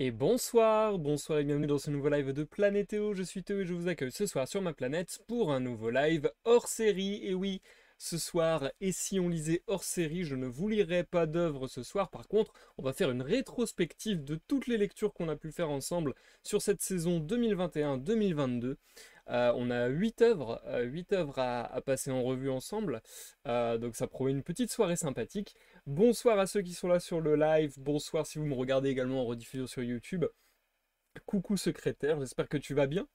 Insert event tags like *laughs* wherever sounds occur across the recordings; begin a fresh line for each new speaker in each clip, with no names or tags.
Et bonsoir, bonsoir et bienvenue dans ce nouveau live de Planétéo, je suis Théo et je vous accueille ce soir sur ma planète pour un nouveau live hors série, et oui, ce soir, et si on lisait hors série, je ne vous lirai pas d'œuvre ce soir, par contre, on va faire une rétrospective de toutes les lectures qu'on a pu faire ensemble sur cette saison 2021-2022. Euh, on a 8 œuvres, euh, œuvres à, passer en revue ensemble, euh, donc ça promet une petite soirée sympathique. Bonsoir à ceux qui sont là sur le live. Bonsoir si vous me regardez également en rediffusion sur YouTube. Coucou secrétaire, j'espère que tu vas bien.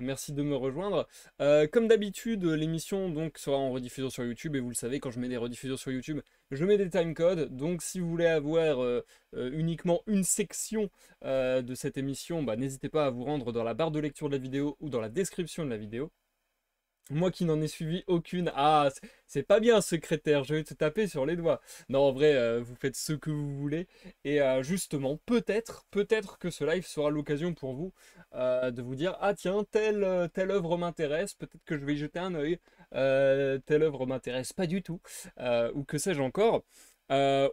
Merci de me rejoindre. Euh, comme d'habitude, l'émission donc sera en rediffusion sur YouTube et vous le savez, quand je mets des rediffusions sur YouTube, je mets des timecodes. Donc si vous voulez avoir euh, euh, uniquement une section de cette émission, bah, n'hésitez pas à vous rendre dans la barre de lecture de la vidéo ou dans la description de la vidéo moi qui n'en ai suivi aucune. Ah, c'est pas bien, secrétaire, je vais te taper sur les doigts. Non, en vrai, euh, vous faites ce que vous voulez. Et euh, justement, peut-être, peut-être que ce live sera l'occasion pour vous euh, de vous dire Ah, tiens, telle, telle œuvre m'intéresse, peut-être que je vais y jeter un œil. telle œuvre m'intéresse pas du tout. ou que sais-je encore.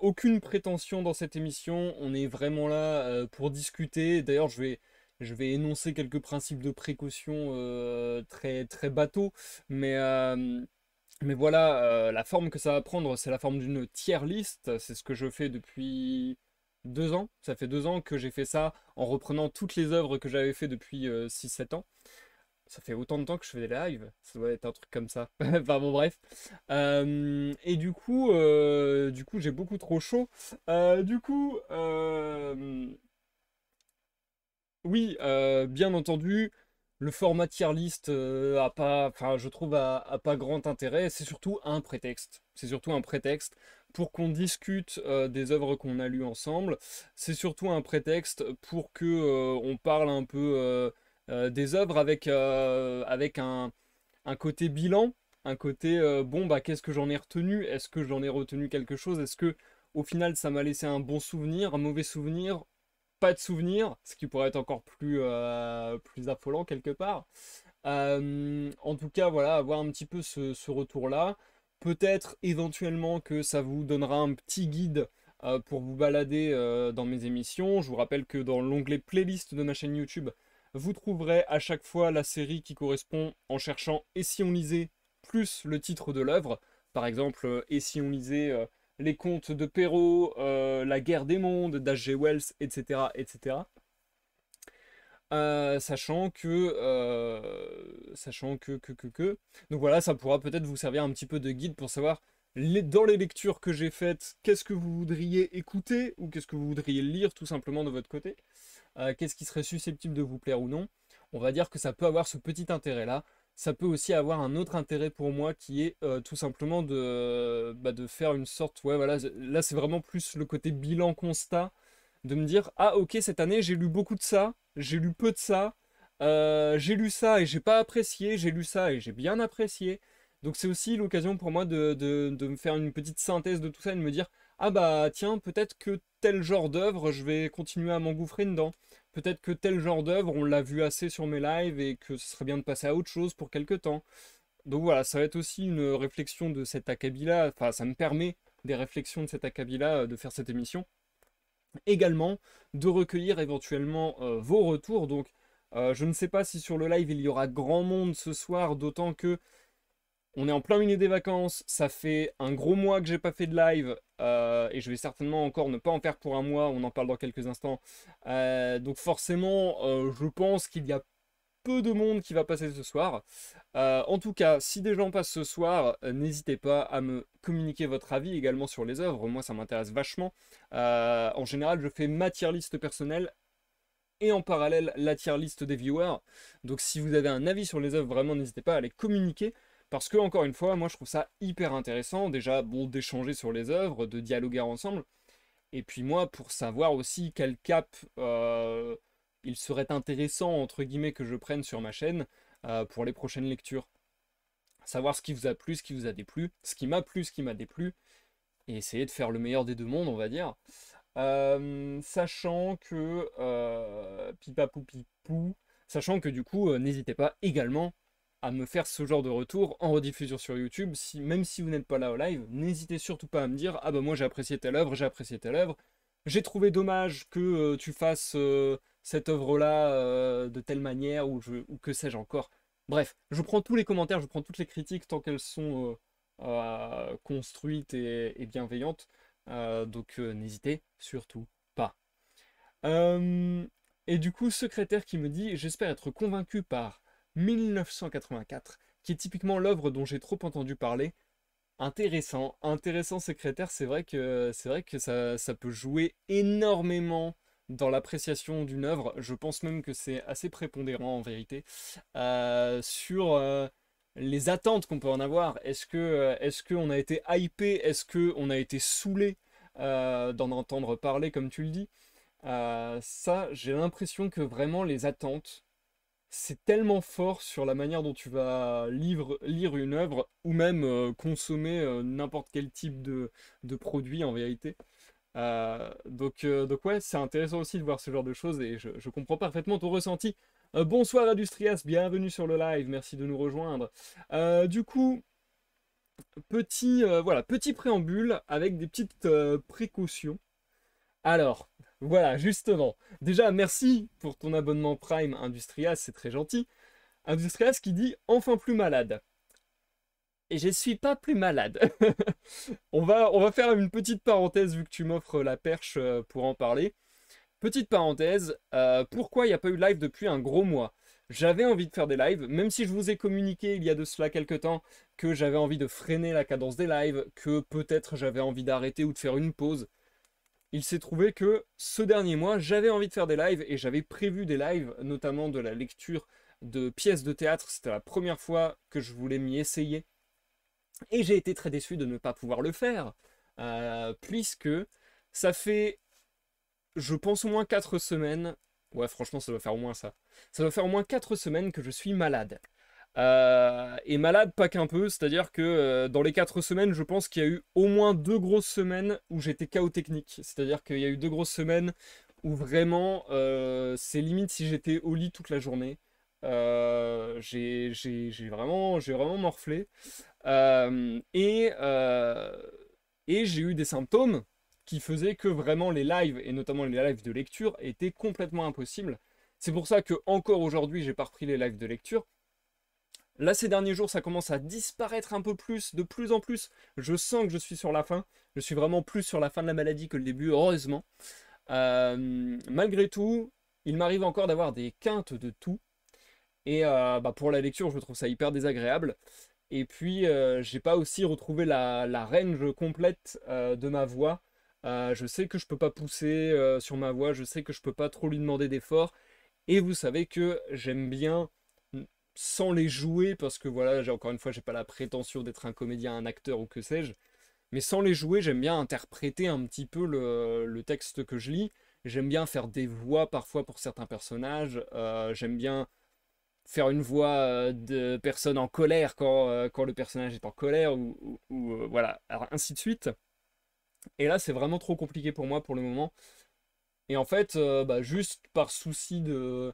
aucune prétention dans cette émission. On est vraiment là pour discuter. D'ailleurs, je vais je vais énoncer quelques principes de précaution euh, très, très bateaux, mais... Euh, mais voilà, euh, la forme que ça va prendre, c'est la forme d'une tier list. C'est ce que je fais depuis deux ans. Ça fait deux ans que j'ai fait ça en reprenant toutes les œuvres que j'avais fait depuis 6-7 ans ça fait autant de temps que je fais des lives, ça doit être un truc comme ça. *laughs* enfin bon bref. et du coup, du coup j'ai beaucoup trop chaud. du coup, oui, euh, bien entendu, le format tier euh, a pas, enfin, je trouve, a, pas grand intérêt. C'est surtout un prétexte. C'est surtout un prétexte pour qu'on discute euh, des œuvres qu'on a lues ensemble. C'est surtout un prétexte pour que on parle un peu des œuvres avec, avec un, un, côté bilan, un côté bon bah qu'est-ce que j'en ai retenu Est-ce que j'en ai retenu quelque chose Est-ce que au final ça m'a laissé un bon souvenir, un mauvais souvenir de souvenirs, ce qui pourrait être encore plus, euh, plus affolant quelque part. Euh, en tout cas, voilà, avoir un petit peu ce, retour-là. Peut-être éventuellement que ça vous donnera un petit guide euh, pour vous balader dans mes émissions. Je vous rappelle que dans l'onglet playlist de ma chaîne YouTube, vous trouverez à chaque fois la série qui correspond en cherchant Et si on lisait plus le titre de l'œuvre. Par exemple, Et si on lisait les contes de Perrault, euh, La guerre des mondes d'H.G. Wells, etc. etc. Euh, sachant que, euh, sachant que, que, que, Donc voilà, ça pourra peut-être vous servir un petit peu de guide pour savoir, dans les lectures que j'ai faites, qu'est-ce que vous voudriez écouter ou qu'est-ce que vous voudriez lire tout simplement de votre côté, qu'est-ce qui serait susceptible de vous plaire ou non. On va dire que ça peut avoir ce petit intérêt-là ça peut aussi avoir un autre intérêt pour moi qui est euh, tout simplement de, euh, bah, de faire une sorte, ouais voilà, là c'est vraiment plus le côté bilan constat, de me dire ah ok cette année j'ai lu beaucoup de ça, j'ai lu peu de ça, euh, j'ai lu ça et j'ai pas apprécié, j'ai lu ça et j'ai bien apprécié. Donc c'est aussi l'occasion pour moi de, de, me faire une petite synthèse de tout ça et de me dire ah bah tiens, peut-être que tel genre d'œuvre, je vais continuer à m'engouffrer dedans. Peut-être que tel genre d'œuvre, on l'a vu assez sur mes lives et que ce serait bien de passer à autre chose pour quelques temps. Donc voilà, ça va être aussi une réflexion de cet akabila. enfin ça me permet des réflexions de cet akabila euh, de faire cette émission. Également, de recueillir éventuellement euh, vos retours, donc euh, je ne sais pas si sur le live il y aura grand monde ce soir, d'autant que on est en plein milieu des vacances, ça fait un gros mois que j'ai pas fait de live euh, et je vais certainement encore ne pas en faire pour un mois, on en parle dans quelques instants. Euh, donc forcément, euh, je pense qu'il y a peu de monde qui va passer ce soir. en tout cas, si des gens passent ce soir, n'hésitez pas à me communiquer votre avis également sur les œuvres, moi ça m'intéresse vachement. en général, je fais ma tier personnelle et en parallèle la tier liste des viewers. Donc si vous avez un avis sur les œuvres, vraiment n'hésitez pas à les communiquer. Parce que, encore une fois, moi je trouve ça hyper intéressant, déjà, bon, d'échanger sur les œuvres, de dialoguer ensemble. Et puis moi, pour savoir aussi quel cap euh, il serait intéressant, entre guillemets, que je prenne sur ma chaîne euh, pour les prochaines lectures. Savoir ce qui vous a plu, ce qui vous a déplu, ce qui m'a plu, ce qui m'a déplu. Et essayer de faire le meilleur des deux mondes, on va dire. Euh, sachant que... pipa Pipapou Pipou... Sachant que du coup, n'hésitez pas également à me faire ce genre de retour en rediffusion sur YouTube. même si vous n'êtes pas là au live, n'hésitez surtout pas à me dire Ah bah ben moi j'ai apprécié telle œuvre, j'ai apprécié telle œuvre. J'ai trouvé dommage que euh, tu fasses euh, cette œuvre-là euh, de telle manière ou, je, que sais-je encore. Bref, je prends tous les commentaires, je prends toutes les critiques tant qu'elles sont construites et bienveillantes. donc n'hésitez surtout pas. et du coup, secrétaire qui me dit J'espère être convaincu par 1984, qui est typiquement l'œuvre dont j'ai trop entendu parler. Intéressant, intéressant secrétaire, c'est vrai que, c'est vrai que ça, peut jouer énormément dans l'appréciation d'une œuvre. Je pense même que c'est assez prépondérant en vérité euh, sur euh, les attentes qu'on peut en avoir. Est-ce que euh, est qu'on a été hypé Est-ce que on a été saoulé d'en entendre parler comme tu le dis Ça, j'ai l'impression que vraiment les attentes c'est tellement fort sur la manière dont tu vas lire une œuvre ou même euh, consommer euh, n'importe quel type de, produit en vérité. Euh, donc, donc ouais, c'est intéressant aussi de voir ce genre de choses et je, comprends parfaitement ton ressenti. bonsoir Industrias, bienvenue sur le live, merci de nous rejoindre. du coup, petit, voilà, petit préambule avec des petites précautions. Alors, voilà, justement. Déjà, merci pour ton abonnement Prime Industrias, c'est très gentil. Industrias qui dit enfin plus malade. Et je suis pas plus malade. *laughs* on, va, on va faire une petite parenthèse vu que tu m'offres la perche euh, pour en parler. Petite parenthèse, euh, pourquoi il n'y a pas eu live depuis un gros mois J'avais envie de faire des lives, même si je vous ai communiqué il y a de cela quelques temps que j'avais envie de freiner la cadence des lives, que peut-être j'avais envie d'arrêter ou de faire une pause il s'est trouvé que ce dernier mois, j'avais envie de faire des lives et j'avais prévu des lives, notamment de la lecture de pièces de théâtre. C'était la première fois que je voulais m'y essayer. Et j'ai été très déçu de ne pas pouvoir le faire, euh, puisque ça fait, je pense, au moins 4 semaines. Ouais, franchement, ça doit faire au moins ça. Ça doit faire au moins 4 semaines que je suis malade. Euh, et malade, pas qu'un peu, c'est-à-dire que euh, dans les 4 semaines, je pense qu'il y a eu au moins deux grosses semaines où j'étais KO technique. C'est-à-dire qu'il y a eu deux grosses semaines où vraiment, euh, c'est limite si j'étais au lit toute la journée. j'ai vraiment, vraiment morflé. et et j'ai eu des symptômes qui faisaient que vraiment les lives, et notamment les lives de lecture, étaient complètement impossibles. C'est pour ça que encore aujourd'hui, j'ai pas repris les lives de lecture Là, ces derniers jours, ça commence à disparaître un peu plus, de plus en plus. Je sens que je suis sur la fin. Je suis vraiment plus sur la fin de la maladie que le début, heureusement. Euh, malgré tout, il m'arrive encore d'avoir des quintes de tout. Et euh, bah, pour la lecture, je trouve ça hyper désagréable. Et puis, euh, j'ai pas aussi retrouvé la, range complète de ma voix. je sais que je peux pas pousser sur ma voix, je sais que je peux pas trop lui demander d'efforts. Et vous savez que j'aime bien sans les jouer, parce que voilà, j'ai encore une fois, j'ai pas la prétention d'être un comédien, un acteur ou que sais-je, mais sans les jouer, j'aime bien interpréter un petit peu le, texte que je lis. J'aime bien faire des voix parfois pour certains personnages. Euh, j'aime bien faire une voix euh, de personne en colère euh, quand, le personnage est en colère, ou, voilà, ainsi de suite. Et là, c'est vraiment trop compliqué pour moi pour le moment. Et en fait, bah, juste par souci de,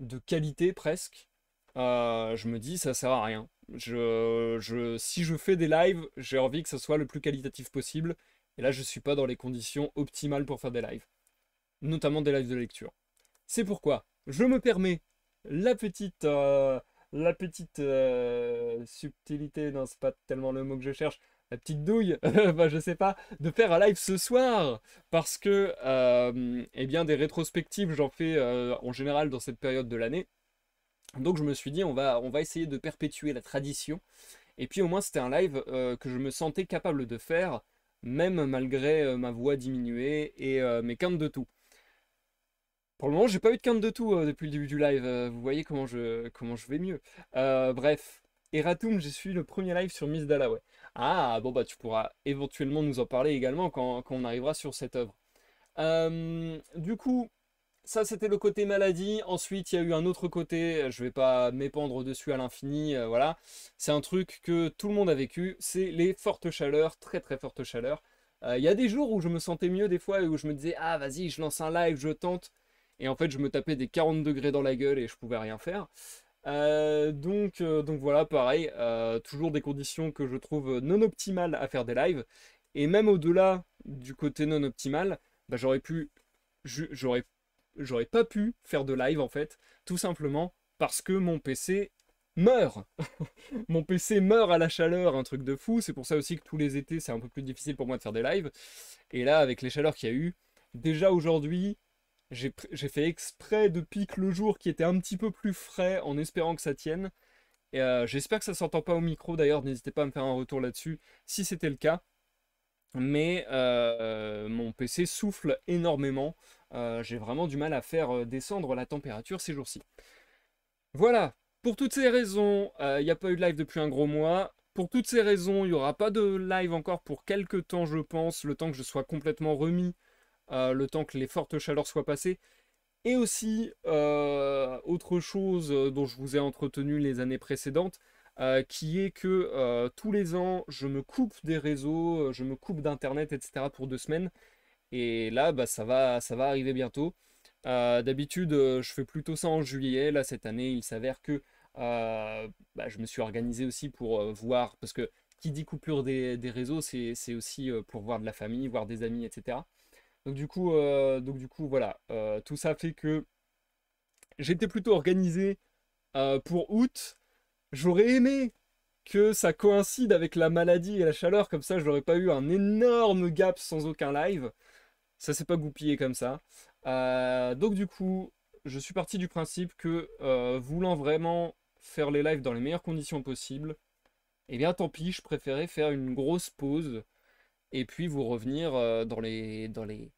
de qualité presque, euh, je me dis ça sert à rien. Je, si je fais des lives, j'ai envie que ce soit le plus qualitatif possible. Et là, je ne suis pas dans les conditions optimales pour faire des lives. Notamment des lives de lecture. C'est pourquoi je me permets la petite, euh, la petite euh, subtilité, non, c'est pas tellement le mot que je cherche, la petite douille, je *laughs* bah, je sais pas, de faire un live ce soir parce que, eh bien, des rétrospectives, j'en fais en général dans cette période de l'année. Donc je me suis dit, on va, on va essayer de perpétuer la tradition. Et puis au moins, c'était un live euh, que je me sentais capable de faire, même malgré euh, ma voix diminuée et euh, mes quintes de tout. Pour le moment, j'ai pas eu de quinte de tout depuis le début du live. vous voyez comment je, comment je vais mieux. bref, Eratum, j'ai suivi le premier live sur Miss Dallaway. Ah, bon, bah tu pourras éventuellement nous en parler également quand, quand on arrivera sur cette œuvre. du coup, ça, c'était le côté maladie. Ensuite, il y a eu un autre côté. Euh, je vais pas m'épandre dessus à l'infini. Euh, voilà. C'est un truc que tout le monde a vécu. C'est les fortes chaleurs, très très fortes chaleurs. Euh, il y a des jours où je me sentais mieux des fois et où je me disais ah vas-y, je lance un live, je tente. Et en fait, je me tapais des 40 degrés dans la gueule et je pouvais rien faire. donc, donc voilà, pareil, toujours des conditions que je trouve non optimales à faire des lives. Et même au-delà du côté non optimal, bah, j'aurais pu j'aurais j'aurais pas pu faire de live en fait, tout simplement parce que mon PC meurt. *laughs* mon PC meurt à la chaleur, un truc de fou. C'est pour ça aussi que tous les étés, c'est un peu plus difficile pour moi de faire des lives. Et là, avec les chaleurs qu'il y a eu, déjà aujourd'hui, j'ai fait exprès de pique le jour qui était un petit peu plus frais en espérant que ça tienne. Euh, j'espère que ça s'entend pas au micro d'ailleurs, n'hésitez pas à me faire un retour là-dessus si c'était le cas mais euh, mon PC souffle énormément. Euh, j'ai vraiment du mal à faire euh, descendre la température ces jours-ci. Voilà, pour toutes ces raisons, il n'y a pas eu de live depuis un gros mois. Pour toutes ces raisons, il n'y aura pas de live encore pour quelques temps, je pense, le temps que je sois complètement remis, le temps que les fortes chaleurs soient passées. Et aussi, autre chose dont je vous ai entretenu les années précédentes, euh, qui est que euh, tous les ans, je me coupe des réseaux, euh, je me coupe d'Internet, etc. pour deux semaines. Et là, bah, ça, va, ça va arriver bientôt. D'habitude, je fais plutôt ça en juillet. Là, cette année, il s'avère que bah, je me suis organisé aussi pour voir, parce que qui dit coupure des, des réseaux, c'est aussi pour voir de la famille, voir des amis, etc. Donc du coup, donc, du coup voilà, tout ça fait que j'étais plutôt organisé pour août, J'aurais aimé que ça coïncide avec la maladie et la chaleur, comme ça je n'aurais pas eu un énorme gap sans aucun live. Ça s'est pas goupillé comme ça. Euh, donc du coup, je suis parti du principe que euh, voulant vraiment faire les lives dans les meilleures conditions possibles, eh bien tant pis, je préférais faire une grosse pause et puis vous revenir euh, dans les dans les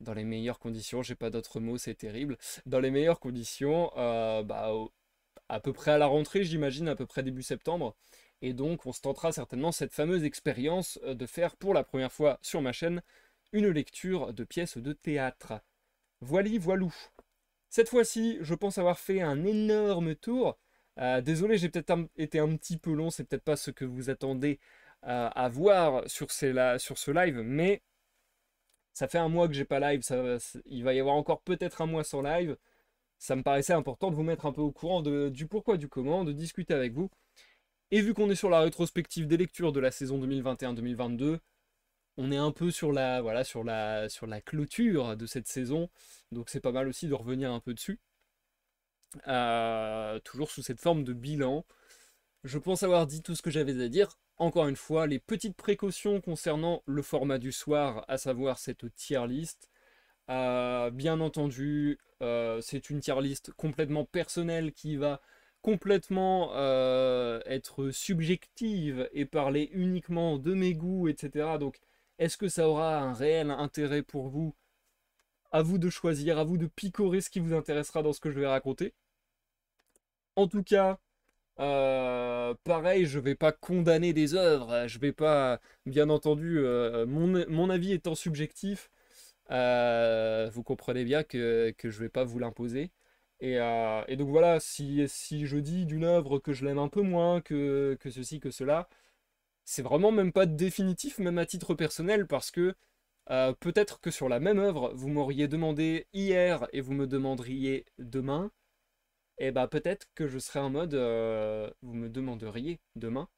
dans les meilleures conditions. J'ai pas d'autres mots, c'est terrible. Dans les meilleures conditions, bah à peu près à la rentrée, j'imagine, à peu près début septembre. Et donc, on se tentera certainement cette fameuse expérience euh, de faire pour la première fois sur ma chaîne une lecture de pièces de théâtre. Voili, voilou. Cette fois-ci, je pense avoir fait un énorme tour. Euh, désolé, j'ai peut-être été un petit peu long, c'est peut-être pas ce que vous attendez euh, à voir sur, ce live, mais ça fait un mois que j'ai pas live, il va y avoir encore peut-être un mois sans live ça me paraissait important de vous mettre un peu au courant du pourquoi, du comment, de discuter avec vous. Et vu qu'on est sur la rétrospective des lectures de la saison 2021-2022, on est un peu sur la, voilà, sur la, sur la clôture de cette saison, donc c'est pas mal aussi de revenir un peu dessus. Euh, toujours sous cette forme de bilan. Je pense avoir dit tout ce que j'avais à dire. Encore une fois, les petites précautions concernant le format du soir, à savoir cette tier list. Euh, bien entendu, euh, c'est une tier list complètement personnelle qui va complètement euh, être subjective et parler uniquement de mes goûts, etc. Donc, est-ce que ça aura un réel intérêt pour vous À vous de choisir, à vous de picorer ce qui vous intéressera dans ce que je vais raconter. En tout cas, euh, pareil, je ne vais pas condamner des œuvres, je ne vais pas, bien entendu, mon, avis étant subjectif, euh, vous comprenez bien que, je vais pas vous l'imposer. Et, euh, et, donc voilà, si, si je dis d'une œuvre que je l'aime un peu moins, que, ceci, que cela, c'est vraiment même pas définitif, même à titre personnel, parce que euh, peut-être que sur la même œuvre, vous m'auriez demandé hier et vous me demanderiez demain, et eh bah ben, peut-être que je serais en mode vous me demanderiez demain,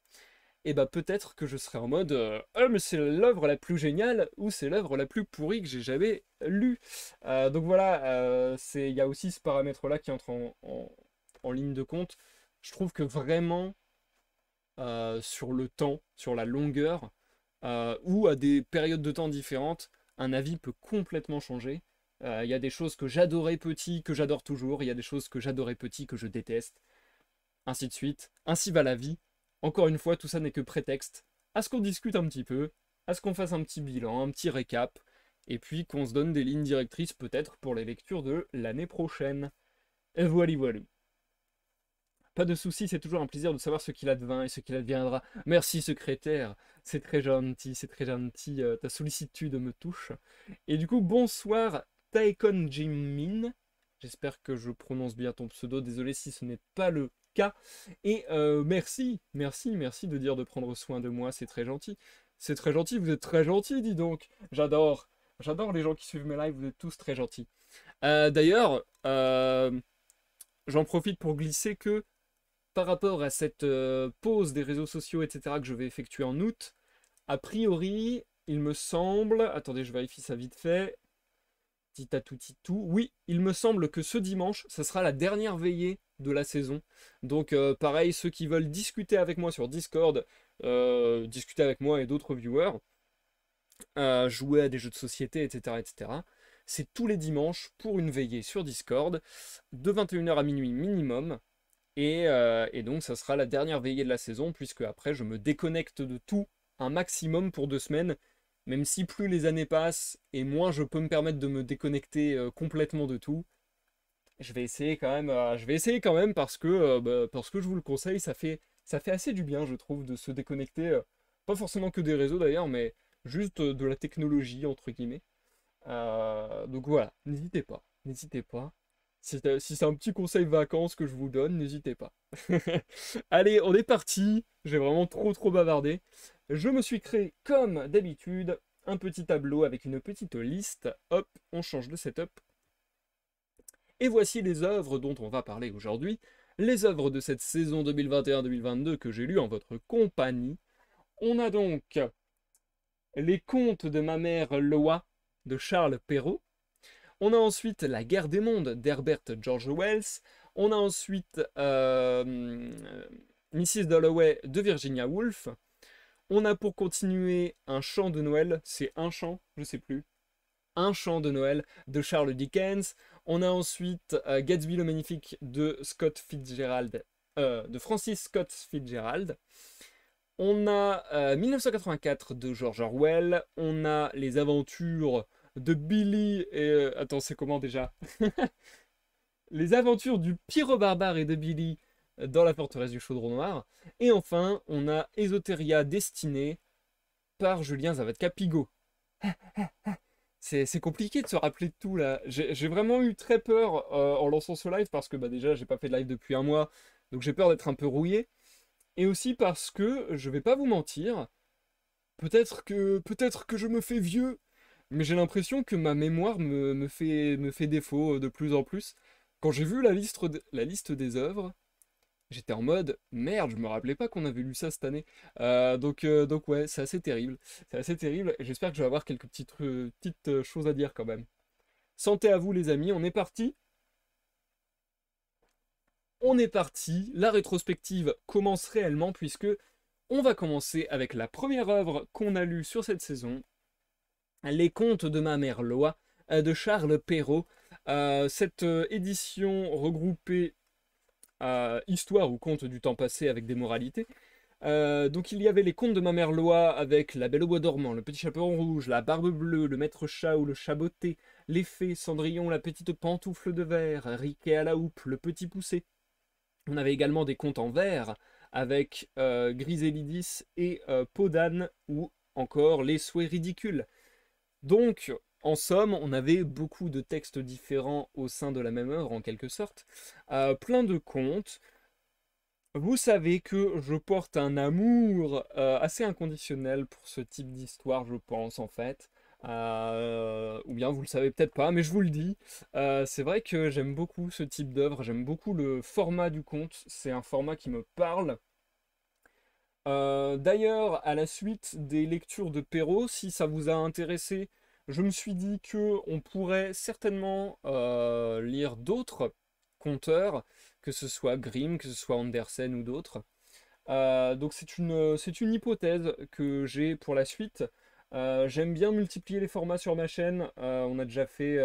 et bah, peut-être que je serai en mode euh, oh, mais c'est l'œuvre la plus géniale ou c'est l'œuvre la plus pourrie que j'ai jamais lue. Euh, donc voilà, euh, c'est il y a aussi ce paramètre là qui entre en, en, ligne de compte. Je trouve que vraiment euh, sur le temps, sur la longueur ou à des périodes de temps différentes, un avis peut complètement changer. Il y a des choses que j'adorais petit, que j'adore toujours. Il y a des choses que j'adorais petit, que je déteste. Ainsi de suite. Ainsi va la vie. Encore une fois, tout ça n'est que prétexte à ce qu'on discute un petit peu, à ce qu'on fasse un petit bilan, un petit récap, et puis qu'on se donne des lignes directrices peut-être pour les lectures de l'année prochaine. Et voilà, voilà. Pas de souci, c'est toujours un plaisir de savoir ce qu'il advint et ce qu'il adviendra. Merci secrétaire, c'est très gentil, c'est très gentil, euh, ta sollicitude me touche. Et du coup, bonsoir Taekon Jimin. J'espère que je prononce bien ton pseudo, désolé si ce n'est pas le et euh, merci, merci, merci de dire de prendre soin de moi, c'est très gentil. C'est très gentil, vous êtes très gentil, dis donc. J'adore, j'adore les gens qui suivent mes lives, vous êtes tous très gentils. Euh, d'ailleurs, euh, j'en profite pour glisser que par rapport à cette pause des réseaux sociaux, etc., que je vais effectuer en août, a priori, il me semble, attendez, je vérifie ça vite fait, tout, tout. Oui, il me semble que ce dimanche, ça sera la dernière veillée de la saison. Donc euh, pareil, ceux qui veulent discuter avec moi sur Discord, euh, discuter avec moi et d'autres viewers, euh, jouer à des jeux de société, etc. etc. C'est tous les dimanches pour une veillée sur Discord, de 21h à minuit minimum. et donc ça sera la dernière veillée de la saison, puisque après je me déconnecte de tout un maximum pour deux semaines même si plus les années passent et moins je peux me permettre de me déconnecter euh, complètement de tout, je vais essayer quand même, euh, je vais essayer quand même parce que, euh, bah, parce que je vous le conseille, ça fait, ça fait assez du bien, je trouve, de se déconnecter, pas forcément que des réseaux d'ailleurs, mais juste de la technologie, entre guillemets. donc voilà, n'hésitez pas, n'hésitez pas. si c'est un petit conseil vacances que je vous donne, n'hésitez pas. *laughs* Allez, on est parti. J'ai vraiment trop trop bavardé. Je me suis créé, comme d'habitude, un petit tableau avec une petite liste. Hop, on change de setup. Et voici les œuvres dont on va parler aujourd'hui. Les œuvres de cette saison 2021-2022 que j'ai lues en votre compagnie. On a donc Les contes de ma mère Loa de Charles Perrault. On a ensuite La guerre des mondes d'Herbert George Wells. On a ensuite euh, Mrs. Dalloway de Virginia Woolf. On a pour continuer un chant de Noël, c'est un chant, je sais plus. Un chant de Noël de Charles Dickens. On a ensuite euh, Gatsby le Magnifique de Scott Fitzgerald, euh, de Francis Scott Fitzgerald. On a 1984 euh, de George Orwell. On a Les Aventures de Billy et attends c'est comment déjà *laughs* Les Aventures du Pyro Barbare et de Billy dans la forteresse du chaudron noir. Et enfin, on a Esoteria destinée par Julien Zavatka pigo *laughs* C'est compliqué de se rappeler de tout là. J'ai vraiment eu très peur euh, en lançant ce live parce que bah, déjà j'ai pas fait de live depuis un mois, donc j'ai peur d'être un peu rouillé. Et aussi parce que, je vais pas vous mentir, peut-être que, peut être que je me fais vieux, mais j'ai l'impression que ma mémoire me, fait, me fait défaut euh, de plus en plus. Quand j'ai vu la liste, la liste des œuvres, J'étais en mode merde, je me rappelais pas qu'on avait lu ça cette année. Euh, donc, euh, donc ouais, c'est assez terrible. C'est assez terrible. J'espère que je vais avoir quelques petites, euh, petites choses à dire quand même. Santé à vous les amis, on est parti. On est parti. La rétrospective commence réellement puisque on va commencer avec la première œuvre qu'on a lue sur cette saison, Les Contes de ma mère Loa de Charles Perrault. cette édition regroupée histoire ou conte du temps passé avec des moralités. Euh, donc il y avait les contes de ma mère Loi avec La Belle au bois dormant, Le Petit Chaperon Rouge, La Barbe Bleue, Le Maître Chat ou Le Chaboté, Les Fées, Cendrillon, La Petite Pantoufle de Verre, Riquet à la Houppe, Le Petit Poussé. On avait également des contes en vers avec euh, Grisélidis et euh, Podane ou encore Les Souhaits Ridicules. Donc en somme, on avait beaucoup de textes différents au sein de la même œuvre, en quelque sorte, euh, plein de contes. Vous savez que je porte un amour euh, assez inconditionnel pour ce type d'histoire, je pense, en fait. Euh, ou bien vous le savez peut-être pas, mais je vous le dis. c'est vrai que j'aime beaucoup ce type d'œuvre, j'aime beaucoup le format du conte, c'est un format qui me parle. D'ailleurs, à la suite des lectures de Perrault, si ça vous a intéressé, je me suis dit que on pourrait certainement euh, lire d'autres conteurs, que ce soit Grimm, que ce soit Andersen ou d'autres. Euh, donc c'est une, c'est une hypothèse que j'ai pour la suite. Euh, j'aime bien multiplier les formats sur ma chaîne. on a déjà fait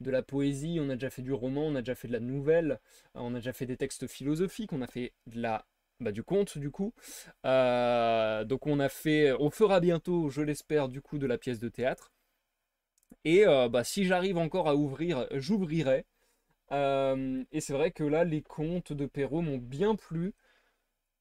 de la poésie, on a déjà fait du roman, on a déjà fait de la nouvelle, on a déjà fait des textes philosophiques, on a fait de la bah, du conte du coup. donc on a fait, on fera bientôt, je l'espère, du coup de la pièce de théâtre. Et euh, bah, si j'arrive encore à ouvrir, j'ouvrirai. Euh, et c'est vrai que là, les contes de Perrault m'ont bien plu.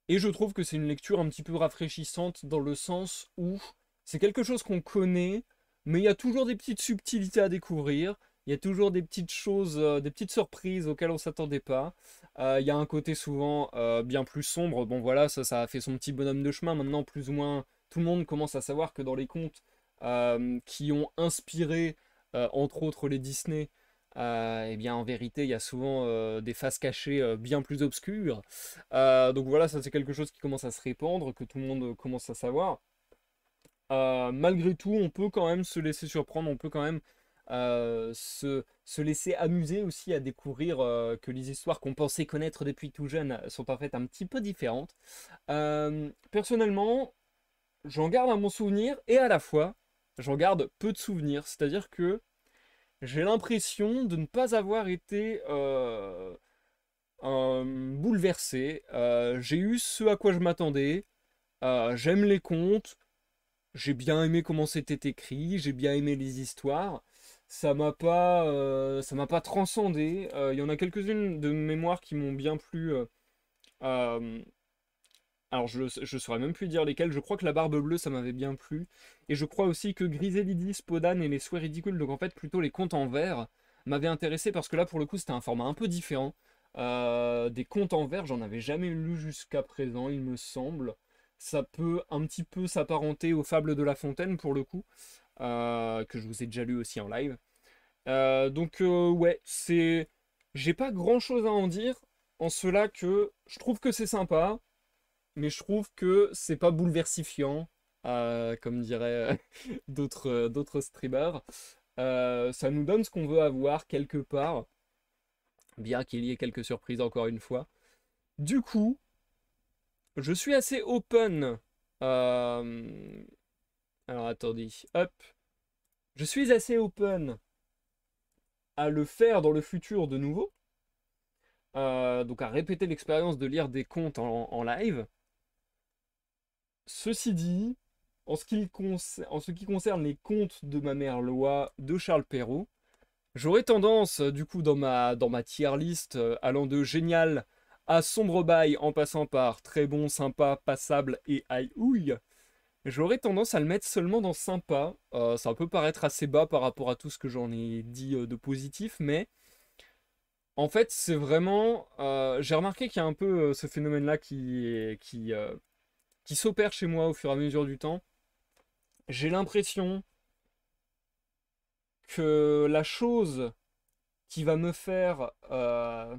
Et je trouve que c'est une lecture un petit peu rafraîchissante dans le sens où c'est quelque chose qu'on connaît, mais il y a toujours des petites subtilités à découvrir. Il y a toujours des petites choses, euh, des petites surprises auxquelles on s'attendait pas. il y a un côté souvent bien plus sombre. Bon voilà, ça, ça a fait son petit bonhomme de chemin. Maintenant, plus ou moins, tout le monde commence à savoir que dans les contes, euh, qui ont inspiré, euh, entre autres, les Disney. Euh, eh bien en vérité il y a souvent euh, des faces cachées bien plus obscures. donc voilà, ça c'est quelque chose qui commence à se répandre, que tout le monde commence à savoir. malgré tout, on peut quand même se laisser surprendre, on peut quand même se, se, laisser amuser aussi à découvrir que les histoires qu'on pensait connaître depuis tout jeune sont en fait un petit peu différentes. personnellement, j'en garde un bon souvenir et à la fois, j'en garde peu de souvenirs. C'est-à-dire que j'ai l'impression de ne pas avoir été euh, bouleversé. Euh, j'ai eu ce à quoi je m'attendais. Euh, j'aime les contes. J'ai bien aimé comment c'était écrit. J'ai bien aimé les histoires. Ça m'a pas, ça m'a pas transcendé. Il y en a quelques-unes de mémoire qui m'ont bien plu. Alors je ne saurais même plus dire lesquels, je crois que la barbe bleue ça m'avait bien plu, et je crois aussi que Griselidis, Podan et les souhaits ridicules, donc en fait plutôt les contes en verre, m'avaient intéressé parce que là pour le coup c'était un format un peu différent. Euh, des contes en verre, j'en avais jamais lu jusqu'à présent il me semble. Ça peut un petit peu s'apparenter aux fables de La Fontaine pour le coup, euh, que je vous ai déjà lu aussi en live. Euh, donc ouais, c'est... J'ai pas grand chose à en dire, en cela que je trouve que c'est sympa, mais je trouve que c'est pas bouleversifiant, euh, comme diraient euh, *laughs* d'autres, euh, d'autres streamers. ça nous donne ce qu'on veut avoir quelque part, bien qu'il y ait quelques surprises encore une fois. Du coup, je suis assez open. Alors attendez, hop. Je suis assez open à le faire dans le futur de nouveau. donc à répéter l'expérience de lire des contes en live. Ceci dit, en ce, qui concerne les contes de ma mère Loa de Charles Perrault, j'aurais tendance, du coup, dans ma, dans ma tier list, euh, allant de génial à sombre bail en passant par très bon, sympa, passable et aïe ouille, J'aurais tendance à le mettre seulement dans sympa. Euh, ça peut paraître assez bas par rapport à tout ce que j'en ai dit euh, de positif, mais en fait, c'est vraiment. J'ai remarqué qu'il y a un peu ce phénomène-là qui, qui, qui s'opère chez moi au fur et à mesure du temps. J'ai l'impression que la chose qui va me faire euh,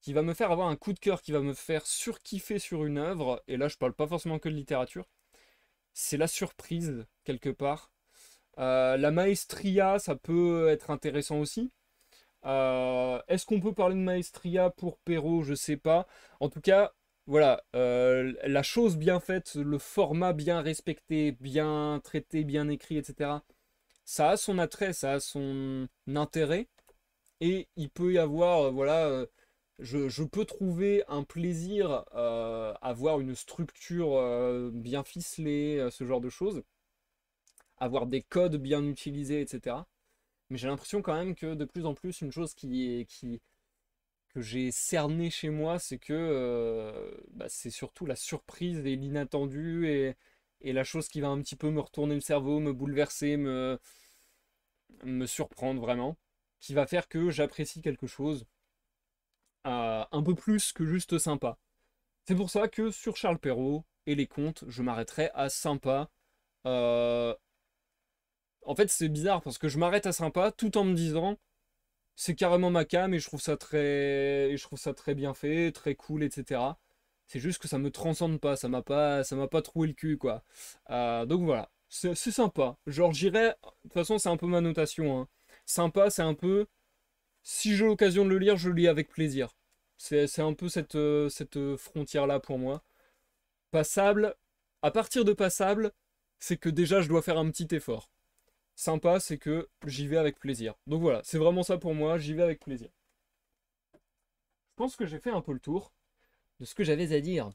qui va me faire avoir un coup de cœur, qui va me faire surkiffer sur une œuvre, et là je parle pas forcément que de littérature, c'est la surprise quelque part. Euh, la maestria, ça peut être intéressant aussi. Euh, est-ce qu'on peut parler de maestria pour Perrault Je sais pas. En tout cas, voilà, euh, la chose bien faite, le format bien respecté, bien traité, bien écrit, etc., ça a son attrait, ça a son intérêt. Et il peut y avoir, euh, voilà, euh, je, peux trouver un plaisir à voir une structure bien ficelée, ce genre de choses, avoir des codes bien utilisés, etc. Mais j'ai l'impression quand même que de plus en plus, une chose qui est, qui, que j'ai cerné chez moi, c'est que bah, c'est surtout la surprise et l'inattendu et, la chose qui va un petit peu me retourner le cerveau, me bouleverser, me, me surprendre vraiment, qui va faire que j'apprécie quelque chose un peu plus que juste sympa. C'est pour ça que sur Charles Perrault et les contes, je m'arrêterai à sympa. En fait, c'est bizarre parce que je m'arrête à sympa tout en me disant c'est carrément ma cam et je trouve ça très, je trouve ça très bien fait, très cool, etc. C'est juste que ça me transcende pas, ça m'a pas, ça m'a pas troué le cul, quoi. Euh, donc voilà, c'est sympa. Genre j'irai, de toute façon c'est un peu ma notation. Hein. Sympa, c'est un peu, si j'ai l'occasion de le lire, je le lis avec plaisir. C'est un peu cette, euh, cette euh, frontière-là pour moi. Passable, à partir de passable, c'est que déjà je dois faire un petit effort sympa, c'est que j'y vais avec plaisir. Donc voilà, c'est vraiment ça pour moi, j'y vais avec plaisir. Je pense que j'ai fait un peu le tour de ce que j'avais à dire.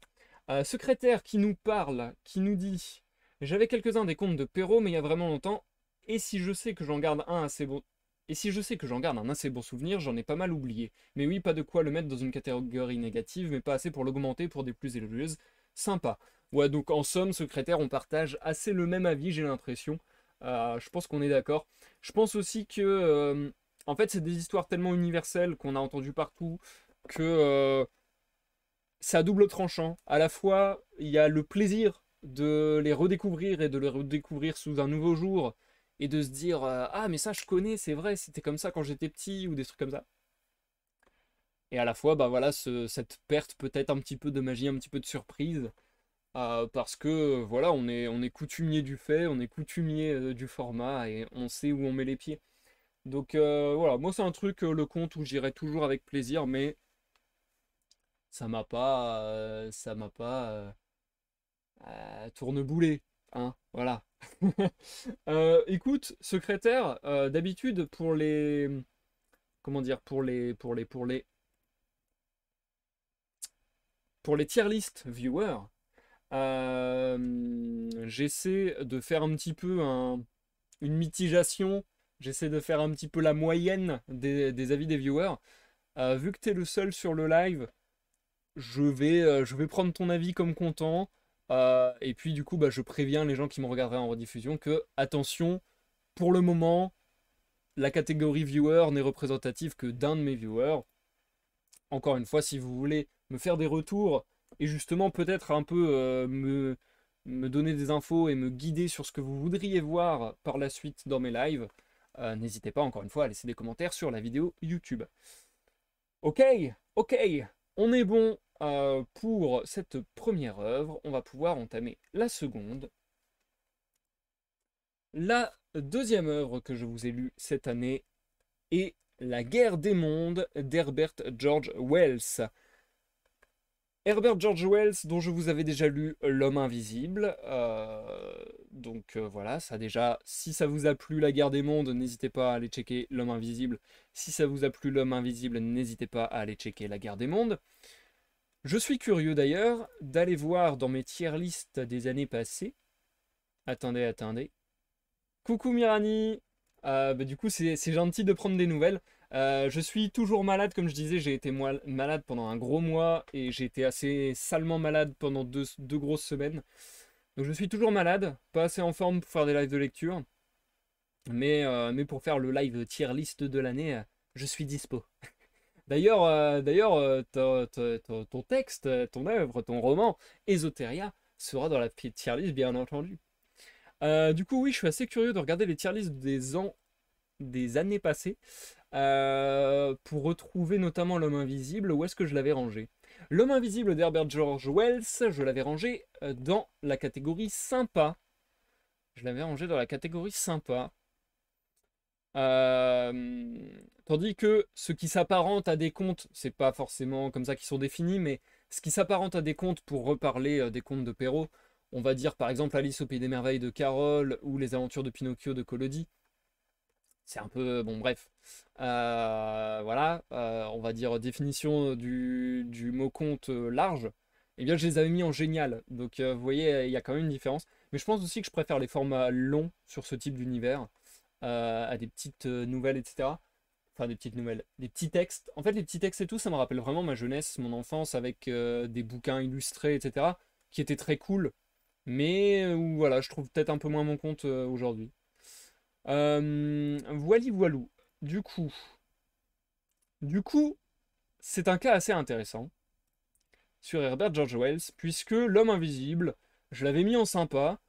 Euh, secrétaire qui nous parle, qui nous dit J'avais quelques-uns des comptes de Perrault, mais il y a vraiment longtemps, et si je sais que j'en garde un assez bon. Et si je sais que j'en garde un assez bon souvenir, j'en ai pas mal oublié. Mais oui, pas de quoi le mettre dans une catégorie négative, mais pas assez pour l'augmenter pour des plus élogieuses. Sympa. Ouais, donc en somme, secrétaire, on partage assez le même avis, j'ai l'impression. Euh, je pense qu'on est d'accord. Je pense aussi que, euh, en fait, c'est des histoires tellement universelles qu'on a entendu partout que ça euh, c'est à double tranchant. À la fois, il y a le plaisir de les redécouvrir et de les redécouvrir sous un nouveau jour et de se dire ah mais ça je connais, c'est vrai, c'était comme ça quand j'étais petit ou des trucs comme ça. Et à la fois, bah voilà, cette perte peut-être un petit peu de magie, un petit peu de surprise. Ah, parce que euh, voilà, on est, on est coutumier du fait, on est coutumier euh, du format et on sait où on met les pieds. Donc euh, voilà, moi c'est un truc, le compte où j'irai toujours avec plaisir, mais ça m'a pas, ça m'a pas tourneboulé, hein, voilà. *laughs* écoute, secrétaire, d'habitude pour les, comment dire, pour les, pour les, pour les, pour les tier list viewers, euh, j'essaie de faire un petit peu une mitigation. J'essaie de faire un petit peu la moyenne des, avis des viewers. Euh, vu que tu es le seul sur le live, je vais, euh, je vais prendre ton avis comme content. et puis du coup, bah, je préviens les gens qui me regarderaient en rediffusion que attention, pour le moment, la catégorie viewer n'est représentative que d'un de mes viewers. Encore une fois, si vous voulez me faire des retours et justement peut-être un peu euh, me, donner des infos et me guider sur ce que vous voudriez voir par la suite dans mes lives, euh, n'hésitez pas encore une fois à laisser des commentaires sur la vidéo YouTube. Ok, ok, on est bon euh, pour cette première œuvre. On va pouvoir entamer la seconde. La deuxième œuvre que je vous ai lue cette année est La guerre des mondes d'Herbert George Wells. Herbert George Wells, dont je vous avais déjà lu euh, L'homme invisible. Euh, donc euh, voilà, ça déjà, si ça vous a plu La guerre des mondes, n'hésitez pas à aller checker L'homme invisible. Si ça vous a plu L'homme invisible, n'hésitez pas à aller checker La guerre des mondes. Je suis curieux d'ailleurs d'aller voir dans mes tiers listes des années passées. Attendez, attendez. Coucou Mirani ah, bah, Du coup, c'est gentil de prendre des nouvelles. Euh, je suis toujours malade, comme je disais, j'ai été malade pendant un gros mois et j'ai été assez salement malade pendant deux, grosses semaines. Donc je suis toujours malade, pas assez en forme pour faire des lives de lecture. Mais, euh, mais pour faire le live tier list de l'année, euh, je suis dispo. *laughs* D'ailleurs, d'ailleurs ton texte, ton œuvre, ton roman, Esoteria, sera dans la tier list, bien entendu. du coup, oui, je suis assez curieux de regarder les tier list des ans des années passées euh, pour retrouver notamment L'homme invisible, où est-ce que je l'avais rangé L'homme invisible d'Herbert George Wells, je l'avais rangé euh, dans la catégorie sympa. Je l'avais rangé dans la catégorie sympa. Euh, tandis que ce qui s'apparente à des contes, c'est pas forcément comme ça qu'ils sont définis, mais ce qui s'apparente à des contes, pour reparler des contes de Perrault, on va dire par exemple Alice au pays des merveilles de Carole ou Les aventures de Pinocchio de Collodi, c'est un peu euh, bon bref euh, voilà euh, on va dire définition du, mot compte large eh bien je les avais mis en génial donc vous voyez il y a quand même une différence mais je pense aussi que je préfère les formats longs sur ce type d'univers à des petites nouvelles etc enfin des petites nouvelles des petits textes en fait les petits textes et tout ça me rappelle vraiment ma jeunesse mon enfance avec des bouquins illustrés etc qui étaient très cool mais voilà je trouve peut-être un peu moins mon compte aujourd'hui euh, voili voilou. Du coup, du coup, c'est un cas assez intéressant sur Herbert George Wells, puisque l'homme invisible, je l'avais mis en sympa,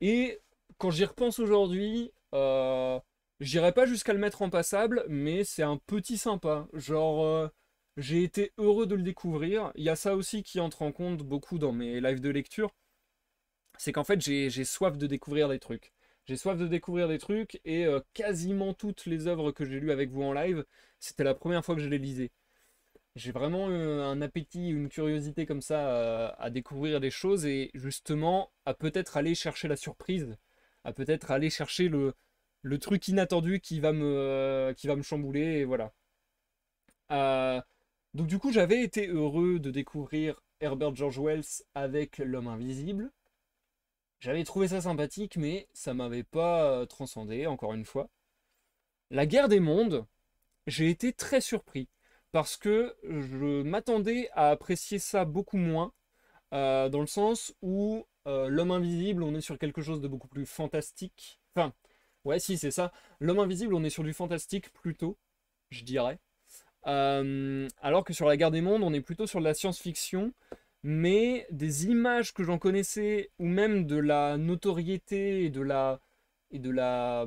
et quand j'y repense aujourd'hui, euh, j'irai pas jusqu'à le mettre en passable, mais c'est un petit sympa. Genre, euh, j'ai été heureux de le découvrir. Il y a ça aussi qui entre en compte beaucoup dans mes lives de lecture, c'est qu'en fait j'ai soif de découvrir des trucs. J'ai soif de découvrir des trucs et euh, quasiment toutes les œuvres que j'ai lues avec vous en live, c'était la première fois que je les lisais. J'ai vraiment eu un appétit, une curiosité comme ça euh, à, découvrir des choses et justement à peut-être aller chercher la surprise, à peut-être aller chercher le, le truc inattendu qui va me, euh, qui va me chambouler et voilà. donc du coup j'avais été heureux de découvrir Herbert George Wells avec L'homme invisible. J'avais trouvé ça sympathique, mais ça m'avait pas euh, transcendé, encore une fois. La guerre des mondes, j'ai été très surpris, parce que je m'attendais à apprécier ça beaucoup moins, euh, dans le sens où euh, l'homme invisible, on est sur quelque chose de beaucoup plus fantastique. Enfin, ouais, si, c'est ça. L'homme invisible, on est sur du fantastique plutôt, je dirais. alors que sur la guerre des mondes, on est plutôt sur de la science-fiction mais des images que j'en connaissais, ou même de la notoriété et de la, et de la,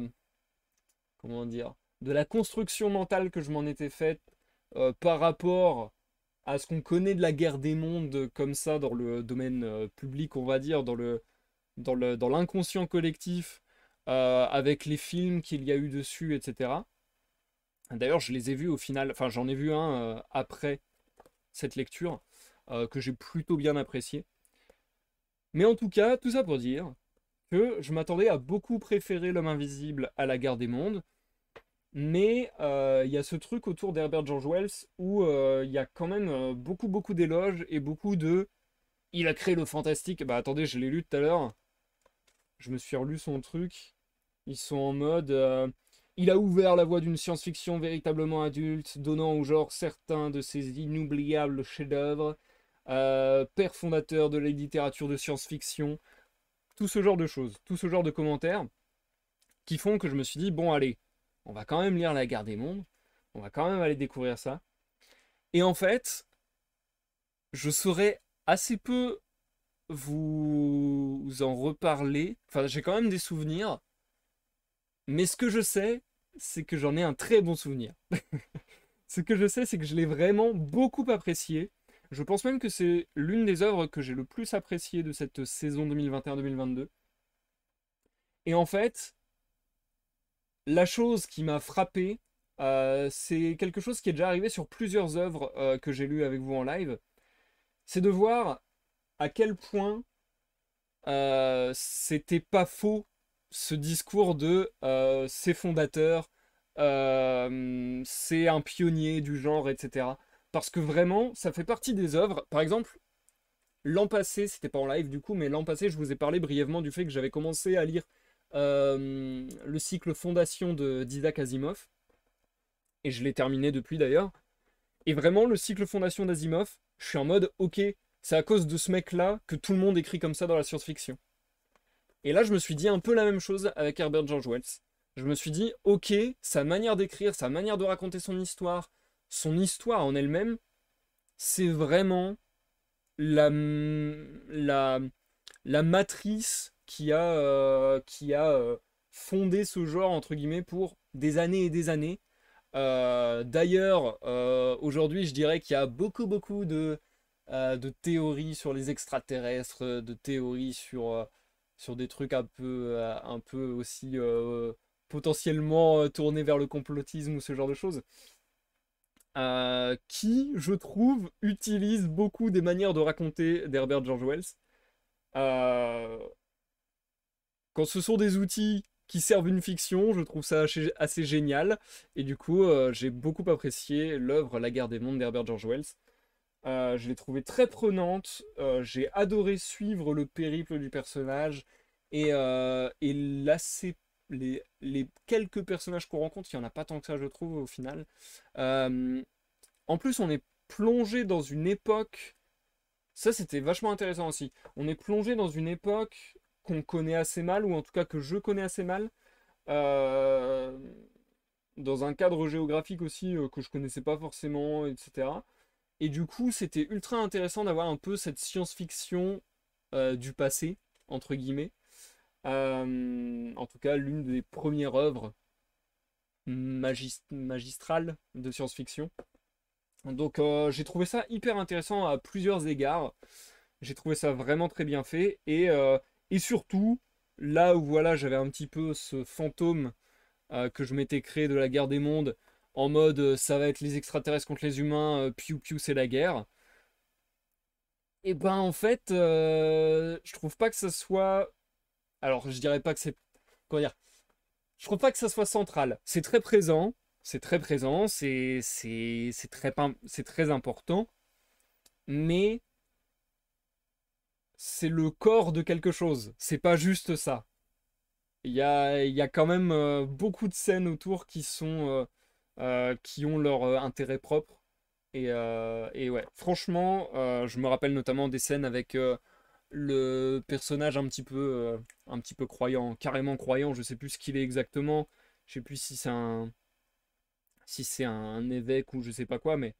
comment dire, de la construction mentale que je m'en étais faite euh, par rapport à ce qu'on connaît de la guerre des mondes comme ça dans le domaine euh, public, on va dire, dans le dans le dans l'inconscient collectif, euh, avec les films qu'il y a eu dessus, etc. D'ailleurs, je les ai vus au final, enfin j'en ai vu un après cette lecture. Euh, que j'ai plutôt bien apprécié. Mais en tout cas, tout ça pour dire que je m'attendais à beaucoup préférer l'homme invisible à la guerre des mondes. Mais euh, il y a ce truc autour d'Herbert George Wells où euh, il y a quand même beaucoup beaucoup d'éloges et beaucoup de il a créé le fantastique. Bah attendez, je l'ai lu tout à l'heure. Je me suis relu son truc. Ils sont en mode il a ouvert la voie d'une science-fiction véritablement adulte, donnant au genre certains de ses inoubliables chefs-d'œuvre euh, père fondateur de la littérature de science-fiction, tout ce genre de choses, tout ce genre de commentaires qui font que je me suis dit, bon allez, on va quand même lire La guerre des mondes, on va quand même aller découvrir ça. Et en fait, je saurais assez peu vous en reparler. Enfin, j'ai quand même des souvenirs. Mais ce que je sais, c'est que j'en ai un très bon souvenir. *laughs* ce que je sais, c'est que je l'ai vraiment beaucoup apprécié. Je pense même que c'est l'une des œuvres que j'ai le plus appréciée de cette saison 2021-2022. Et en fait, la chose qui m'a frappé, euh, c'est quelque chose qui est déjà arrivé sur plusieurs œuvres euh, que j'ai lues avec vous en live. C'est de voir à quel point euh, c'était pas faux ce discours de c'est fondateurs, c'est un pionnier du genre, etc. Parce que vraiment, ça fait partie des œuvres. Par exemple, l'an passé, c'était pas en live du coup, mais l'an passé, je vous ai parlé brièvement du fait que j'avais commencé à lire euh, le cycle Fondation de d'Isaac Asimov. Et je l'ai terminé depuis d'ailleurs. Et vraiment, le cycle Fondation d'Asimov, je suis en mode, ok, c'est à cause de ce mec-là que tout le monde écrit comme ça dans la science-fiction. Et là, je me suis dit un peu la même chose avec Herbert George Wells. Je me suis dit, ok, sa manière d'écrire, sa manière de raconter son histoire, son histoire en elle-même, c'est vraiment la, mm, la, la matrice qui a, euh, qui a euh, fondé ce genre, entre guillemets, pour des années et des années. Euh, d'ailleurs, aujourd'hui, je dirais qu'il y a beaucoup, beaucoup de, de théories sur les extraterrestres, de théories sur, sur des trucs un peu, un peu aussi potentiellement tournés vers le complotisme ou ce genre de choses. Euh, qui, je trouve, utilise beaucoup des manières de raconter d'Herbert George Wells. Euh, quand ce sont des outils qui servent une fiction, je trouve ça assez, génial. Et du coup, euh, j'ai beaucoup apprécié l'œuvre La guerre des mondes d'Herbert George Wells. je l'ai trouvée très prenante, j'ai adoré suivre le périple du personnage et, et l'assez les, quelques personnages qu'on rencontre, il n'y en a pas tant que ça, je trouve, au final. Euh, en plus, on est plongé dans une époque. Ça, c'était vachement intéressant aussi. On est plongé dans une époque qu'on connaît assez mal, ou en tout cas que je connais assez mal. Euh, dans un cadre géographique aussi euh, que je connaissais pas forcément, etc. Et du coup, c'était ultra intéressant d'avoir un peu cette science-fiction du passé, entre guillemets, euh, en tout cas, l'une des premières œuvres magistrales de science-fiction. Donc euh, j'ai trouvé ça hyper intéressant à plusieurs égards. J'ai trouvé ça vraiment très bien fait. Et, euh, et surtout, là où voilà, j'avais un petit peu ce fantôme que je m'étais créé de la guerre des mondes, en mode ça va être les extraterrestres contre les humains, piou piou c'est la guerre. Et eh ben en fait, je trouve pas que ça soit alors, je dirais pas que c'est. Quoi dire Je crois pas que ça soit central. C'est très présent. C'est très présent. C'est très, très important. Mais c'est le corps de quelque chose. C'est pas juste ça. Il y a, quand même euh, beaucoup de scènes autour qui sont euh, euh, qui ont leur intérêt propre. Et, et ouais, franchement, je me rappelle notamment des scènes avec le personnage un petit peu, euh, un petit peu croyant, carrément croyant. Je sais plus ce qu'il est exactement. Je sais plus si c'est un, si c'est un évêque ou je sais pas quoi, mais,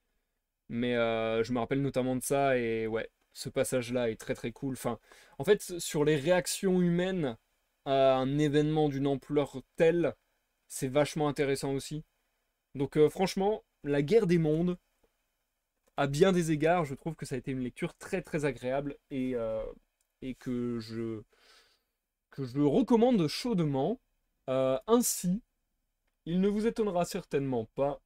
mais euh, je me rappelle notamment de ça et ouais, ce passage-là est très très cool. Enfin, en fait, sur les réactions humaines à un événement d'une ampleur telle, c'est vachement intéressant aussi. Donc euh, franchement, la guerre des mondes, à bien des égards, je trouve que ça a été une lecture très très agréable et, euh, et que, je, que je le recommande chaudement. Euh, ainsi, il ne vous étonnera certainement pas.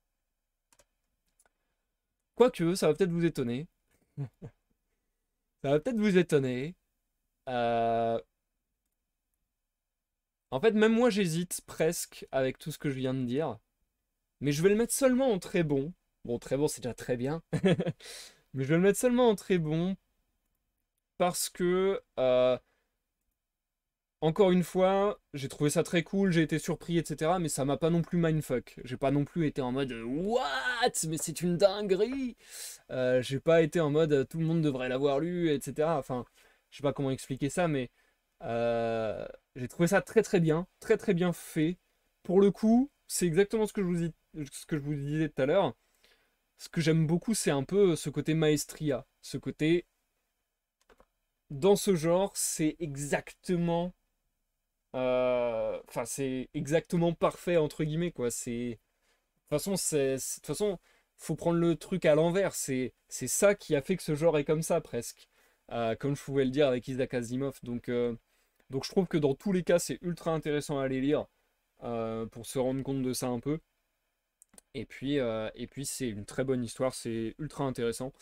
Quoique, ça va peut-être vous étonner. ça va peut-être vous étonner. Euh, en fait, même moi, j'hésite presque avec tout ce que je viens de dire. Mais je vais le mettre seulement en très bon Bon, très bon, c'est déjà très bien. *laughs* Mais je vais le mettre seulement en très bon. Parce que, euh, encore une fois, j'ai trouvé ça très cool, j'ai été surpris, etc. Mais ça m'a pas non plus mindfuck. J'ai pas non plus été en mode What Mais c'est une dinguerie euh, J'ai pas été en mode Tout le monde devrait l'avoir lu, etc. Enfin, je sais pas comment expliquer ça, mais euh, j'ai trouvé ça très très bien, très très bien fait. Pour le coup, c'est exactement ce que je vous disais tout à l'heure ce que j'aime beaucoup, c'est un peu ce côté maestria, ce côté dans ce genre, c'est exactement, euh, enfin c'est exactement parfait entre guillemets quoi. C'est de toute façon, c'est de façon, faut prendre le truc à l'envers. C'est c'est ça qui a fait que ce genre est comme ça presque, euh, comme je pouvais le dire avec Isaac Asimov. Donc euh, donc je trouve que dans tous les cas, c'est ultra intéressant à aller lire pour se rendre compte de ça un peu. Et puis, euh, et puis c'est une très bonne histoire, c'est ultra intéressant.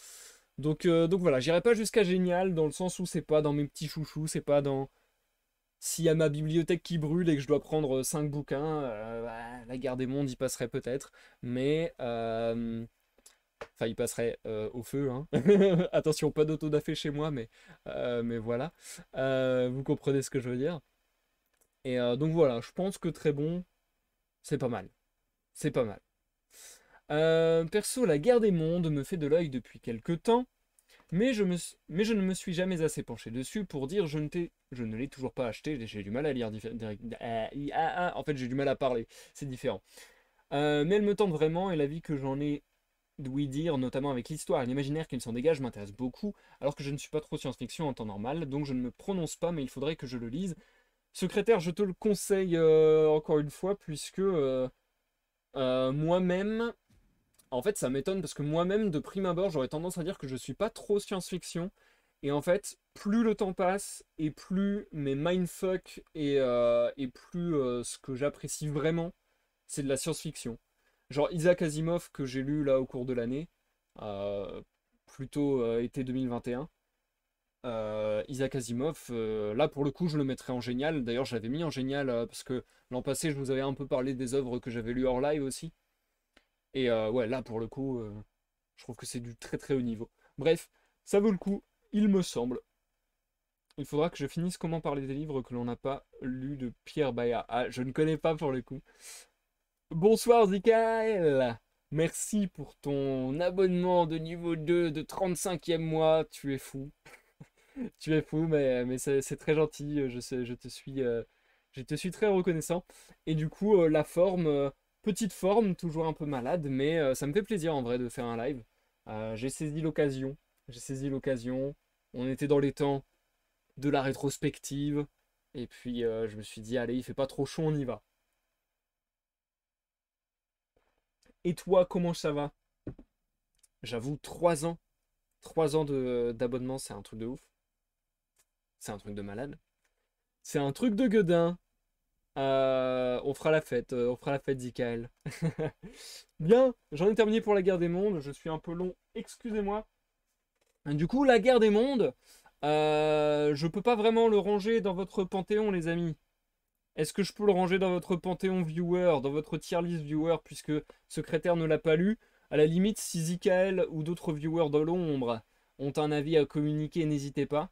Donc, euh, donc voilà, j'irai pas jusqu'à génial dans le sens où c'est pas dans mes petits chouchous, c'est pas dans s'il y a ma bibliothèque qui brûle et que je dois prendre 5 euh, bouquins, bah, la guerre des mondes y passerait peut-être, mais... enfin, il passerait au feu. Hein. *laughs* Attention, pas d'autodafé chez moi, mais, mais voilà. vous comprenez ce que je veux dire. Et donc voilà, je pense que très bon, c'est pas mal. C'est pas mal. Euh, perso, la guerre des mondes me fait de l'œil depuis quelque temps, mais je, ne me suis jamais assez penché dessus pour dire je ne, je ne l'ai toujours pas acheté, j'ai du mal à lire, en fait j'ai du mal à parler, c'est différent. Euh, mais elle me tente vraiment et la vie que j'en ai d'ouï dire, notamment avec l'histoire et l'imaginaire qui s'en dégage, m'intéresse beaucoup, alors que je ne suis pas trop science-fiction en temps normal, donc je ne me prononce pas, mais il faudrait que je le lise. Secrétaire, je te le conseille euh, encore une fois, puisque moi-même, en fait, ça m'étonne parce que moi-même, de prime abord, j'aurais tendance à dire que je suis pas trop science-fiction. Et en fait, plus le temps passe et plus mes mindfuck et, euh, et plus euh, ce que j'apprécie vraiment, c'est de la science-fiction. Genre Isaac Asimov que j'ai lu là au cours de l'année, euh, plutôt été 2021. Isaac Asimov, là pour le coup, je le mettrais en génial. D'ailleurs, j'avais mis en génial parce que l'an passé, je vous avais un peu parlé des œuvres que j'avais lues hors live aussi. Et euh, ouais, là, pour le coup, euh, je trouve que c'est du très très haut niveau. Bref, ça vaut le coup, il me semble. Il faudra que je finisse comment parler des livres que l'on n'a pas lus de Pierre Bayard. Ah, je ne connais pas pour le coup. Bonsoir Zikael Merci pour ton abonnement de niveau 2 de 35e mois. Tu es fou. *laughs* tu es fou, mais, mais c'est très gentil. Je, sais, je, te suis, euh, je te suis très reconnaissant. Et du coup, la forme Petite forme, toujours un peu malade, mais euh, ça me fait plaisir en vrai de faire un live. Euh, j'ai saisi l'occasion. J'ai saisi l'occasion. On était dans les temps de la rétrospective. Et puis euh, je me suis dit, allez, il fait pas trop chaud, on y va. Et toi, comment ça va J'avoue, 3 ans. 3 ans d'abonnement, c'est un truc de ouf. C'est un truc de malade. C'est un truc de gueudin. Euh, on fera la fête, euh, on fera la fête Zikael. *laughs* Bien, j'en ai terminé pour la guerre des mondes, je suis un peu long, excusez-moi. Du coup, la guerre des mondes, euh, je peux pas vraiment le ranger dans votre panthéon, les amis. Est-ce que je peux le ranger dans votre panthéon viewer, dans votre tier list viewer, puisque secrétaire ne l'a pas lu À la limite, si Zikael ou d'autres viewers de l'ombre ont un avis à communiquer, n'hésitez pas.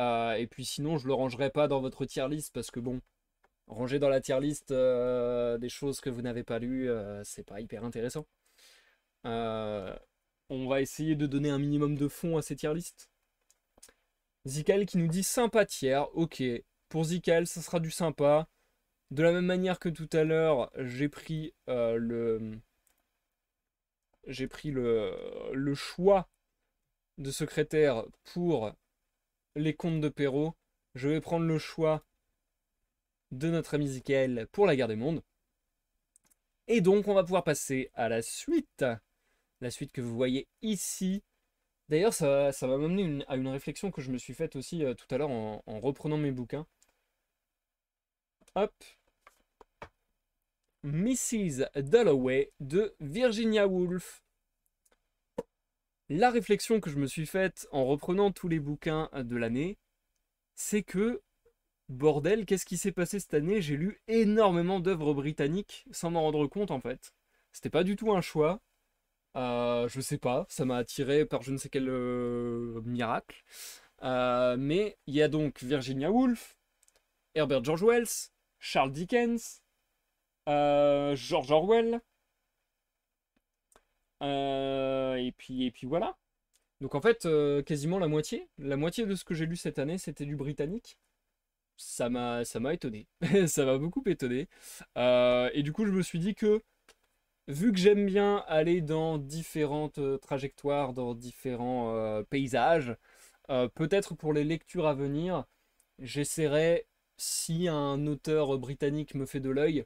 Euh, et puis sinon, je le rangerai pas dans votre tier list parce que bon, ranger dans la tier list euh, des choses que vous n'avez pas lues, euh, c'est pas hyper intéressant. on va essayer de donner un minimum de fond à ces tier list. Zical qui nous dit sympa tiers, ok. Pour Zical, ça sera du sympa. De la même manière que tout à l'heure, j'ai pris le. J'ai pris le, le choix de secrétaire pour les Contes de Perrault. Je vais prendre le choix de notre ami Zikael pour la guerre des mondes. Et donc, on va pouvoir passer à la suite. La suite que vous voyez ici. D'ailleurs, ça, ça, va m'amener à une réflexion que je me suis faite aussi euh, tout à l'heure en, en, reprenant mes bouquins. Hop. Mrs. Dalloway de Virginia Woolf. La réflexion que je me suis faite en reprenant tous les bouquins euh, de l'année, c'est que, bordel, qu'est-ce qui s'est passé cette année J'ai lu énormément d'œuvres britanniques sans m'en rendre compte en fait. C'était pas du tout un choix. Euh, je sais pas, ça m'a attiré par je ne sais quel euh, miracle. mais il y a donc Virginia Woolf, Herbert George Wells, Charles Dickens, George Orwell, euh, et, puis, et puis voilà. Donc en fait, euh, quasiment la moitié, la moitié de ce que j'ai lu cette année, c'était du britannique ça m'a ça m'a étonné *laughs* ça m'a beaucoup étonné euh, et du coup je me suis dit que vu que j'aime bien aller dans différentes trajectoires dans différents paysages peut-être pour les lectures à venir j'essaierai si un auteur britannique me fait de l'œil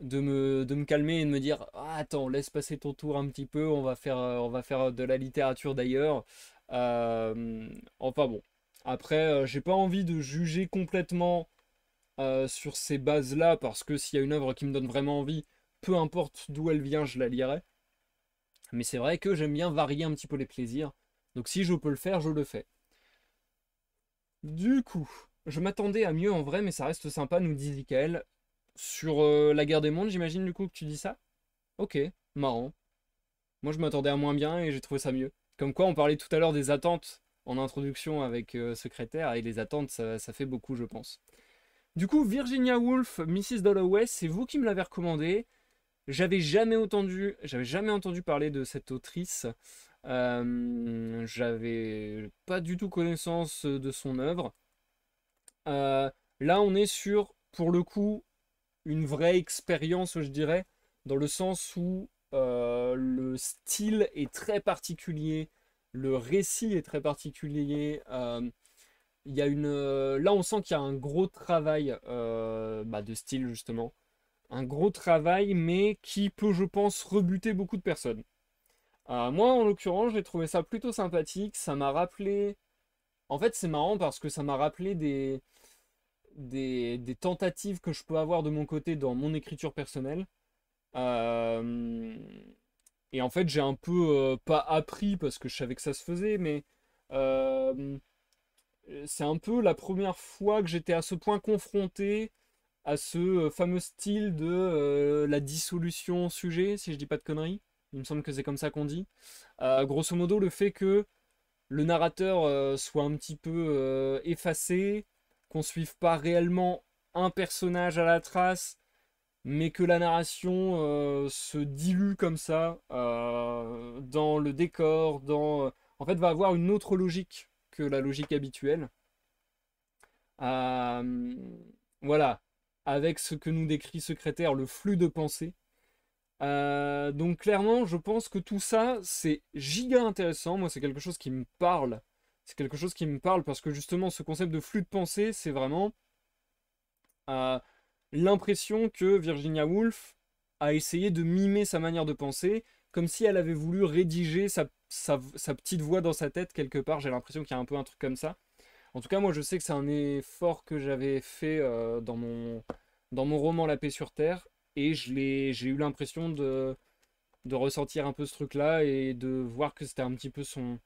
de me, calmer et de me dire ah, attends, laisse passer ton tour un petit peu, on va faire, euh, on va faire euh, de la littérature d'ailleurs. Euh, enfin bon. Après, j'ai pas envie de juger complètement sur ces bases-là, parce que s'il y a une œuvre qui me donne vraiment envie, peu importe d'où elle vient, je la lirai. Mais c'est vrai que j'aime bien varier un petit peu les plaisirs. Donc si je peux le faire, je le fais. Du coup, je m'attendais à mieux en vrai, mais ça reste sympa, nous dit sur euh, la guerre des mondes, j'imagine du coup que tu dis ça Ok, marrant. Moi je m'attendais à moins bien et j'ai trouvé ça mieux. Comme quoi on parlait tout à l'heure des attentes en introduction avec euh, Secrétaire, et les attentes ça, fait beaucoup je pense. Du coup, Virginia Woolf, Mrs. Dalloway, c'est vous qui me l'avez recommandé. J'avais jamais entendu, j'avais jamais entendu parler de cette autrice. Euh, j'avais pas du tout connaissance de son œuvre. là, on est sur, pour le coup, une vraie expérience, je dirais, dans le sens où euh, le style est très particulier, le récit est très particulier. Euh, il y a une, euh, là, on sent qu'il y a un gros travail bah, de style, justement. Un gros travail, mais qui peut, je pense, rebuter beaucoup de personnes. moi, en l'occurrence, j'ai trouvé ça plutôt sympathique. Ça m'a rappelé. En fait, c'est marrant parce que ça m'a rappelé des, des, tentatives que je peux avoir de mon côté dans mon écriture personnelle. Euh, et en fait, j'ai un peu euh, pas appris parce que je savais que ça se faisait, mais euh, c'est un peu la première fois que j'étais à ce point confronté à ce fameux style de la dissolution sujet, si je dis pas de conneries. Il me semble que c'est comme ça qu'on dit. grosso modo, le fait que le narrateur soit un petit peu effacé, qu'on ne suive pas réellement un personnage à la trace, mais que la narration euh, se dilue comme ça euh, dans le décor, dans... Euh, en fait, va avoir une autre logique que la logique habituelle. voilà, avec ce que nous décrit Secrétaire, le flux de pensée. donc clairement, je pense que tout ça, c'est giga intéressant. Moi, c'est quelque chose qui me parle c'est quelque chose qui me parle parce que justement, ce concept de flux de pensée, c'est vraiment euh, l'impression que Virginia Woolf a essayé de mimer sa manière de penser, comme si elle avait voulu rédiger sa, petite voix dans sa tête quelque part. J'ai l'impression qu'il y a un peu un truc comme ça. En tout cas, moi, je sais que c'est un effort que j'avais fait euh, dans, mon, dans mon roman La paix sur Terre, et j'ai eu l'impression de, de ressentir un peu ce truc-là et de voir que c'était un petit peu son,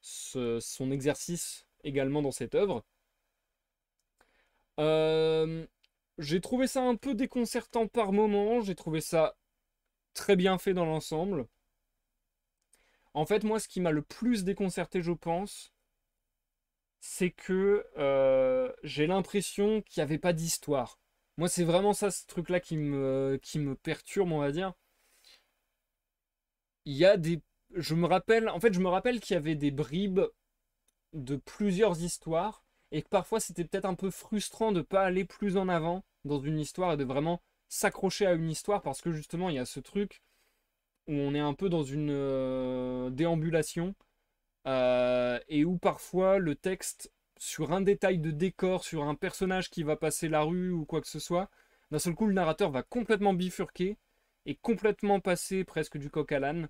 son exercice également dans cette œuvre. Euh, j'ai trouvé ça un peu déconcertant par moment, j'ai trouvé ça très bien fait dans l'ensemble. En fait, moi, ce qui m'a le plus déconcerté, je pense, c'est que euh, j'ai l'impression qu'il n'y avait pas d'histoire. Moi, c'est vraiment ça, ce truc-là qui me, qui me perturbe, on va dire. Il y a des je me rappelle, en fait, je me rappelle qu'il y avait des bribes de plusieurs histoires et que parfois c'était peut-être un peu frustrant de ne pas aller plus en avant dans une histoire et de vraiment s'accrocher à une histoire parce que justement il y a ce truc où on est un peu dans une euh, déambulation euh, et où parfois le texte sur un détail de décor, sur un personnage qui va passer la rue ou quoi que ce soit, d'un seul coup le narrateur va complètement bifurquer et complètement passer presque du coq à l'âne.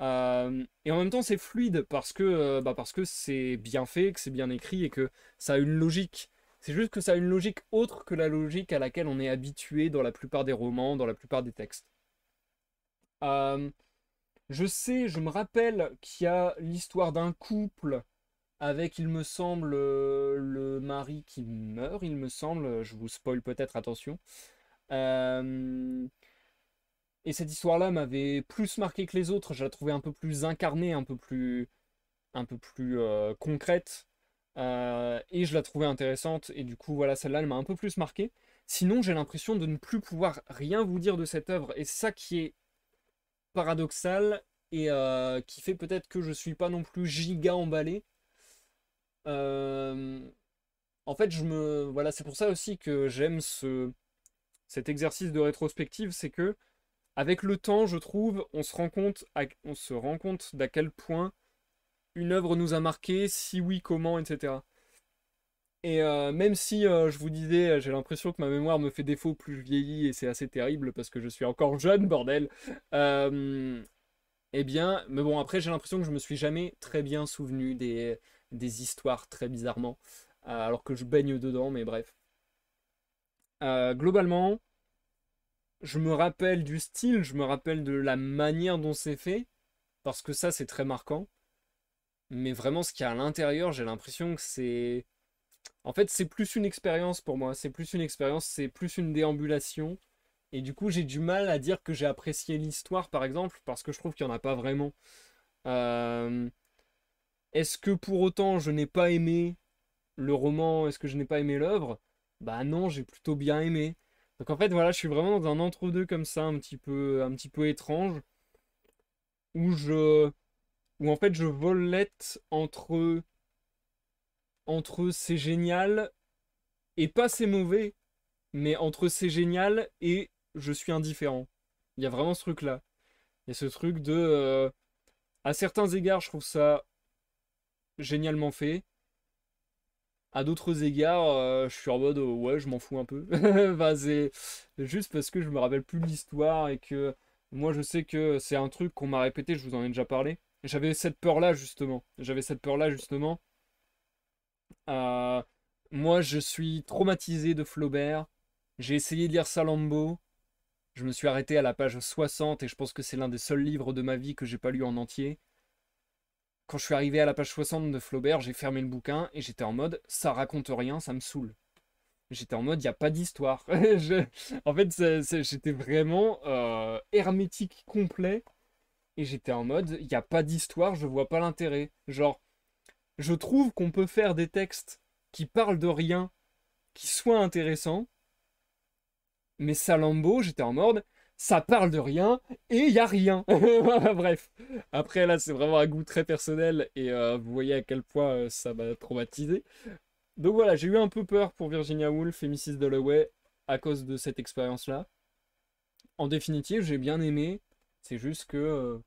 Euh, et en même temps, c'est fluide parce que euh, bah parce que c'est bien fait, que c'est bien écrit et que ça a une logique. C'est juste que ça a une logique autre que la logique à laquelle on est habitué dans la plupart des romans, dans la plupart des textes. Euh, je sais, je me rappelle qu'il y a l'histoire d'un couple avec, il me semble, le mari qui meurt, il me semble. Je vous spoil peut-être, attention. Euh, et cette histoire-là m'avait plus marqué que les autres. Je la trouvais un peu plus incarnée, un peu plus, un peu plus euh, concrète. Euh, et je la trouvais intéressante. Et du coup, voilà, celle-là, elle m'a un peu plus marqué. Sinon, j'ai l'impression de ne plus pouvoir rien vous dire de cette œuvre. Et c'est ça qui est paradoxal et euh, qui fait peut-être que je ne suis pas non plus giga emballé. en fait, je me voilà, c'est pour ça aussi que j'aime ce cet exercice de rétrospective, c'est que avec le temps, je trouve, on se rend compte, se rend compte d'à quel point une œuvre nous a marqué, si oui, comment, etc. Et euh, même si euh, je vous disais, j'ai l'impression que ma mémoire me fait défaut plus je vieillis et c'est assez terrible parce que je suis encore *laughs* jeune, bordel. Euh, eh bien, mais bon, après, j'ai l'impression que je me suis jamais très bien souvenu des, des histoires très bizarrement, alors que je baigne dedans, mais bref. globalement, je me rappelle du style, je me rappelle de la manière dont c'est fait, parce que ça, c'est très marquant. Mais vraiment, ce qu'il y a à l'intérieur, j'ai l'impression que c'est... En fait, c'est plus une expérience pour moi, c'est plus une expérience, c'est plus une déambulation. Et du coup, j'ai du mal à dire que j'ai apprécié l'histoire, par exemple, parce que je trouve qu'il n'y en a pas vraiment. Euh, est-ce que pour autant je n'ai pas aimé le roman Est-ce que je n'ai pas aimé l'œuvre Bah non, j'ai plutôt bien aimé. Donc en fait, voilà, je suis vraiment dans un entre-deux comme ça, un petit peu, un petit peu étrange, où je, où en fait, je volette entre, entre c'est génial et pas c'est mauvais, mais entre c'est génial et je suis indifférent. Il y a vraiment ce truc-là. Il y a ce truc de, euh, à certains égards, je trouve ça génialement fait à d'autres égards, euh, je suis en mode euh, ouais, je m'en fous un peu. vas *laughs* c'est juste parce que je me rappelle plus l'histoire et que moi je sais que c'est un truc qu'on m'a répété, je vous en ai déjà parlé. J'avais cette peur là justement. J'avais cette peur là justement. Euh, moi je suis traumatisé de Flaubert. J'ai essayé de lire Salambo. Je me suis arrêté à la page 60 et je pense que c'est l'un des seuls livres de ma vie que j'ai pas lu en entier. Quand je suis arrivé à la page 60 de Flaubert, j'ai fermé le bouquin et j'étais en mode ça raconte rien, ça me saoule. J'étais en mode il n'y a pas d'histoire. *laughs* En fait, j'étais vraiment euh, hermétique complet et j'étais en mode il n'y a pas d'histoire, je vois pas l'intérêt. Genre, je trouve qu'on peut faire des textes qui parlent de rien, qui soient intéressants, mais Salambo, j'étais en mode ça parle de rien et il y a rien. *laughs* Bref, après là c'est vraiment un goût très personnel et euh, vous voyez à quel point euh, ça m'a traumatisé. Donc voilà, j'ai eu un peu peur pour Virginia Woolf et Mrs. Dalloway à cause de cette expérience là. En définitive, j'ai bien aimé, c'est juste que euh,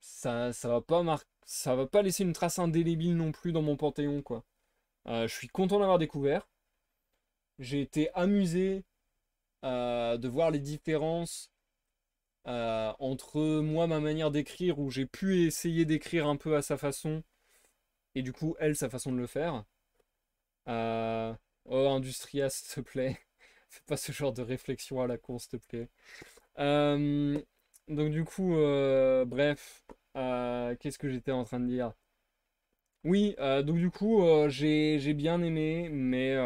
ça ça va pas ça va pas laisser une trace indélébile non plus dans mon panthéon quoi. je suis content d'avoir découvert. J'ai été amusé euh, de voir les différences euh, entre moi, ma manière d'écrire, où j'ai pu essayer d'écrire un peu à sa façon, et du coup, elle, sa façon de le faire. Euh, oh, Industria, s'il te plaît. *laughs* Fais pas ce genre de réflexion à la con, s'il te plaît. donc, du coup, bref, qu'est-ce que j'étais en train de dire Oui, donc, du coup, j'ai bien aimé, mais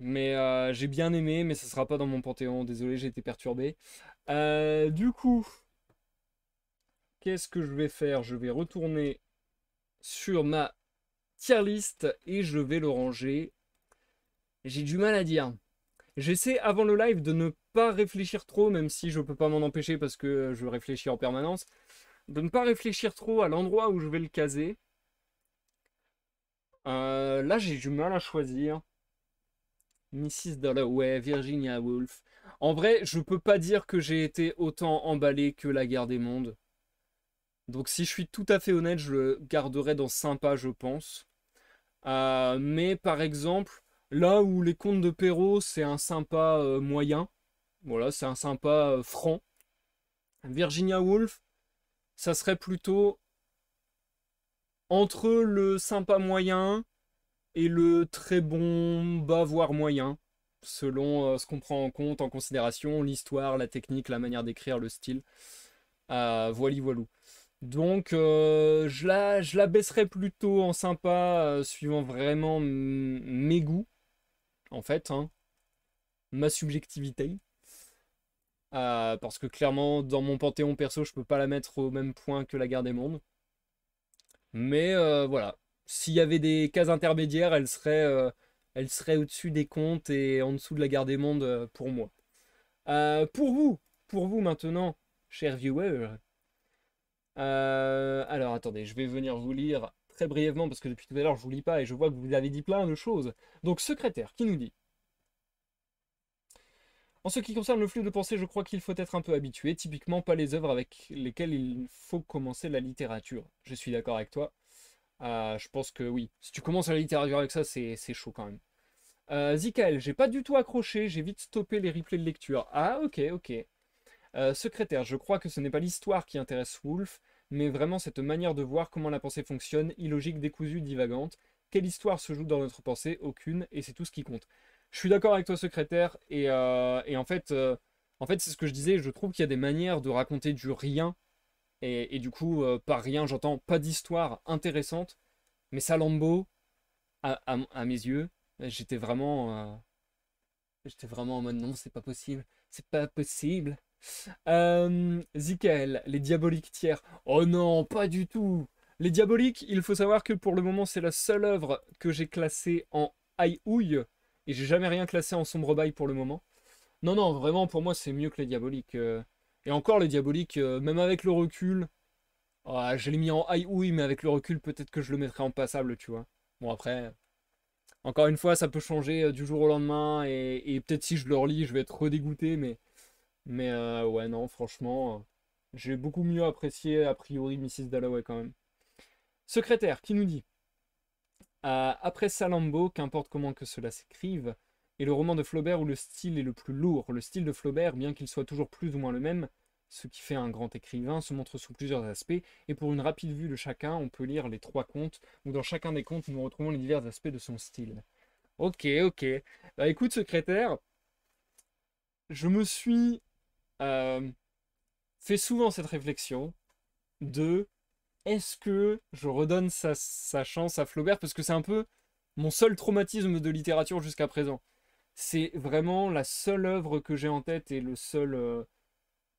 mais euh, j'ai bien aimé, mais ça sera pas dans mon panthéon. Désolé, j'ai été perturbé. Euh, du coup, qu'est-ce que je vais faire Je vais retourner sur ma tier list et je vais le ranger. J'ai du mal à dire. J'essaie avant le live de ne pas réfléchir trop, même si je peux pas m'en empêcher parce que euh, je réfléchis en permanence. De ne pas réfléchir trop à l'endroit où je vais le caser. là, j'ai du mal à choisir. Mrs. Dollar, Virginia Woolf. En vrai, je peux pas dire que j'ai été autant emballé que la guerre des mondes. Donc si je suis tout à fait honnête, je le garderai dans sympa, je pense. Euh, mais par exemple, là où les contes de Perrault, c'est un sympa euh, moyen, voilà, c'est un sympa euh, franc. Virginia Woolf, ça serait plutôt entre le sympa moyen, et le très bon, bas voire moyen, selon euh, ce qu'on prend en compte, en considération, l'histoire, la technique, la manière d'écrire, le style. Euh, voili voilou. Donc euh, je, la, je la baisserai plutôt en sympa, euh, suivant vraiment mes goûts, en fait, hein. ma subjectivité. parce que clairement, dans mon panthéon perso, je peux pas la mettre au même point que la guerre des mondes. Mais voilà, s'il y avait des cases intermédiaires, euh, elles seraient, au-dessus des comptes et en dessous de la gare des mondes euh, pour moi. Euh, pour vous, pour vous maintenant, chers viewer. alors attendez, je vais venir vous lire très brièvement parce que depuis tout à l'heure je vous lis pas et je vois que vous avez dit plein de choses. Donc secrétaire, qui nous dit en ce qui concerne le flux de pensée, je crois qu'il faut être un peu habitué, typiquement pas les œuvres avec lesquelles il faut commencer la littérature. Je suis d'accord avec toi. Euh, je pense que oui. Si tu commences à la littérature avec ça, c'est chaud quand même. Euh, Zikael, j'ai pas du tout accroché, j'ai vite stoppé les replays de lecture. Ah, ok, ok. Euh, secrétaire, je crois que ce n'est pas l'histoire qui intéresse Wolf, mais vraiment cette manière de voir comment la pensée fonctionne, illogique, décousue, divagante. Quelle histoire se joue dans notre pensée Aucune, et c'est tout ce qui compte. Je suis d'accord avec toi, secrétaire, et, euh, et en fait, en fait c'est ce que je disais, je trouve qu'il y a des manières de raconter du rien et, du coup, euh, pas par rien, j'entends pas d'histoire intéressante, mais Salambo, à, mes yeux, j'étais vraiment. Euh, j'étais vraiment en mode non, c'est pas possible, c'est pas possible. Euh, les diaboliques tiers. Oh non, pas du tout. Les diaboliques, il faut savoir que pour le moment, c'est la seule œuvre que j'ai classée en aïe et j'ai jamais rien classé en sombre bail pour le moment. Non, non, vraiment, pour moi, c'est mieux que les diaboliques. Euh. Et encore, les diaboliques, euh, même avec le recul, ah, je l'ai mis en high oui, mais avec le recul, peut-être que je le mettrai en passable, tu vois. Bon, après, encore une fois, ça peut changer euh, du jour au lendemain, et, peut-être si je le relis, je vais être redégoûté, mais, mais euh, ouais, non, franchement, j'ai beaucoup mieux apprécié, a priori, Mrs. Dalloway quand même. Secrétaire, qui nous dit Après Salambo, qu'importe comment que cela s'écrive, et le roman de Flaubert où le style est le plus lourd. Le style de Flaubert, bien qu'il soit toujours plus ou moins le même, ce qui fait un grand écrivain se montre sous plusieurs aspects, et pour une rapide vue de chacun, on peut lire les trois contes, où dans chacun des contes, nous retrouvons les divers aspects de son style. Ok, ok. Bah écoute, secrétaire, je me suis euh, fait souvent cette réflexion de est-ce que je redonne sa, chance à Flaubert Parce que c'est un peu mon seul traumatisme de littérature jusqu'à présent. C'est vraiment la seule œuvre que j'ai en tête et le seul. Euh,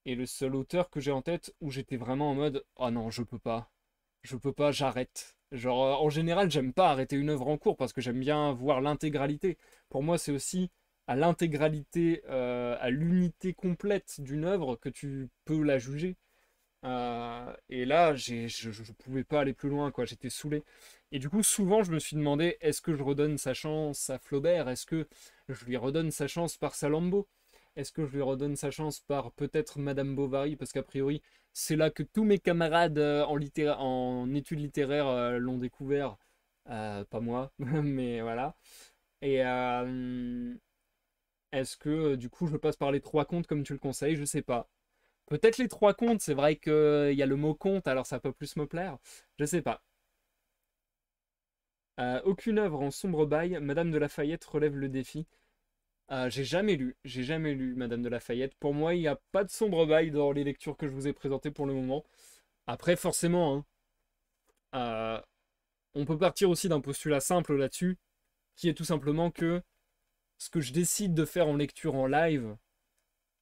et le seul auteur que j'ai en tête où j'étais vraiment en mode Oh non, je peux pas. Je peux pas, j'arrête. Genre, euh, en général, j'aime pas arrêter une œuvre en cours parce que j'aime bien voir l'intégralité. Pour moi, c'est aussi à l'intégralité, euh, à l'unité complète d'une œuvre que tu peux la juger. Euh, et là, je, je pouvais pas aller plus loin, quoi. J'étais saoulé. Et du coup, souvent, je me suis demandé est-ce que je redonne sa chance à Flaubert Est-ce que je lui redonne sa chance par Salambo est-ce que je lui redonne sa chance par peut-être Madame Bovary Parce qu'a priori, c'est là que tous mes camarades euh, en, en études littéraires euh, l'ont découvert. Euh, pas moi, *laughs* mais voilà. Et est-ce que du coup je passe par les trois contes comme tu le conseilles Je sais pas. Peut-être les trois contes, c'est vrai qu'il y a le mot compte, alors ça peut plus me plaire. Je sais pas. aucune œuvre en sombre bail, Madame de Lafayette relève le défi. Ah, j'ai jamais lu, j'ai jamais lu Madame de Lafayette. Pour moi, il n'y a pas de sombre bail dans les lectures que je vous ai présentées pour le moment. Après, forcément, hein, euh, on peut partir aussi d'un postulat simple là-dessus, qui est tout simplement que ce que je décide de faire en lecture en live,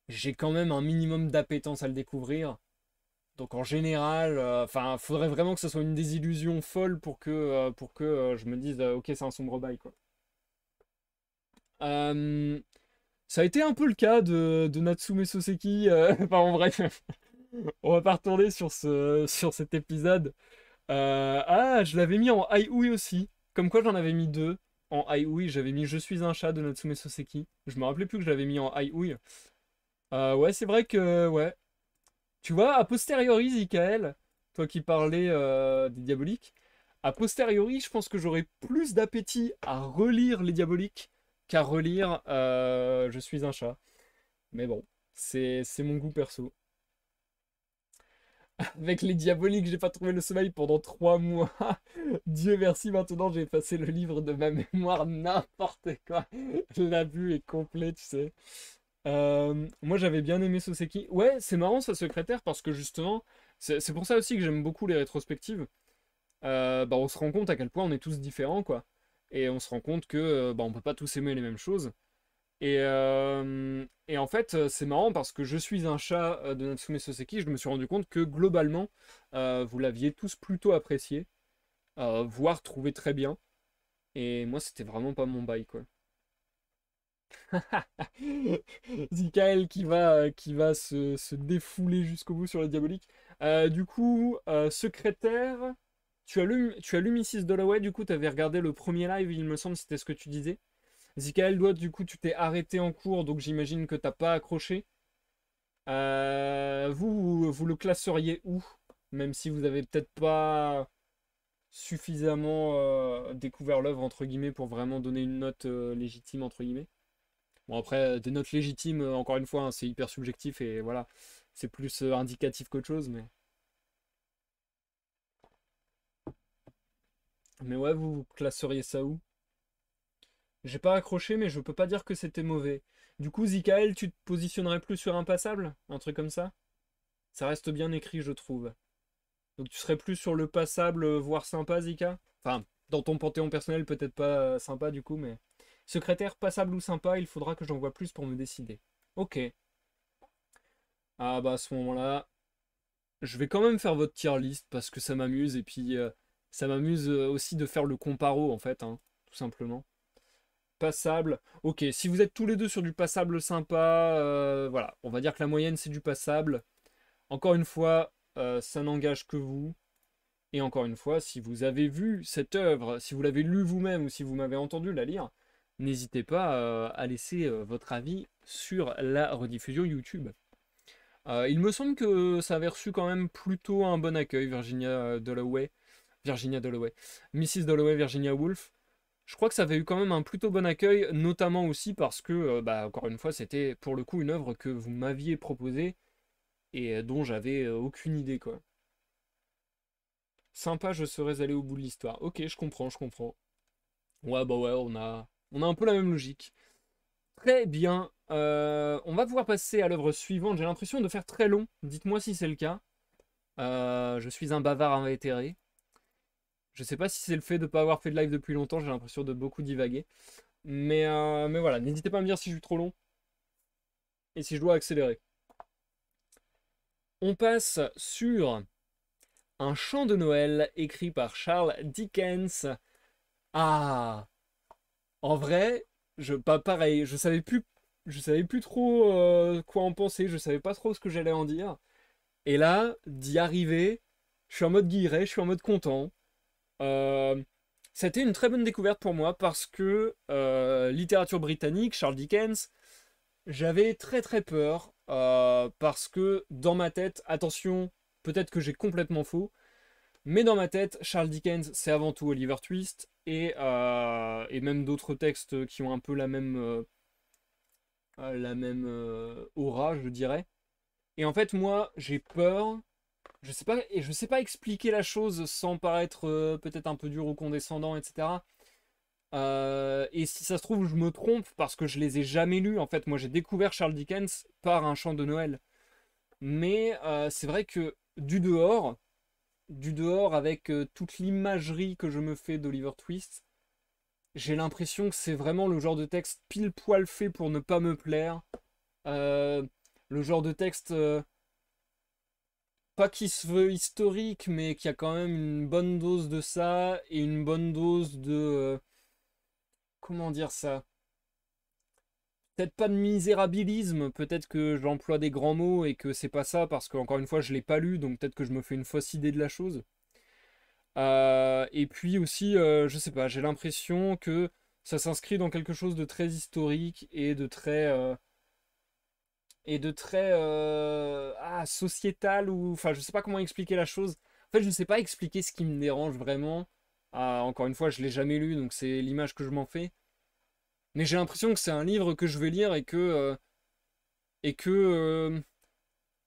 j'ai quand même un minimum d'appétence à le découvrir. Donc en général, euh, enfin, faudrait vraiment que ce soit une désillusion folle pour que, euh, pour que je me dise, ok, c'est un sombre bail, quoi. Euh, ça a été un peu le cas de, Natsume Soseki. Euh, *laughs* enfin, en vrai, *laughs* on va pas retourner sur, ce, sur cet épisode. Euh, ah, je l'avais mis en Ai-Oui aussi. Comme quoi, j'en avais mis deux. En Ai-Oui, j'avais mis Je suis un chat de Natsume Soseki. Je me rappelais plus que je l'avais mis en Ai-Oui ouais, c'est vrai que, ouais. Tu vois, a posteriori, Zikael, toi qui parlais des diaboliques, a posteriori, je pense que j'aurais plus d'appétit à relire les diaboliques qu'à relire euh, Je suis un chat. Mais bon, c'est mon goût perso. *laughs* Avec les diaboliques, j'ai pas trouvé le sommeil pendant trois mois. *laughs* Dieu merci, maintenant j'ai effacé le livre de ma mémoire, n'importe quoi. *laughs* La vue est complète, tu sais. Euh, moi j'avais bien aimé Soseki. Ouais, c'est marrant sa secrétaire parce que justement, c'est pour ça aussi que j'aime beaucoup les rétrospectives. Euh, bah, on se rend compte à quel point on est tous différents, quoi et on se rend compte que euh, bah, on peut pas tous aimer les mêmes choses. Et, euh, en fait, euh, c'est marrant parce que je suis un chat de Natsume Soseki. Je me suis rendu compte que globalement, vous l'aviez tous plutôt apprécié, voire trouvé très bien. Et moi, c'était vraiment pas mon bail, quoi. Zikael *laughs* qui va, qui va se, se défouler jusqu'au bout sur la diabolique. du coup, secrétaire, tu as lu Mrs. Dollaway, du coup, tu avais regardé le premier live, il me semble, c'était ce que tu disais. Zikael, doit du coup, tu t'es arrêté en cours, donc j'imagine que t'as pas accroché. Euh, vous, vous, le classeriez où Même si vous avez peut-être pas suffisamment euh, découvert l'œuvre, entre guillemets, pour vraiment donner une note euh, légitime, entre guillemets. Bon, après, des notes légitimes, encore une fois, hein, c'est hyper subjectif et voilà, c'est plus indicatif qu'autre chose, mais. Mais ouais, vous, classeriez ça où J'ai pas accroché, mais je peux pas dire que c'était mauvais. Du coup, Zikael, tu te positionnerais plus sur un passable Un truc comme ça Ça reste bien écrit, je trouve. Donc tu serais plus sur le passable, euh, voire sympa, Zika Enfin, dans ton panthéon personnel, peut-être pas euh, sympa du coup, mais... Secrétaire, passable ou sympa, il faudra que j'en vois plus pour me décider. Ok. Ah bah à ce moment-là, je vais quand même faire votre tier list parce que ça m'amuse et puis... Euh, ça m'amuse euh, aussi de faire le comparo, en fait, hein, tout simplement. Passable. Ok, si vous êtes tous les deux sur du passable sympa, euh, voilà, on va dire que la moyenne, c'est du passable. Encore une fois, euh, ça n'engage que vous. Et encore une fois, si vous avez vu cette œuvre, si vous l'avez lue vous-même ou si vous m'avez entendu la lire, n'hésitez pas à laisser votre avis sur la rediffusion YouTube. il me semble que ça avait reçu quand même plutôt un bon accueil, Virginia Dalloway. Virginia Dalloway. Mrs. Dolloway, Virginia Woolf. Je crois que ça avait eu quand même un plutôt bon accueil, notamment aussi parce que, euh, bah, encore une fois, c'était pour le coup une œuvre que vous m'aviez proposée et euh, dont j'avais euh, aucune idée, quoi. Sympa, je serais allé au bout de l'histoire. Ok, je comprends, je comprends. Ouais, bah ouais, on a, on a un peu la même logique. Très bien. on va pouvoir passer à l'œuvre suivante. J'ai l'impression de faire très long. Dites-moi si c'est le cas. je suis un bavard invétéré. Je sais pas si c'est le fait de pas avoir fait de live depuis longtemps, j'ai l'impression de beaucoup divaguer. Mais, euh, mais voilà, n'hésitez pas à me dire si je suis trop long et si je dois accélérer. On passe sur un chant de Noël écrit par Charles Dickens. Ah En vrai, je pas pareil, je savais plus je savais plus trop euh, quoi en penser, je savais pas trop ce que j'allais en dire. Et là, d'y arriver, je suis en mode guilleret, je suis en mode content. Euh, c'était une très bonne découverte pour moi parce que euh, littérature britannique, Charles Dickens, j'avais très très peur euh, parce que dans ma tête, attention, peut-être que j'ai complètement faux, mais dans ma tête, Charles Dickens, c'est avant tout Oliver Twist et, et même d'autres textes qui ont un peu la même, la même aura, je dirais. Et en fait, moi, j'ai peur je sais pas et je sais pas expliquer la chose sans paraître euh, peut-être un peu dur ou condescendant etc euh, et si ça se trouve je me trompe parce que je les ai jamais lus en fait moi j'ai découvert Charles Dickens par un chant de Noël mais euh, c'est vrai que du dehors du dehors avec toute l'imagerie que je me fais d'Oliver Twist j'ai l'impression que c'est vraiment le genre de texte pile poil fait pour ne pas me plaire le genre de texte pas qui se veut historique, mais qui a quand même une bonne dose de ça et une bonne dose de. Euh, comment dire ça Peut-être pas de misérabilisme, peut-être que j'emploie des grands mots et que c'est pas ça, parce qu'encore une fois, je l'ai pas lu, donc peut-être que je me fais une fausse idée de la chose. Euh, et puis aussi, euh, je sais pas, j'ai l'impression que ça s'inscrit dans quelque chose de très historique et de très et de très euh, ah, sociétal ou enfin je sais pas comment expliquer la chose. En fait, je ne sais pas expliquer ce qui me dérange vraiment. Ah, encore une fois, je l'ai jamais lu, donc c'est l'image que je m'en fais. Mais j'ai l'impression que c'est un livre que je vais lire et que euh, et que euh,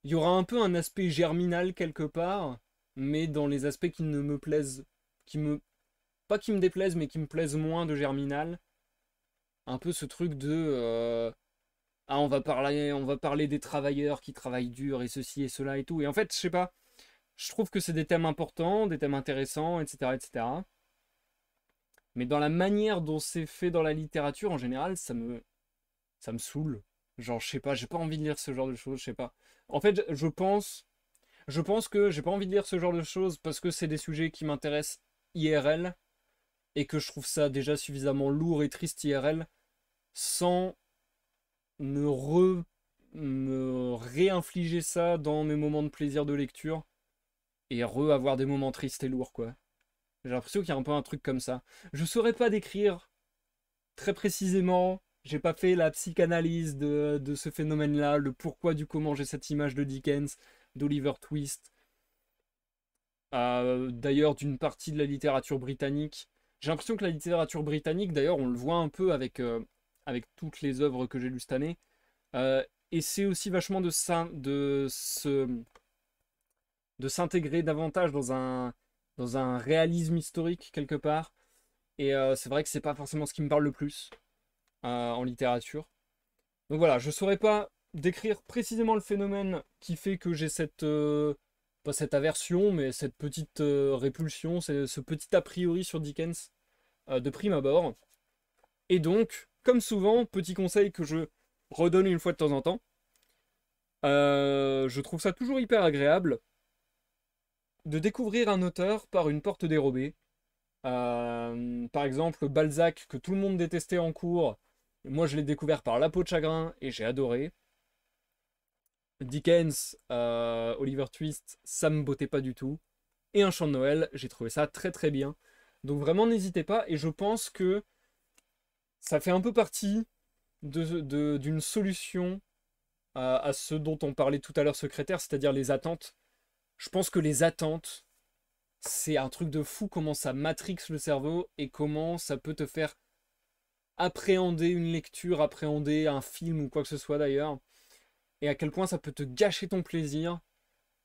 il y aura un peu un aspect germinal quelque part, mais dans les aspects qui ne me plaisent, qui me pas qui me déplaisent, mais qui me plaisent moins de germinal. Un peu ce truc de ah, on va parler on va parler des travailleurs qui travaillent dur et ceci et cela et tout et en fait je sais pas je trouve que c'est des thèmes importants des thèmes intéressants etc etc mais dans la manière dont c'est fait dans la littérature en général ça me ça me saoule genre je sais pas j'ai pas envie de lire ce genre de choses je sais pas en fait je pense je pense que j'ai pas envie de lire ce genre de choses parce que c'est des sujets qui m'intéressent IRL et que je trouve ça déjà suffisamment lourd et triste IRL sans me, re, me réinfliger ça dans mes moments de plaisir de lecture et re-avoir des moments tristes et lourds, quoi. J'ai l'impression qu'il y a un peu un truc comme ça. Je saurais pas décrire très précisément, j'ai pas fait la psychanalyse de, ce phénomène-là, le pourquoi du comment j'ai cette image de Dickens, d'Oliver Twist, euh, d'ailleurs d'une partie de la littérature britannique. J'ai l'impression que la littérature britannique, d'ailleurs, on le voit un peu avec euh, avec toutes les œuvres que j'ai lues cette année. Euh, et c'est aussi vachement de, de de s'intégrer davantage dans un, dans un réalisme historique quelque part. Et euh, c'est vrai que c'est pas forcément ce qui me parle le plus euh, en littérature. Donc voilà, je saurais pas décrire précisément le phénomène qui fait que j'ai cette, pas cette aversion, mais cette petite répulsion, c'est ce petit a priori sur Dickens de prime abord. Et donc, comme souvent, petit conseil que je redonne une fois de temps en temps, euh, je trouve ça toujours hyper agréable de découvrir un auteur par une porte dérobée. Euh, par exemple, Balzac, que tout le monde détestait en cours, moi je l'ai découvert par La peau de chagrin et j'ai adoré. Dickens, euh, Oliver Twist, ça me bottait pas du tout. Et Un chant de Noël, j'ai trouvé ça très très bien. Donc vraiment n'hésitez pas et je pense que ça fait un peu partie d'une de, d'une solution à, ce dont on parlait tout à l'heure, secrétaire, c'est-à-dire les attentes. Je pense que les attentes, c'est un truc de fou comment ça matrixe le cerveau et comment ça peut te faire appréhender une lecture, appréhender un film ou quoi que ce soit d'ailleurs, et à quel point ça peut te gâcher ton plaisir.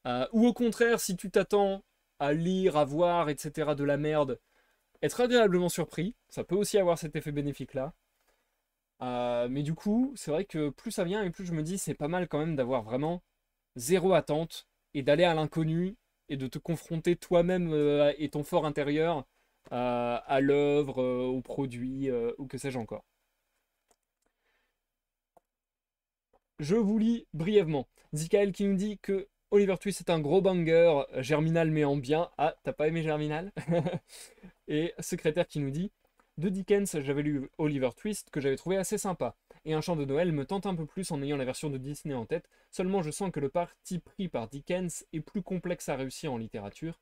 Euh, ou au contraire, si tu t'attends à lire, à voir, etc., de la merde, être agréablement surpris. Ça peut aussi avoir cet effet bénéfique-là. Euh, mais du coup, c'est vrai que plus ça vient et plus je me dis, c'est pas mal quand même d'avoir vraiment zéro attente et d'aller à l'inconnu et de te confronter toi-même euh, et ton fort intérieur euh, à l'œuvre, au produit ou que sais-je encore. Je vous lis brièvement. Zikael qui nous dit que Oliver Twist est un gros banger, Germinal met en bien. Ah, t'as pas aimé Germinal *laughs* Et secrétaire qui nous dit De Dickens, j'avais lu Oliver Twist que j'avais trouvé assez sympa. Et un chant de Noël me tente un peu plus en ayant la version de Disney en tête. Seulement, je sens que le parti pris par Dickens est plus complexe à réussir en littérature.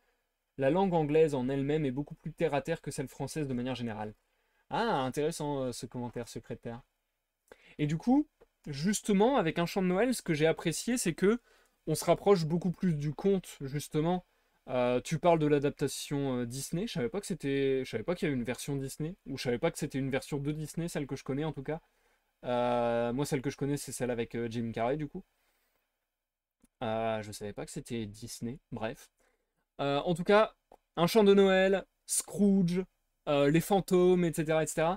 La langue anglaise en elle-même est beaucoup plus terre à terre que celle française de manière générale. Ah, intéressant euh, ce commentaire secrétaire. Et du coup, justement, avec un chant de Noël, ce que j'ai apprécié, c'est que on se rapproche beaucoup plus du conte, justement. Euh, tu parles de l'adaptation euh, Disney. Je savais pas que c'était, je savais pas qu'il y avait une version Disney, ou je savais pas que c'était une version de Disney, celle que je connais en tout cas. Euh, moi, celle que je connais, c'est celle avec Jim Carrey du coup. je savais pas que c'était Disney. Bref. en tout cas, un chant de Noël, Scrooge, les fantômes, etc., etc.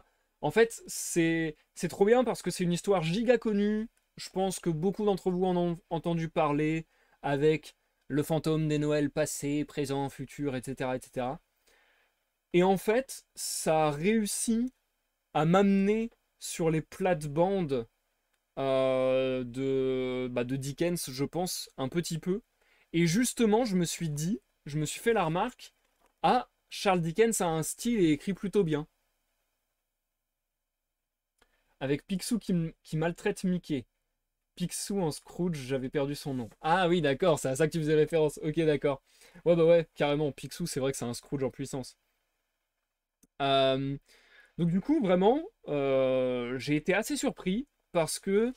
En fait, c'est c'est trop bien parce que c'est une histoire giga connue je pense que beaucoup d'entre vous en ont entendu parler avec le fantôme des Noëls passés, présents, futurs, etc., etc. Et en fait, ça a réussi à m'amener sur les plates-bandes euh, de, bah, de Dickens, je pense, un petit peu. Et justement, je me suis dit, je me suis fait la remarque, ah, Charles Dickens a un style et écrit plutôt bien. Avec Picsou qui maltraite Mickey, Picsou en Scrooge, j'avais perdu son nom. Ah oui, d'accord, c'est à ça que tu faisais référence. Ok, d'accord. Ouais, bah ouais, carrément, Picsou, c'est vrai que c'est un Scrooge en puissance. Euh, donc du coup, vraiment, euh, j'ai été assez surpris parce que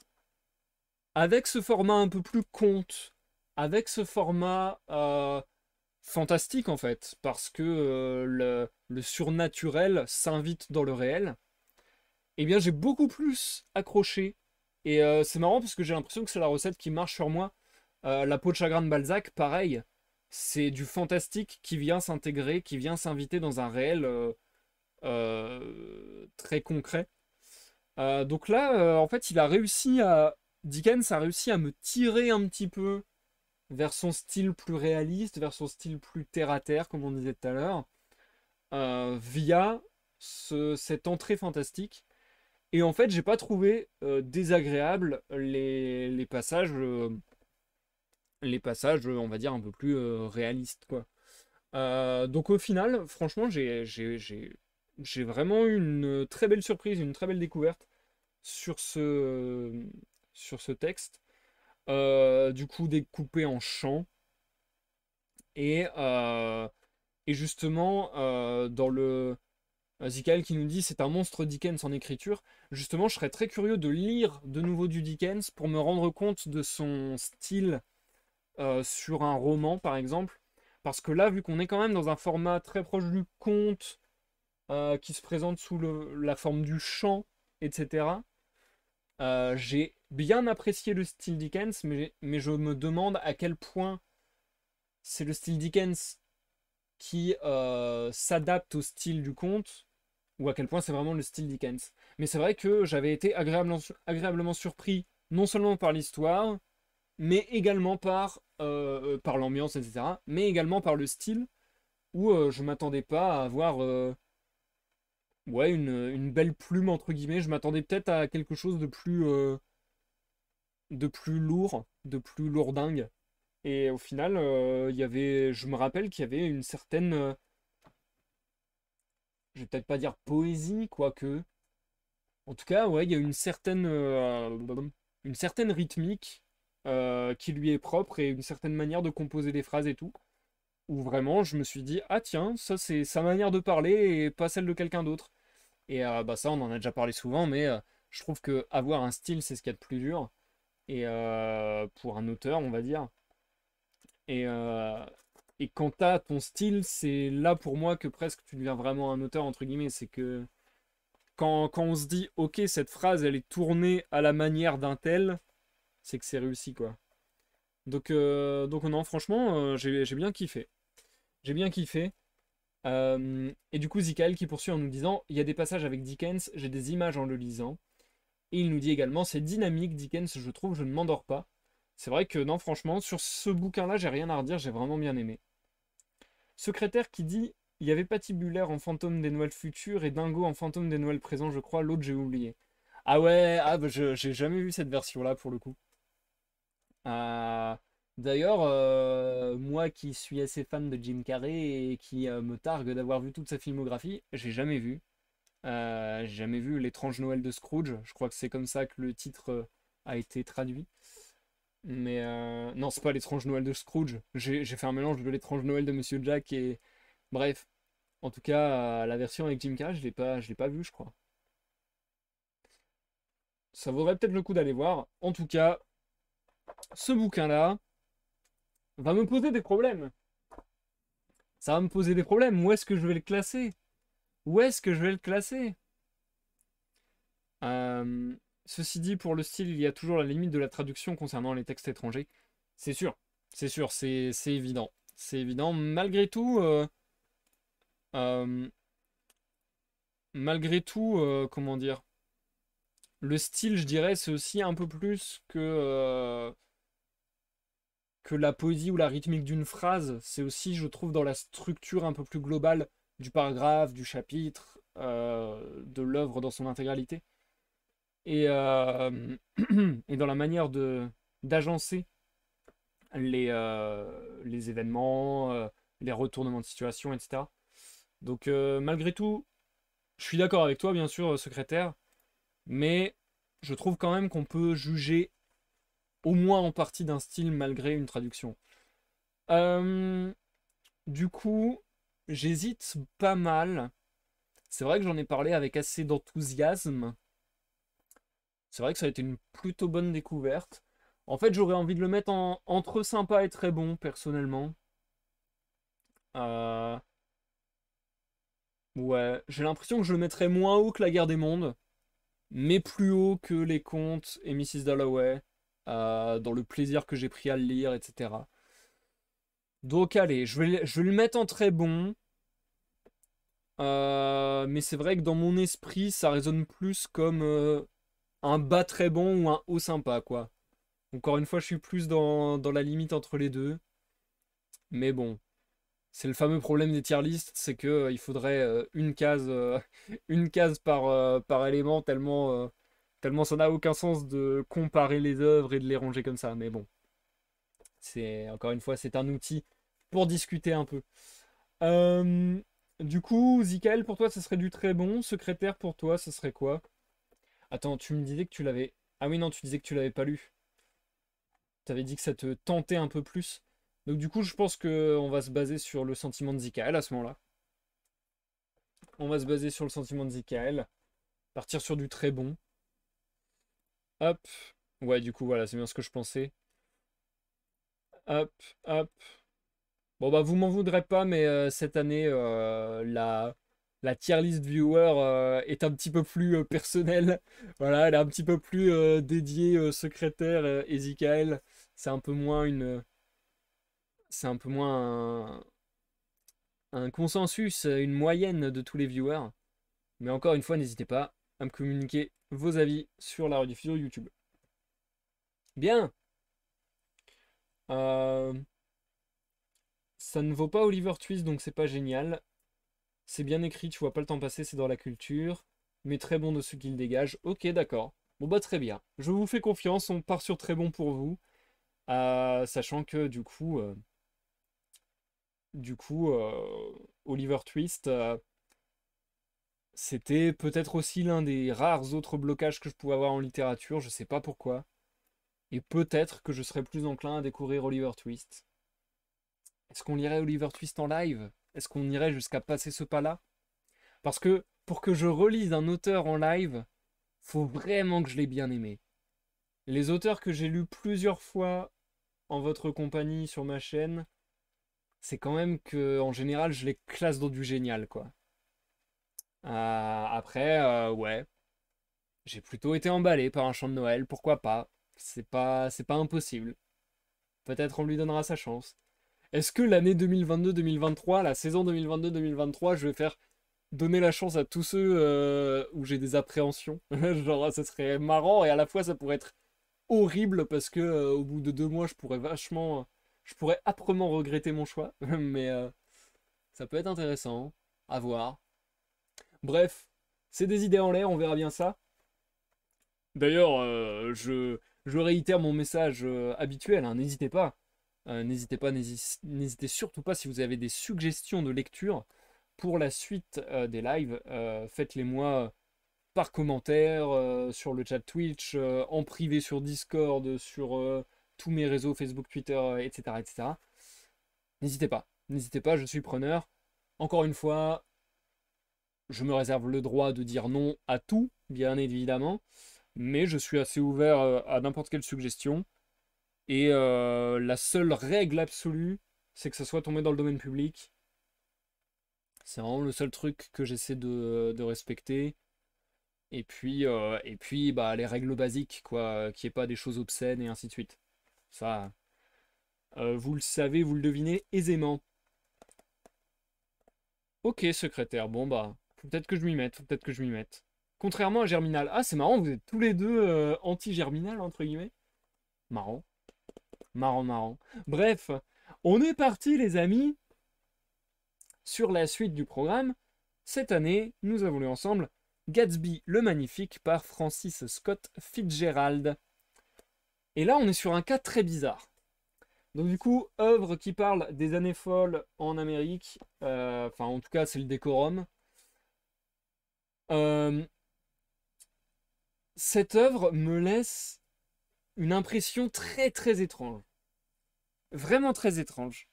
avec ce format un peu plus conte, avec ce format euh, fantastique en fait, parce que le, le surnaturel s'invite dans le réel, eh bien j'ai beaucoup plus accroché et euh, c'est marrant parce que j'ai l'impression que c'est la recette qui marche sur moi. Euh, la peau de chagrin de Balzac, pareil. C'est du fantastique qui vient s'intégrer, qui vient s'inviter dans un réel euh, très concret. donc là, en fait, il a réussi à. Dickens a réussi à me tirer un petit peu vers son style plus réaliste, vers son style plus terre à terre, comme on disait tout à l'heure, via cette entrée fantastique et en fait, j'ai pas trouvé euh, désagréable les, passages, euh, les passages, on va dire, un peu plus euh, réalistes, quoi. donc au final, franchement, j'ai vraiment eu une très belle surprise, une très belle découverte sur ce, sur ce texte. du coup, découpé en chants. Et, et justement, dans le... Zical qui nous dit c'est un monstre Dickens en écriture justement, je serais très curieux de lire de nouveau du Dickens pour me rendre compte de son style euh, sur un roman, par exemple. Parce que là, vu qu'on est quand même dans un format très proche du conte, euh, qui se présente sous la forme du chant, etc., euh, j'ai bien apprécié le style Dickens, mais, mais je me demande à quel point c'est le style Dickens qui s'adapte au style du conte, ou à quel point c'est vraiment le style Dickens. Mais c'est vrai que j'avais été agréablement, agréablement surpris, non seulement par l'histoire, mais également par, euh, par l'ambiance, etc. Mais également par le style, où je euh, je m'attendais pas à avoir euh, ouais, une, une, belle plume, entre guillemets. Je m'attendais peut-être à quelque chose de plus, de plus lourd, de plus lourdingue. Et au final, il y avait, je me rappelle qu'il y avait une certaine... je vais peut-être pas dire poésie, quoique. En tout cas, ouais, il y a une certaine, euh, une certaine rythmique euh, qui lui est propre et une certaine manière de composer des phrases et tout. Où vraiment, je me suis dit, ah tiens, ça c'est sa manière de parler et pas celle de quelqu'un d'autre. Et euh, bah ça, on en a déjà parlé souvent, mais je trouve que avoir un style, c'est ce qu'il y a de plus dur. Et pour un auteur, on va dire. Et, euh, et quand ton style, c'est là pour moi que presque tu deviens vraiment un auteur, entre guillemets. C'est que quand, on se dit, ok, cette phrase, elle est tournée à la manière d'un tel, c'est que c'est réussi, quoi. Donc, euh, donc non, franchement, euh, j'ai bien kiffé. J'ai bien kiffé. Euh, et du coup, Zikael qui poursuit en nous disant, il y a des passages avec Dickens, j'ai des images en le lisant. Et il nous dit également, c'est dynamique, Dickens, je trouve, je ne m'endors pas. C'est vrai que non, franchement, sur ce bouquin-là, j'ai rien à redire, j'ai vraiment bien aimé. Secrétaire qui dit il y avait Patibulaire en fantôme des Noëls futurs et Dingo en fantôme des Noëls présents, je crois. L'autre, j'ai oublié. Ah ouais, ah bah j'ai jamais vu cette version-là pour le coup. Euh, d'ailleurs, euh, moi qui suis assez fan de Jim Carrey et qui euh, me targue d'avoir vu toute sa filmographie, j'ai jamais vu. j'ai jamais vu L'étrange Noël de Scrooge. Je crois que c'est comme ça que le titre a été traduit. Mais non, c'est pas L'étrange Noël de Scrooge. J'ai fait un mélange de L'étrange Noël de Monsieur Jack et Bref, en tout cas, euh, la version avec Jim Carrey, je l'ai pas, je l'ai pas vue, je crois. Ça vaudrait peut-être le coup d'aller voir. En tout cas, ce bouquin-là va me poser des problèmes. Ça va me poser des problèmes. Où est-ce que je vais le classer Où est-ce que je vais le classer euh, Ceci dit, pour le style, il y a toujours la limite de la traduction concernant les textes étrangers. C'est sûr, c'est sûr, c'est évident. C'est évident. Malgré tout, euh, euh, malgré tout, euh, comment dire, le style, je dirais, c'est aussi un peu plus que euh, que la poésie ou la rythmique d'une phrase, c'est aussi, je trouve, dans la structure un peu plus globale du paragraphe, du chapitre, de l'œuvre dans son intégralité. *clears throat* Et, dans la manière de d'agencer les, les événements, les retournements de situation, etc. Donc euh, malgré tout, je suis d'accord avec toi, bien sûr, euh, secrétaire, mais je trouve quand même qu'on peut juger au moins en partie d'un style malgré une traduction. Euh, du coup, j'hésite pas mal. C'est vrai que j'en ai parlé avec assez d'enthousiasme. C'est vrai que ça a été une plutôt bonne découverte. En fait, j'aurais envie de le mettre entre sympa et très bon, personnellement. Euh, Ouais, j'ai l'impression que je le mettrais moins haut que La Guerre des Mondes, mais plus haut que Les Contes et Mrs. Dalloway, euh, dans le plaisir que j'ai pris à le lire, etc. Donc allez, je vais, le mettre en très bon, euh, mais c'est vrai que dans mon esprit, ça résonne plus comme euh, un bas très bon ou un haut sympa, quoi. Encore une fois, je suis plus dans la limite entre les deux. Mais bon, c'est le fameux problème des tier list, c'est qu'il euh, il faudrait euh, une case, euh, *laughs* une case par, par élément, tellement, tellement ça n'a aucun sens de comparer les œuvres et de les ranger comme ça. Mais bon, c'est encore une fois, c'est un outil pour discuter un peu. du coup, Zikael, pour toi, ce serait du très bon. Secrétaire, pour toi, ce serait quoi Attends, tu me disais que tu l'avais. Ah oui, non, tu disais que tu l'avais pas lu. Tu avais dit que ça te tentait un peu plus. Donc du coup, je pense qu'on va se baser sur le sentiment de Zikael à ce moment-là. On va se baser sur le sentiment de Zikael. Partir sur du très bon. Hop. Ouais, du coup, voilà, c'est bien ce que je pensais. Hop, hop. Bon, bah, vous m'en voudrez pas, mais euh, cette année, euh, la, la tier list viewer euh, est un petit peu plus personnelle. *laughs* Voilà, elle est un petit peu plus dédiée secrétaire et Zikael. C'est un peu moins une c'est un peu moins un, consensus, euh, une moyenne de tous les viewers. Mais encore une fois, n'hésitez pas à me communiquer vos avis sur la rediffusion YouTube. Bien. Euh, ça ne vaut pas Oliver Twist, donc c'est pas génial. C'est bien écrit, tu vois pas le temps passer, c'est dans la culture. Mais très bon de ce qu'il dégage. Ok, d'accord. Bon bah très bien. Je vous fais confiance, on part sur très bon pour vous. Euh, sachant que du coup, du coup, euh, Oliver Twist, euh, c'était peut-être aussi l'un des rares autres blocages que je pouvais avoir en littérature, je sais pas pourquoi. Et peut-être que je serais plus enclin à découvrir Oliver Twist. Est-ce qu'on lirait Oliver Twist en live Est-ce qu'on irait jusqu'à passer ce pas-là Parce que pour que je relise un auteur en live, faut vraiment que je l'ai bien aimé. Les auteurs que j'ai lus plusieurs fois en votre compagnie sur ma chaîne, c'est quand même que en général je les classe dans du génial quoi. Euh, après, euh, ouais, j'ai plutôt été emballé par un chant de Noël, pourquoi pas C'est pas, c'est pas impossible. Peut-être on lui donnera sa chance. Est-ce que l'année 2022-2023, la saison 2022-2023, je vais faire donner la chance à tous ceux euh, où j'ai des appréhensions *laughs* Genre, ça serait marrant et à la fois ça pourrait être horrible parce que au bout de deux mois, je pourrais vachement je pourrais âprement regretter mon choix, *laughs* mais euh, ça peut être intéressant. À voir. Bref, c'est des idées en l'air, on verra bien ça. D'ailleurs, euh, je, réitère mon message euh, habituel, hein. n'hésitez pas. n'hésitez pas, n'hésitez surtout pas si vous avez des suggestions de lecture pour la suite des lives. Faites-les moi par commentaire, sur le chat Twitch, en privé sur Discord, sur tous mes réseaux, Facebook, Twitter, etc. Euh, etc. N'hésitez pas, n'hésitez pas, je suis preneur. Encore une fois, je me réserve le droit de dire non à tout, bien évidemment, mais je suis assez ouvert euh, à n'importe quelle suggestion. Et euh, la seule règle absolue, c'est que ça soit tombé dans le domaine public. C'est vraiment le seul truc que j'essaie de, respecter. Et puis, et puis bah, les règles basiques, quoi, qui n'y ait pas des choses obscènes et ainsi de suite. Ça, euh, vous le savez, vous le devinez aisément. Ok, secrétaire, bon bah, peut-être que je m'y mette, peut-être que je m'y mette. Contrairement à Germinal. Ah, c'est marrant, vous êtes tous les deux euh, anti-Germinal, entre guillemets. Marrant. Marrant, marrant. Bref, on est parti, les amis, sur la suite du programme. Cette année, nous avons lu ensemble Gatsby le Magnifique par Francis Scott Fitzgerald. Et là, on est sur un cas très bizarre. Donc du coup, œuvre qui parle des années folles en Amérique, euh, enfin en tout cas c'est le décorum. Euh, cette œuvre me laisse une impression très très étrange. Vraiment très étrange.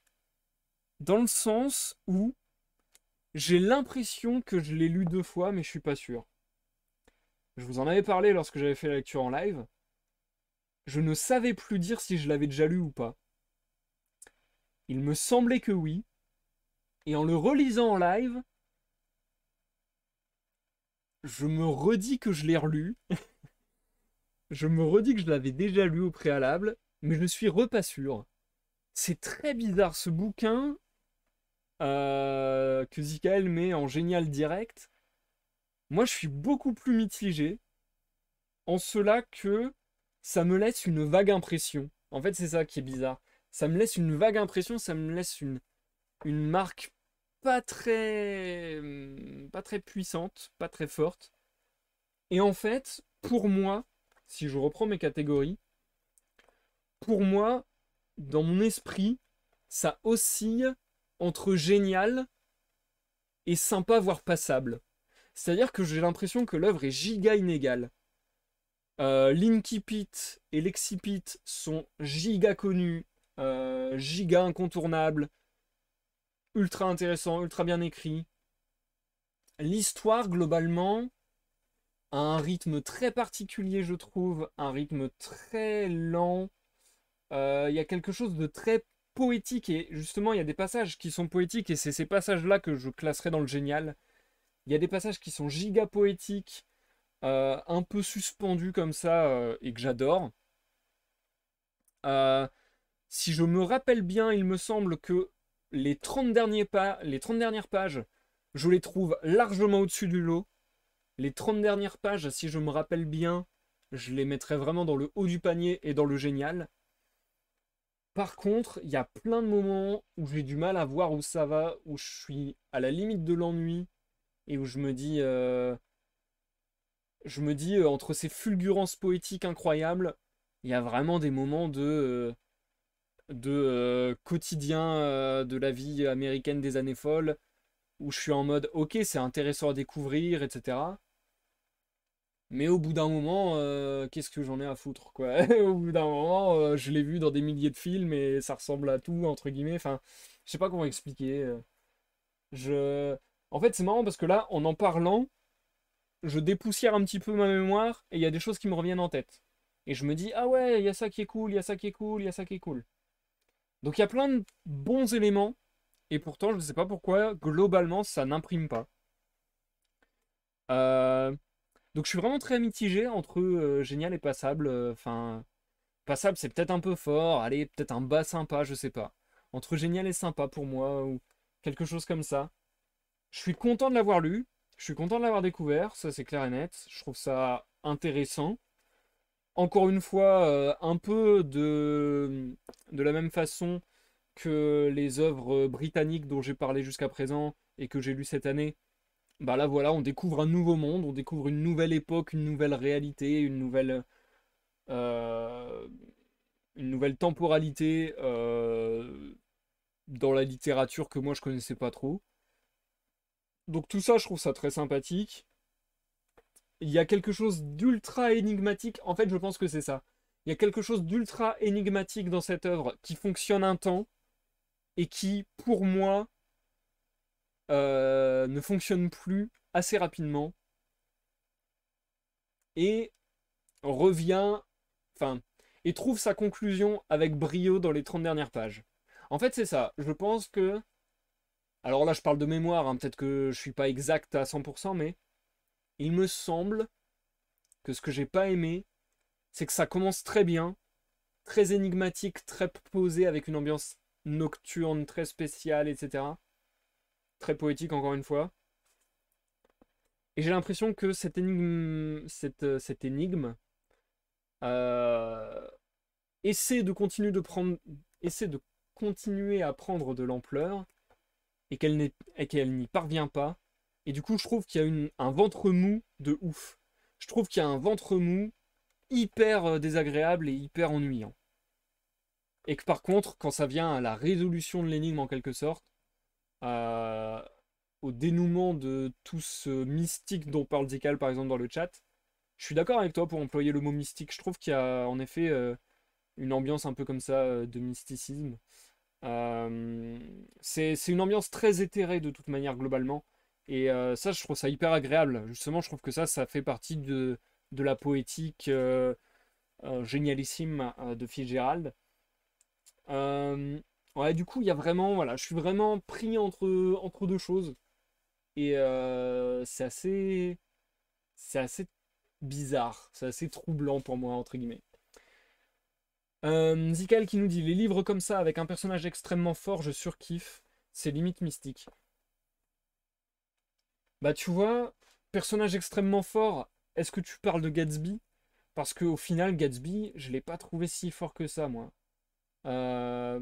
Dans le sens où j'ai l'impression que je l'ai lu deux fois, mais je suis pas sûr. Je vous en avais parlé lorsque j'avais fait la lecture en live. Je ne savais plus dire si je l'avais déjà lu ou pas. Il me semblait que oui. Et en le relisant en live, je me redis que je l'ai relu. *laughs* je me redis que je l'avais déjà lu au préalable, mais je ne suis repas sûr. C'est très bizarre ce bouquin euh, que Zikael met en génial direct. Moi, je suis beaucoup plus mitigé en cela que ça me laisse une vague impression. En fait, c'est ça qui est bizarre. Ça me laisse une vague impression, ça me laisse une, une marque pas très, hum, pas très puissante, pas très forte. Et en fait, pour moi, si je reprends mes catégories, pour moi, dans mon esprit, ça oscille entre génial et sympa, voire passable. C'est-à-dire que j'ai l'impression que l'œuvre est giga inégale. Euh, L'Inkipit et l'Exipit sont giga connus, euh, giga incontournables, ultra intéressants, ultra bien écrits. L'histoire, globalement, a un rythme très particulier, je trouve, un rythme très lent. Il euh, y a quelque chose de très poétique, et justement, il y a des passages qui sont poétiques, et c'est ces passages-là que je classerai dans le génial. Il y a des passages qui sont giga poétiques, euh, un peu suspendu comme ça euh, et que j'adore. Euh, si je me rappelle bien, il me semble que les 30, derniers pas, les 30 dernières pages, je les trouve largement au-dessus du lot. Les 30 dernières pages, si je me rappelle bien, je les mettrais vraiment dans le haut du panier et dans le génial. Par contre, il y a plein de moments où j'ai du mal à voir où ça va, où je suis à la limite de l'ennui et où je me dis je me dis, euh, entre ces fulgurances poétiques incroyables, il y a vraiment des moments de, euh, de euh, quotidien de la vie américaine des années folles, où je suis en mode, ok, c'est intéressant à découvrir, etc. Mais au bout d'un moment, qu'est-ce que j'en ai à foutre, quoi. *laughs* au bout d'un moment, je l'ai vu dans des milliers de films et ça ressemble à tout, entre guillemets. Enfin, je sais pas comment expliquer. Je... En fait, c'est marrant parce que là, en en parlant, je dépoussière un petit peu ma mémoire et il y a des choses qui me reviennent en tête. Et je me dis, ah ouais, il y a ça qui est cool, il y a ça qui est cool, il y a ça qui est cool. Donc il y a plein de bons éléments, et pourtant je ne sais pas pourquoi, globalement, ça n'imprime pas. Euh, donc je suis vraiment très mitigé entre euh, génial et passable. Enfin, passable c'est peut-être un peu fort, allez, peut-être un bas sympa, je sais pas. Entre génial et sympa pour moi, ou quelque chose comme ça. Je suis content de l'avoir lu, je suis content de l'avoir découvert, ça c'est clair et net. Je trouve ça intéressant. Encore une fois, euh, un peu de, de la même façon que les œuvres britanniques dont j'ai parlé jusqu'à présent et que j'ai lues cette année. Bah là voilà, on découvre un nouveau monde, on découvre une nouvelle époque, une nouvelle réalité, une nouvelle... Euh, une nouvelle temporalité euh, dans la littérature que moi je connaissais pas trop donc tout ça, je trouve ça très sympathique. Il y a quelque chose d'ultra énigmatique. En fait, je pense que c'est ça. Il y a quelque chose d'ultra énigmatique dans cette œuvre qui fonctionne un temps et qui, pour moi, euh, ne fonctionne plus assez rapidement et revient, enfin, et trouve sa conclusion avec brio dans les 30 dernières pages. En fait, c'est ça. Je pense que alors là, je parle de mémoire, hein, peut-être que je suis pas exact à 100%, mais il me semble que ce que j'ai pas aimé, c'est que ça commence très bien, très énigmatique, très posé, avec une ambiance nocturne très spéciale, etc. Très poétique, encore une fois. Et j'ai l'impression que cette énigme, euh, euh, essaie de continuer de prendre, essaie de continuer à prendre de l'ampleur et qu'elle n'y parvient pas. Et du coup, je trouve qu'il y a un ventre mou de ouf. Je trouve qu'il y a un ventre mou hyper euh, désagréable et hyper ennuyant. Et que par contre, quand ça vient à la résolution de l'énigme en quelque sorte, euh, au dénouement de tout ce mystique dont parle Zical, par exemple dans le chat, je suis d'accord avec toi pour employer le mot mystique. Je trouve qu'il y a en effet euh, une ambiance un peu comme ça de mysticisme. Euh, c'est une ambiance très éthérée de toute manière globalement. Et euh, ça, je trouve ça hyper agréable. Justement, je trouve que ça, ça fait partie de, de la poétique euh, génialissime de Fitzgerald. Ouais, du coup, il y a vraiment, voilà, je suis vraiment pris entre, entre deux choses. Et c'est assez, c'est assez bizarre, c'est assez troublant pour moi, entre guillemets. Euh, qui nous dit les livres comme ça avec un personnage extrêmement fort, je surkiffe. C'est limite mystique. Bah tu vois, personnage extrêmement fort. Est-ce que tu parles de Gatsby Parce que au final, Gatsby, je l'ai pas trouvé si fort que ça, moi. Euh,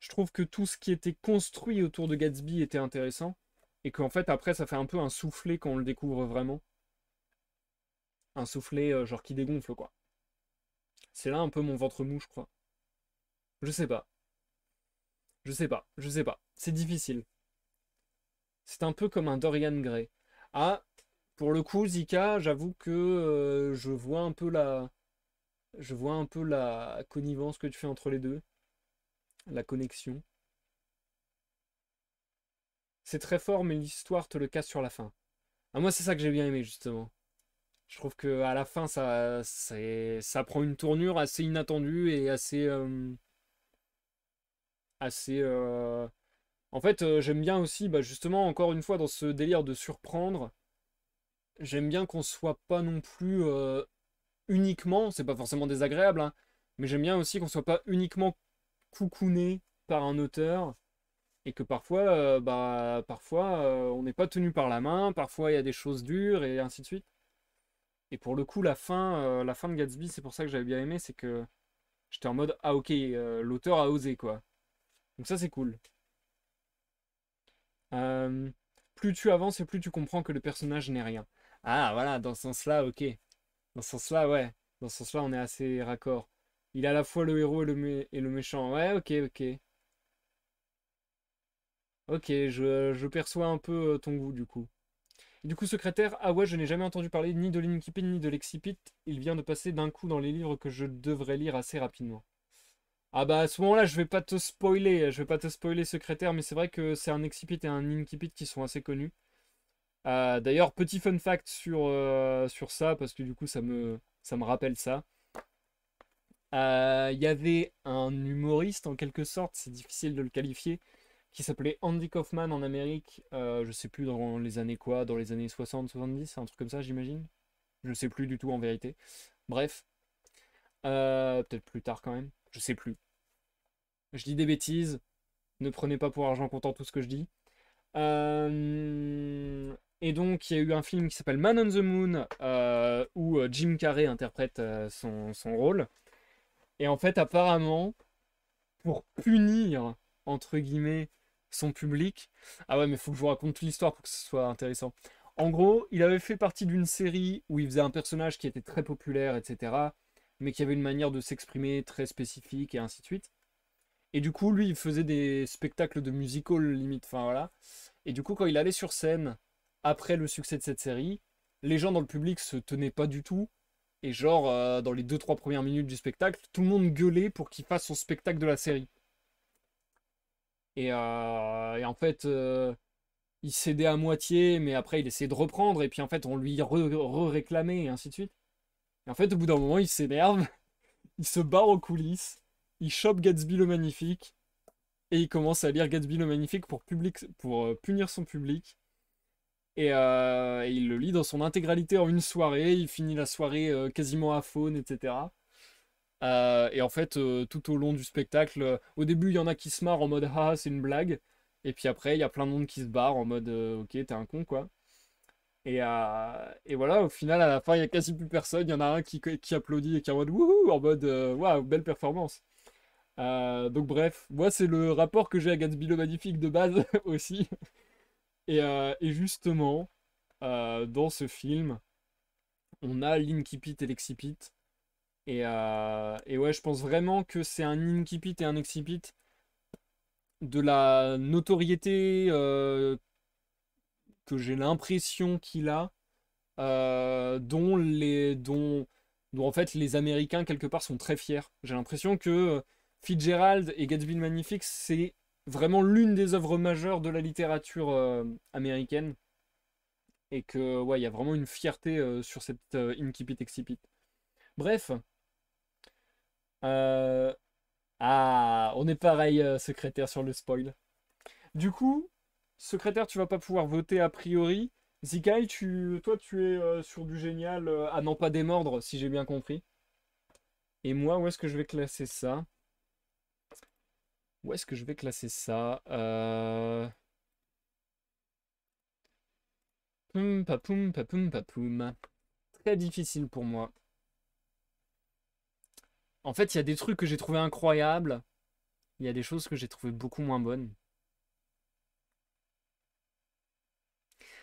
je trouve que tout ce qui était construit autour de Gatsby était intéressant et qu'en fait après ça fait un peu un soufflet quand on le découvre vraiment. Un soufflet euh, genre qui dégonfle quoi. C'est là un peu mon ventre mou, je crois. Je sais pas. Je sais pas, je sais pas. C'est difficile. C'est un peu comme un Dorian Gray. Ah, pour le coup, Zika, j'avoue que euh, je vois un peu la. Je vois un peu la connivence que tu fais entre les deux. La connexion. C'est très fort, mais l'histoire te le casse sur la fin. Ah, moi, c'est ça que j'ai bien aimé, justement. Je trouve que à la fin, ça, ça prend une tournure assez inattendue et assez, euh, assez. Euh, en fait, euh, j'aime bien aussi, bah, justement, encore une fois, dans ce délire de surprendre. J'aime bien qu'on soit pas non plus uniquement, c'est pas forcément désagréable, hein, mais j'aime bien aussi qu'on soit pas uniquement coucouné par un auteur et que parfois, bah, parfois on n'est pas tenu par la main, parfois il y a des choses dures et ainsi de suite. Et pour le coup, la fin, euh, la fin de Gatsby, c'est pour ça que j'avais bien aimé, c'est que j'étais en mode ah ok, euh, l'auteur a osé quoi. Donc ça c'est cool. Euh, plus tu avances et plus tu comprends que le personnage n'est rien. Ah voilà, dans ce sens-là, ok. Dans ce sens-là, ouais. Dans ce sens-là, on est assez raccord. Il est à la fois le héros et le, méchant. Ouais, ok, ok. Ok, je perçois un peu ton goût du coup. Du coup, secrétaire, ah ouais, je n'ai jamais entendu parler ni de l'Inkipit ni de l'excipit. Il vient de passer d'un coup dans les livres que je devrais lire assez rapidement. Ah bah à ce moment-là, je vais pas te spoiler, je vais pas te spoiler secrétaire, mais c'est vrai que c'est un excipit et un Inkipit qui sont assez connus. Euh, d'ailleurs, petit fun fact sur, euh, sur ça, parce que du coup ça me, ça me rappelle ça. Euh, il y avait un humoriste en quelque sorte, c'est difficile de le qualifier, qui s'appelait Andy Kaufman en Amérique, euh, je sais plus dans les années quoi, dans les années 60, 70, un truc comme ça, j'imagine. Je sais plus du tout en vérité. Bref, euh, peut-être plus tard quand même, je sais plus. Je dis des bêtises, ne prenez pas pour argent comptant tout ce que je dis. Euh, et donc, il y a eu un film qui s'appelle Man on the Moon, euh, où Jim Carrey interprète son, son, rôle. Et en fait, apparemment, pour punir, entre guillemets, son public. Ah ouais, mais faut que je vous raconte toute l'histoire pour que ce soit intéressant. En gros, il avait fait partie d'une série où il faisait un personnage qui était très populaire, etc., mais qui avait une manière de s'exprimer très spécifique et ainsi de suite. Et du coup, lui, il faisait des spectacles de musical limite, enfin voilà. Et du coup, quand il allait sur scène après le succès de cette série, les gens dans le public se tenaient pas du tout. Et genre, euh, dans les 2-3 premières minutes du spectacle, tout le monde gueulait pour qu'il fasse son spectacle de la série. Euh, et, en fait, euh, il cédait à moitié, mais après, il essayait de reprendre. Et puis, en fait, on lui réclamait et ainsi de suite. Et en fait, au bout d'un moment, il s'énerve. *laughs* il se barre aux coulisses. Il chope Gatsby le Magnifique. Et il commence à lire Gatsby le Magnifique pour, public, pour euh, punir son public. Et, et, il le lit dans son intégralité en une soirée. Il finit la soirée quasiment à faune, etc. Euh, et en fait, euh, tout au long du spectacle, euh, au début, il y en a qui se marrent en mode ah, c'est une blague. Et puis après, il y a plein de monde qui se barrent en mode ok, t'es un con quoi. Et, et, voilà, au final, à la fin, il y a quasi plus personne. Il y en a un qui, qui applaudit et qui est en mode wouhou, en mode waouh, belle performance. donc bref, moi, c'est le rapport que j'ai à Gatsby le Magnifique de base *laughs* aussi. Et, et justement, dans ce film, on a Pit et l'excipit euh, et, ouais, je pense vraiment que c'est un incipit et un excipit de la notoriété euh, que j'ai l'impression qu'il a, euh, dont, les, dont, en fait les Américains quelque part sont très fiers. J'ai l'impression que Fitzgerald et Gatsby le Magnifique, c'est vraiment l'une des œuvres majeures de la littérature américaine. Et que, ouais, il y a vraiment une fierté sur cette incipit-excipit. Bref, euh, ah, on est pareil, euh, secrétaire, sur le spoil. Du coup, secrétaire, tu vas pas pouvoir voter a priori. Zikai, tu, toi, tu es euh, sur du génial à n'en pas démordre, si j'ai bien compris. Et moi, où est-ce que je vais classer ça Où est-ce que je vais classer ça hmm, Très difficile pour moi. En fait, il y a des trucs que j'ai trouvé incroyables. Il y a des choses que j'ai trouvé beaucoup moins bonnes.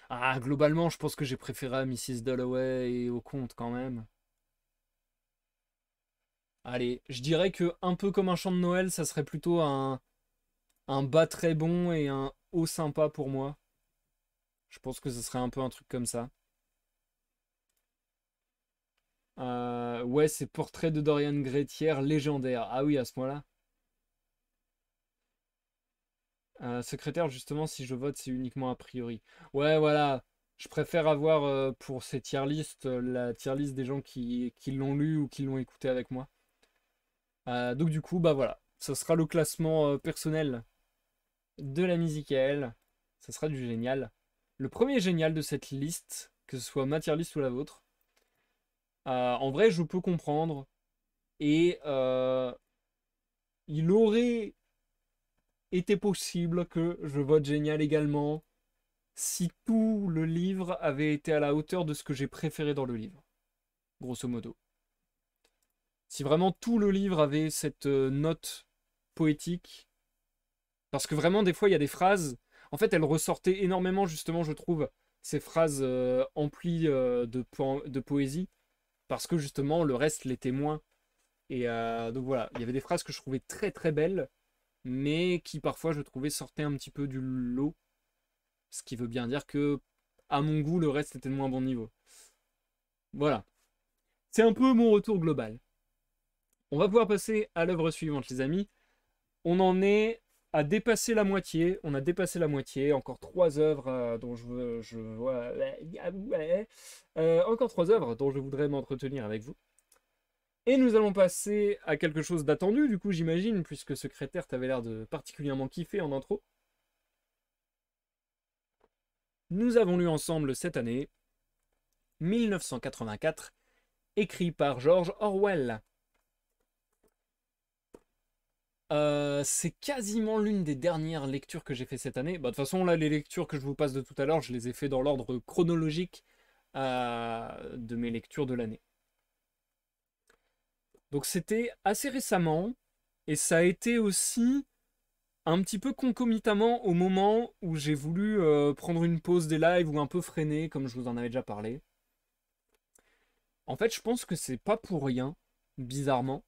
Ah, globalement, je pense que j'ai préféré à Mrs. Dalloway et au compte quand même. Allez, je dirais que un peu comme un chant de Noël, ça serait plutôt un, un bas très bon et un haut sympa pour moi. Je pense que ce serait un peu un truc comme ça. Euh, ouais, c'est portrait de Dorian Grétière légendaire. Ah oui, à ce moment là euh, secrétaire, justement, si je vote, c'est uniquement a priori. Ouais, voilà. Je préfère avoir euh, pour ces tier list la tier list des gens qui, qui l'ont lu ou qui l'ont écouté avec moi. donc, du coup, bah voilà. ce sera le classement personnel de la musique à Ça sera du génial. Le premier génial de cette liste, que ce soit ma tier list ou la vôtre, euh, en vrai, je peux comprendre. Et euh, il aurait été possible que je vote génial également si tout le livre avait été à la hauteur de ce que j'ai préféré dans le livre, grosso modo. Si vraiment tout le livre avait cette euh, note poétique, parce que vraiment des fois il y a des phrases, en fait elles ressortaient énormément justement je trouve, ces phrases emplies de poésie, parce que justement le reste l'était moins. Et euh, donc voilà, il y avait des phrases que je trouvais très très belles, mais qui parfois je trouvais sortaient un petit peu du lot. Ce qui veut bien dire que, à mon goût, le reste était de moins bon niveau. Voilà. C'est un peu mon retour global. On va pouvoir passer à l'œuvre suivante, les amis. On en est a dépassé la moitié. On a dépassé la moitié. Encore trois œuvres euh, dont je, vois. Euh, euh, encore trois œuvres dont je voudrais m'entretenir avec vous. Et nous allons passer à quelque chose d'attendu, du coup, j'imagine, puisque Secrétaire, t'avait l'air de particulièrement kiffer en intro. Nous avons lu ensemble cette année 1984, écrit par George Orwell. Euh, c'est quasiment l'une des dernières lectures que j'ai fait cette année. Bah, de toute façon, là, les lectures que je vous passe de tout à l'heure, je les ai fait dans l'ordre chronologique euh, de mes lectures de l'année. Donc c'était assez récemment, et ça a été aussi un petit peu concomitamment au moment où j'ai voulu euh, prendre une pause des lives ou un peu freiner, comme je vous en avais déjà parlé. En fait, je pense que c'est pas pour rien, bizarrement,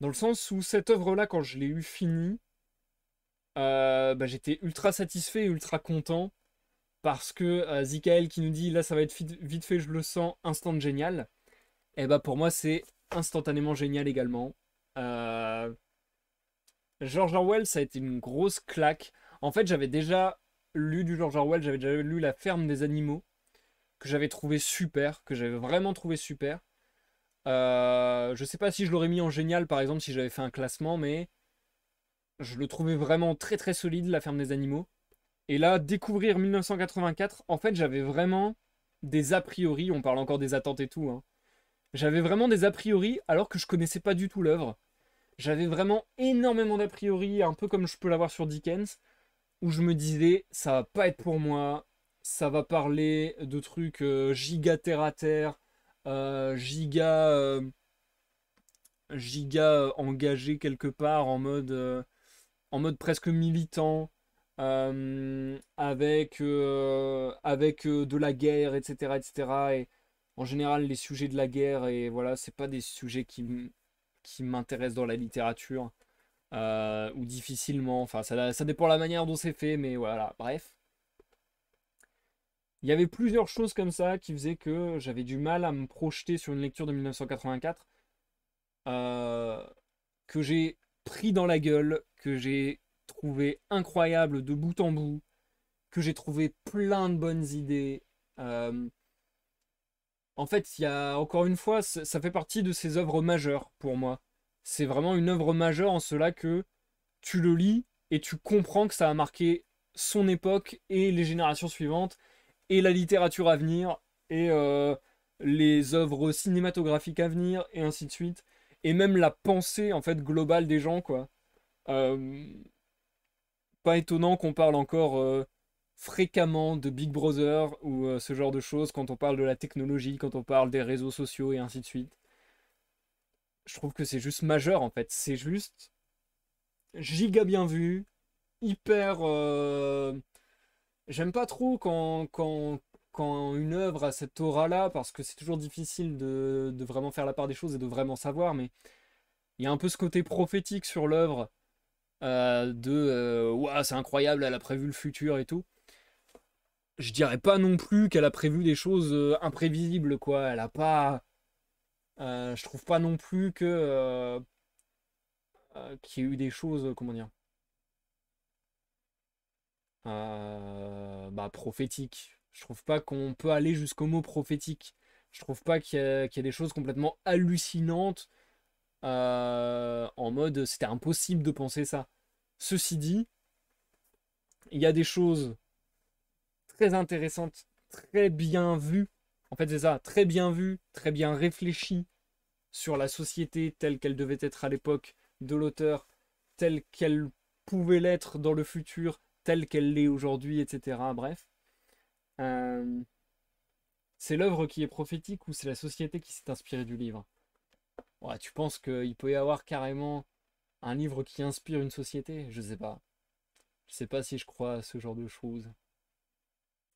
dans le sens où cette œuvre-là, quand je l'ai eu finie, euh, bah, j'étais ultra satisfait, ultra content. Parce que euh, Zikaël qui nous dit là ça va être vite fait, je le sens, instant génial. Et eh bah pour moi c'est instantanément génial également. Euh, George Orwell ça a été une grosse claque. En fait j'avais déjà lu du George Orwell, j'avais déjà lu La ferme des animaux, que j'avais trouvé super, que j'avais vraiment trouvé super. Euh, je sais pas si je l'aurais mis en génial par exemple si j'avais fait un classement, mais je le trouvais vraiment très très solide, La ferme des animaux. Et là, découvrir 1984, en fait j'avais vraiment des a priori, on parle encore des attentes et tout, hein. j'avais vraiment des a priori alors que je connaissais pas du tout l'œuvre. J'avais vraiment énormément d'a priori, un peu comme je peux l'avoir sur Dickens, où je me disais ça va pas être pour moi, ça va parler de trucs euh, giga terre à terre, euh, giga, euh, giga euh, engagé quelque part en mode, en mode presque militant. avec, avec de la guerre, etc., etc. Et en général, les sujets de la guerre, et voilà, c'est pas des sujets qui, qui m'intéressent dans la littérature, ou difficilement, enfin, ça, ça dépend la manière dont c'est fait, mais voilà, bref. Il y avait plusieurs choses comme ça qui faisaient que j'avais du mal à me projeter sur une lecture de 1984 euh, que j'ai pris dans la gueule, que j'ai trouvé incroyable de bout en bout, que j'ai trouvé plein de bonnes idées. Euh. en fait, il encore une fois, ça fait partie de ses œuvres majeures pour moi. C'est vraiment une œuvre majeure en cela que tu le lis et tu comprends que ça a marqué son époque et les générations suivantes et la littérature à venir et euh, les œuvres cinématographiques à venir et ainsi de suite et même la pensée en fait globale des gens quoi. Euh, pas étonnant qu'on parle encore euh, fréquemment de Big Brother ou ce genre de choses quand on parle de la technologie, quand on parle des réseaux sociaux et ainsi de suite. Je trouve que c'est juste majeur en fait, c'est juste giga bien vu, hyper J'aime pas trop quand, quand, quand une œuvre a cette aura-là, parce que c'est toujours difficile de, de, vraiment faire la part des choses et de vraiment savoir, mais il y a un peu ce côté prophétique sur l'œuvre, euh, de euh, c'est incroyable, elle a prévu le futur et tout. Je dirais pas non plus qu'elle a prévu des choses euh, imprévisibles, quoi. Elle a pas. Euh, je trouve pas non plus que. qu'il y ait eu des choses, comment dire euh, bah, prophétique. Je trouve pas qu'on peut aller jusqu'au mot prophétique. Je trouve pas qu'il y, a des choses complètement hallucinantes euh, en mode c'était impossible de penser ça. Ceci dit, il y a des choses très intéressantes, très bien vues. En fait, c'est ça, très bien vues, très bien réfléchies sur la société telle qu'elle devait être à l'époque de l'auteur, telle qu'elle pouvait l'être dans le futur, telle qu'elle l'est aujourd'hui, etc. Bref. Euh, c'est l'œuvre qui est prophétique ou c'est la société qui s'est inspirée du livre ouais, Tu penses qu'il peut y avoir carrément un livre qui inspire une société Je sais pas. Je sais pas si je crois à ce genre de choses.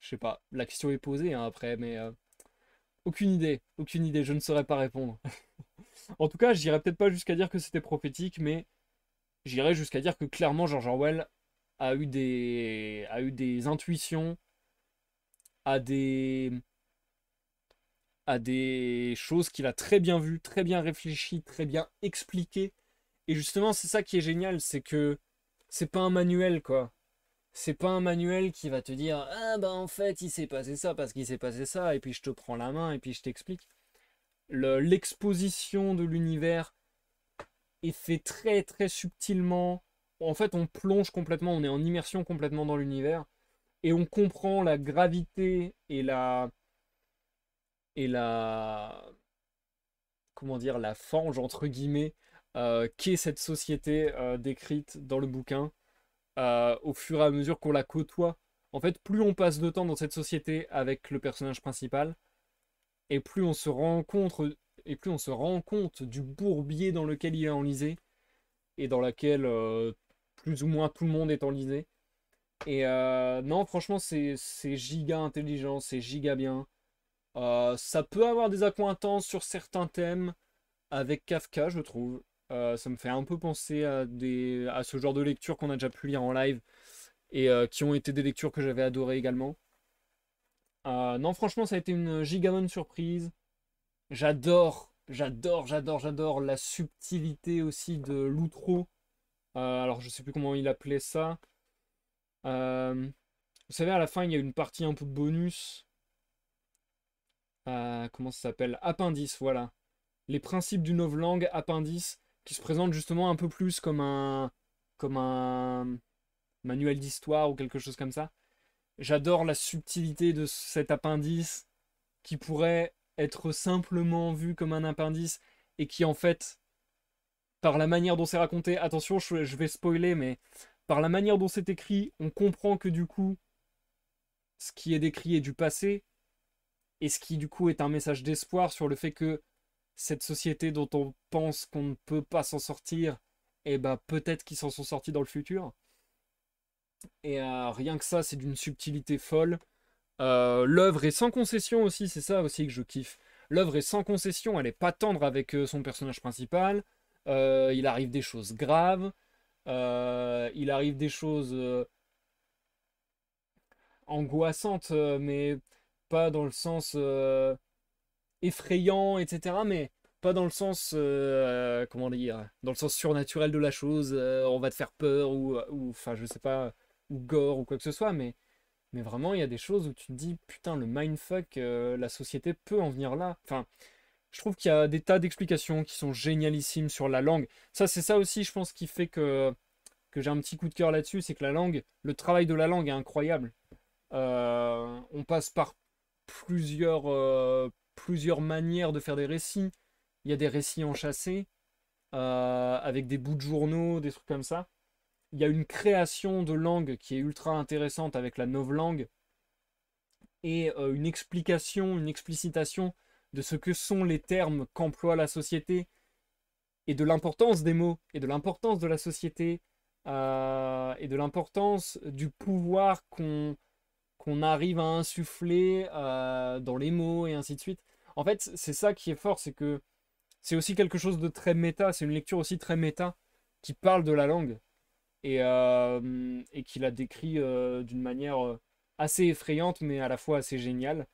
Je sais pas. La question est posée hein, après, mais euh, aucune idée. Aucune idée. Je ne saurais pas répondre. *laughs* en tout cas, j'irai peut-être pas jusqu'à dire que c'était prophétique, mais j'irai jusqu'à dire que clairement George Orwell a eu des, a eu des intuitions, a des, a des choses qu'il a très bien vues, très bien réfléchies, très bien expliquées. Et justement, c'est ça qui est génial, c'est que c'est pas un manuel, quoi. C'est pas un manuel qui va te dire Ah ben en fait, il s'est passé ça parce qu'il s'est passé ça, et puis je te prends la main, et puis je t'explique. L'exposition de l'univers est fait très très subtilement, en fait, on plonge complètement, on est en immersion complètement dans l'univers et on comprend la gravité et la et la comment dire la forge entre guillemets euh, qu'est cette société euh, décrite dans le bouquin euh, au fur et à mesure qu'on la côtoie. En fait, plus on passe de temps dans cette société avec le personnage principal, et plus on se rencontre et plus on se rend compte du bourbier dans lequel il est enlisé et dans laquelle plus ou moins tout le monde est enlisé. Et euh, non, franchement, c'est giga intelligent, c'est giga bien. Euh, ça peut avoir des accointances sur certains thèmes avec Kafka, je trouve. Euh, ça me fait un peu penser à, des, à ce genre de lectures qu'on a déjà pu lire en live et qui ont été des lectures que j'avais adorées également. non, franchement, ça a été une giga surprise. J'adore, j'adore, j'adore, j'adore la subtilité aussi de l'outro euh, alors, je sais plus comment il appelait ça. Euh, vous savez, à la fin, il y a une partie un peu bonus. Euh, comment ça s'appelle Appendice, voilà. Les principes d'une langue appendice, qui se présente justement un peu plus comme un, comme un manuel d'histoire ou quelque chose comme ça. J'adore la subtilité de cet appendice qui pourrait être simplement vu comme un appendice et qui en fait par la manière dont c'est raconté, attention, je, vais spoiler, mais par la manière dont c'est écrit, on comprend que du coup, ce qui est décrit est du passé, et ce qui du coup est un message d'espoir sur le fait que cette société dont on pense qu'on ne peut pas s'en sortir, et eh ben peut-être qu'ils s'en sont sortis dans le futur. Et euh, rien que ça, c'est d'une subtilité folle. Euh, l'œuvre est sans concession aussi, c'est ça aussi que je kiffe. L'œuvre est sans concession, elle n'est pas tendre avec euh, son personnage principal. Euh, il arrive des choses graves, euh, il arrive des choses euh, angoissantes, mais pas dans le sens effrayant, etc. Mais pas dans le sens, comment dire, dans le sens surnaturel de la chose, on va te faire peur, ou, enfin, je sais pas, ou gore, ou quoi que ce soit, mais. Mais vraiment, il y a des choses où tu te dis, putain, le mindfuck, la société peut en venir là. Enfin, je trouve qu'il y a des tas d'explications qui sont génialissimes sur la langue. Ça, c'est ça aussi, je pense, qui fait que, que j'ai un petit coup de cœur là-dessus, c'est que la langue, le travail de la langue est incroyable. Euh, on passe par plusieurs, euh, plusieurs manières de faire des récits. Il y a des récits enchâssés, euh, avec des bouts de journaux, des trucs comme ça. Il y a une création de langue qui est ultra intéressante avec la novlangue. Et une explication, une explicitation de ce que sont les termes qu'emploie la société et de l'importance des mots et de l'importance de la société euh, et de l'importance du pouvoir qu'on qu'on arrive à insuffler euh, dans les mots et ainsi de suite. En fait, c'est ça qui est fort, c'est que c'est aussi quelque chose de très méta, c'est une lecture aussi très méta qui parle de la langue et, euh, et qui la décrit d'une manière assez effrayante mais à la fois assez géniale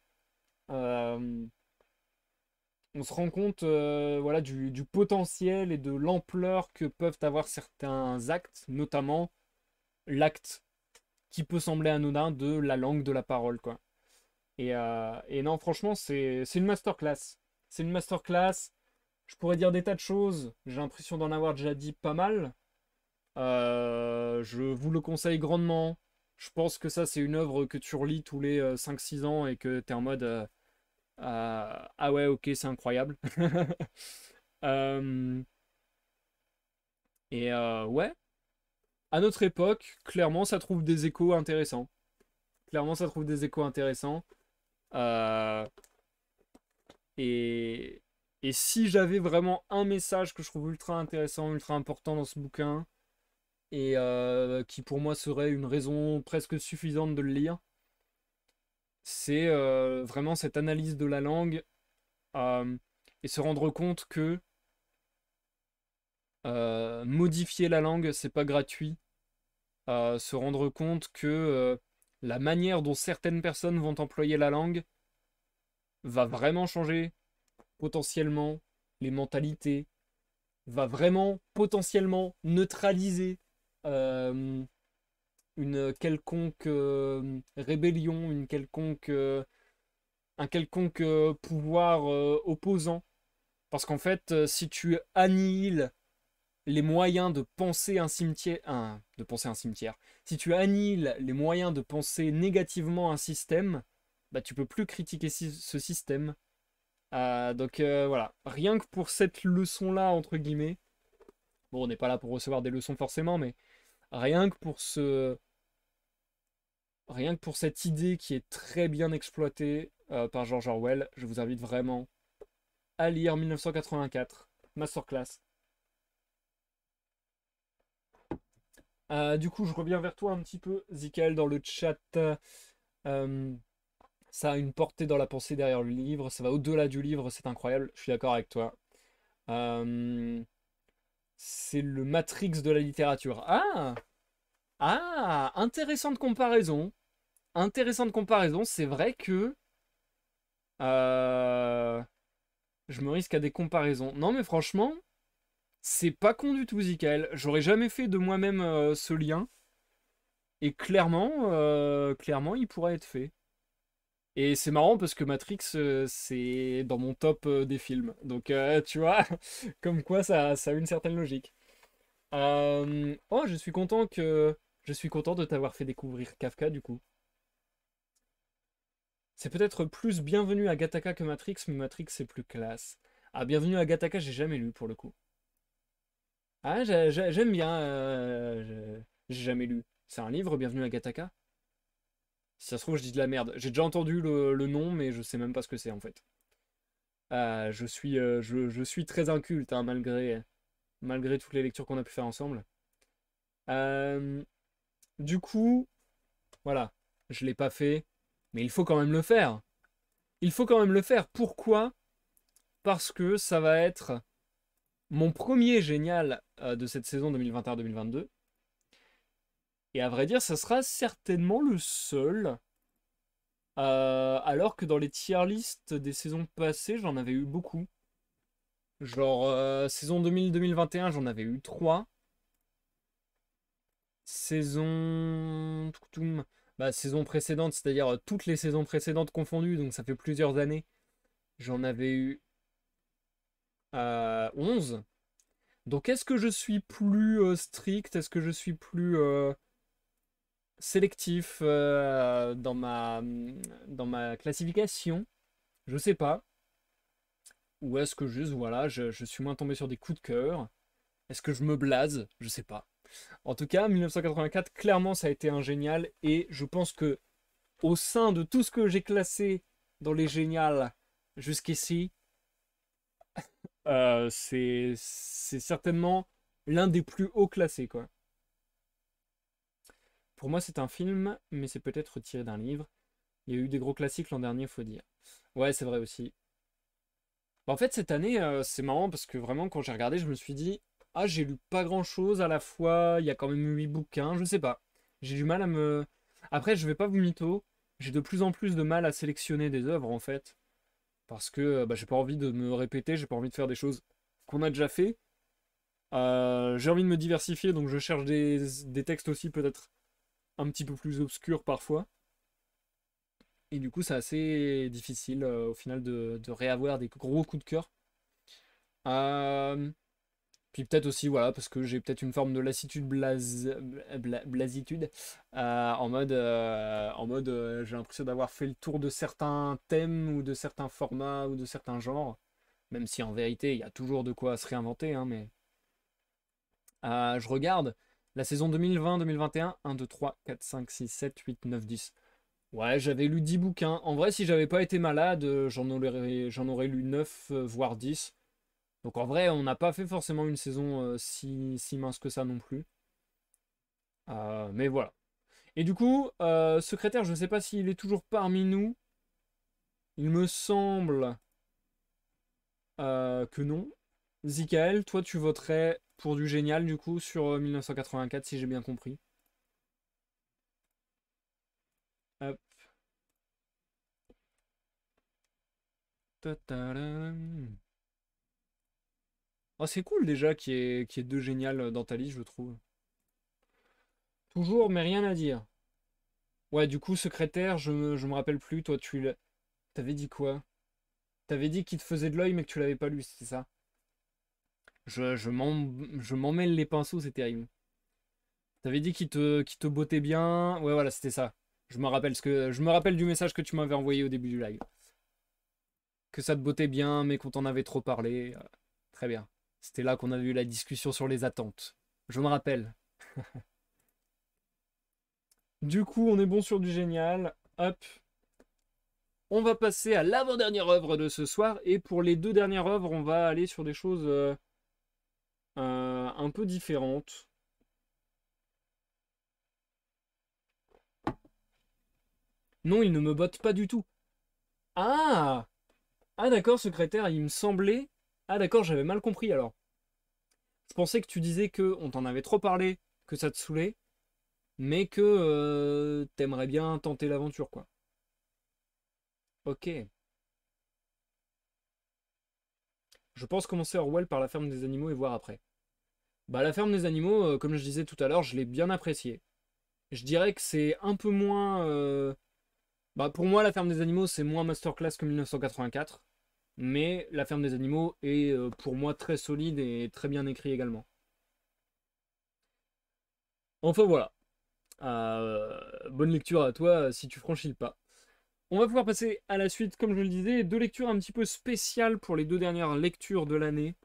on se rend compte euh, voilà, du, potentiel et de l'ampleur que peuvent avoir certains actes, notamment l'acte qui peut sembler anodin de la langue de la parole. Quoi. Et, euh, non, franchement, c'est une masterclass. C'est une masterclass. Je pourrais dire des tas de choses. J'ai l'impression d'en avoir déjà dit pas mal. Euh, je vous le conseille grandement. Je pense que ça, c'est une œuvre que tu relis tous les 5-6 ans et que tu es en mode euh, ah ouais, ok, c'est incroyable. *laughs* Euh, et euh, ouais, à notre époque, clairement, ça trouve des échos intéressants. Clairement, ça trouve des échos intéressants. Et... si j'avais vraiment un message que je trouve ultra intéressant, ultra important dans ce bouquin, et qui pour moi serait une raison presque suffisante de le lire, c'est euh, vraiment cette analyse de la langue euh, et se rendre compte que euh, modifier la langue, c'est pas gratuit. se rendre compte que la manière dont certaines personnes vont employer la langue va vraiment changer potentiellement les mentalités, va vraiment potentiellement neutraliser une quelconque euh, rébellion, une quelconque, euh, un quelconque euh, pouvoir opposant. Parce qu'en fait, si tu annihiles les moyens de penser un cimetière, de penser un cimetière, si tu annihiles les moyens de penser négativement un système, bah tu peux plus critiquer ce système. donc voilà, rien que pour cette leçon-là, entre guillemets, bon, on n'est pas là pour recevoir des leçons forcément, mais rien que pour ce, rien que pour cette idée qui est très bien exploitée euh, par George Orwell, je vous invite vraiment à lire 1984, Masterclass. Euh, du coup, je reviens vers toi un petit peu, Zikael, dans le chat. Euh, ça a une portée dans la pensée derrière le livre, ça va au-delà du livre, c'est incroyable, je suis d'accord avec toi. c'est le Matrix de la littérature. Ah ah, intéressante comparaison. Intéressante comparaison, c'est vrai que... Euh, je me risque à des comparaisons. Non mais franchement, c'est pas con du tout, J'aurais jamais fait de moi-même euh, ce lien. Et clairement, euh, clairement, il pourrait être fait. Et c'est marrant parce que Matrix, c'est dans mon top des films. Donc, tu vois, *laughs* comme quoi ça, ça, a une certaine logique. Oh, je suis content que je suis content de t'avoir fait découvrir Kafka du coup. C'est peut-être plus Bienvenue à Gataka que Matrix, mais Matrix c'est plus classe. Ah, Bienvenue à Gataka, j'ai jamais lu pour le coup. Ah, j'aime bien. Euh, j'ai jamais lu. C'est un livre, Bienvenue à Gataka Si ça se trouve, je dis de la merde. J'ai déjà entendu le, nom, mais je sais même pas ce que c'est en fait. Ah, je, suis, euh, je, suis très inculte, hein, malgré, malgré toutes les lectures qu'on a pu faire ensemble. Euh, du coup, voilà, je l'ai pas fait, mais il faut quand même le faire. Il faut quand même le faire. Pourquoi Parce que ça va être mon premier génial euh, de cette saison 2021-2022. Et à vrai dire, ça sera certainement le seul. Euh, alors que dans les tier listes des saisons passées, j'en avais eu beaucoup. Genre, euh, saison 2000-2021, j'en avais eu trois saison... Bah, saison précédente, c'est-à-dire euh, toutes les saisons précédentes confondues, donc ça fait plusieurs années. J'en avais eu 11. Euh, donc est-ce que je suis plus euh, strict Est-ce que je suis plus sélectif dans, ma, mm, dans ma classification Je sais pas. Ou est-ce que juste, voilà, je, je suis moins tombé sur des coups de cœur Est-ce que je me blase Je sais pas. En tout cas, 1984, clairement, ça a été un génial. Et je pense que, au sein de tout ce que j'ai classé dans les géniales jusqu'ici, *laughs* euh, c'est certainement l'un des plus hauts classés, quoi. Pour moi, c'est un film, mais c'est peut-être tiré d'un livre. Il y a eu des gros classiques l'an dernier, faut dire. Ouais, c'est vrai aussi. Bah, en fait, cette année, euh, c'est marrant parce que vraiment, quand j'ai regardé, je me suis dit, ah, j'ai lu pas grand chose à la fois, il y a quand même 8 bouquins, je sais pas. J'ai du mal à me. Après, je vais pas vous mytho, j'ai de plus en plus de mal à sélectionner des œuvres en fait. Parce que bah, j'ai pas envie de me répéter, j'ai pas envie de faire des choses qu'on a déjà fait. Euh, j'ai envie de me diversifier, donc je cherche des, textes aussi peut-être un petit peu plus obscurs parfois. Et du coup, c'est assez difficile euh, au final de, de, réavoir des gros coups de cœur. Euh, peut-être aussi, voilà, parce que j'ai peut-être une forme de lassitude, blase, blasitude, euh, en mode, euh, en mode euh, j'ai l'impression d'avoir fait le tour de certains thèmes ou de certains formats ou de certains genres. Même si en vérité, il y a toujours de quoi se réinventer, hein, mais. je regarde la saison 2020-2021, 1, 2, 3, 4, 5, 6, 7, 8, 9, 10. Ouais, j'avais lu 10 bouquins. En vrai, si j'avais pas été malade, j'en aurais, j'en aurais lu 9, voire 10. Donc en vrai, on n'a pas fait forcément une saison euh, si, mince que ça non plus. Euh, mais voilà. Et du coup, euh, secrétaire, je ne sais pas s'il est toujours parmi nous. Il me semble que non. Zikael, toi tu voterais pour du génial du coup sur 1984 si j'ai bien compris. Hop. Oh, c'est cool déjà qu'il y, ait deux géniales euh, dans ta liste, je trouve. Toujours, mais rien à dire. Ouais, du coup, secrétaire, je me, me rappelle plus. Toi, tu T'avais dit quoi T'avais dit qu'il te faisait de l'œil, mais que tu l'avais pas lu, c'est ça Je, je mêle les pinceaux, c'était terrible. T'avais dit qu'il te, qu'il te bottait bien. Ouais, voilà, c'était ça. Je me, rappelle ce que, je me rappelle du message que tu m'avais envoyé au début du live. Que ça te bottait bien, mais qu'on t'en avait trop parlé. Euh, très bien. C'était là qu'on avait eu la discussion sur les attentes. Je me rappelle. *laughs* du coup, on est bon sur du génial. Hop. On va passer à l'avant-dernière œuvre de ce soir. Et pour les deux dernières œuvres, on va aller sur des choses euh, euh, un peu différentes. Non, il ne me botte pas du tout. Ah Ah d'accord, secrétaire, il me semblait ah d'accord, j'avais mal compris alors. Je pensais que tu disais que on t'en avait trop parlé, que ça te saoulait, mais que euh, t'aimerais bien tenter l'aventure, quoi. Ok. Je pense commencer Orwell par la ferme des animaux et voir après. Bah la ferme des animaux, euh, comme je disais tout à l'heure, je l'ai bien appréciée. Je dirais que c'est un peu moins... Euh, bah pour moi, la ferme des animaux, c'est moins masterclass que 1984. Mais La ferme des animaux est euh, pour moi très solide et très bien écrit également. Enfin voilà. Euh, bonne lecture à toi euh, si tu franchis le pas. On va pouvoir passer à la suite, comme je le disais, deux lectures un petit peu spéciales pour les deux dernières lectures de l'année,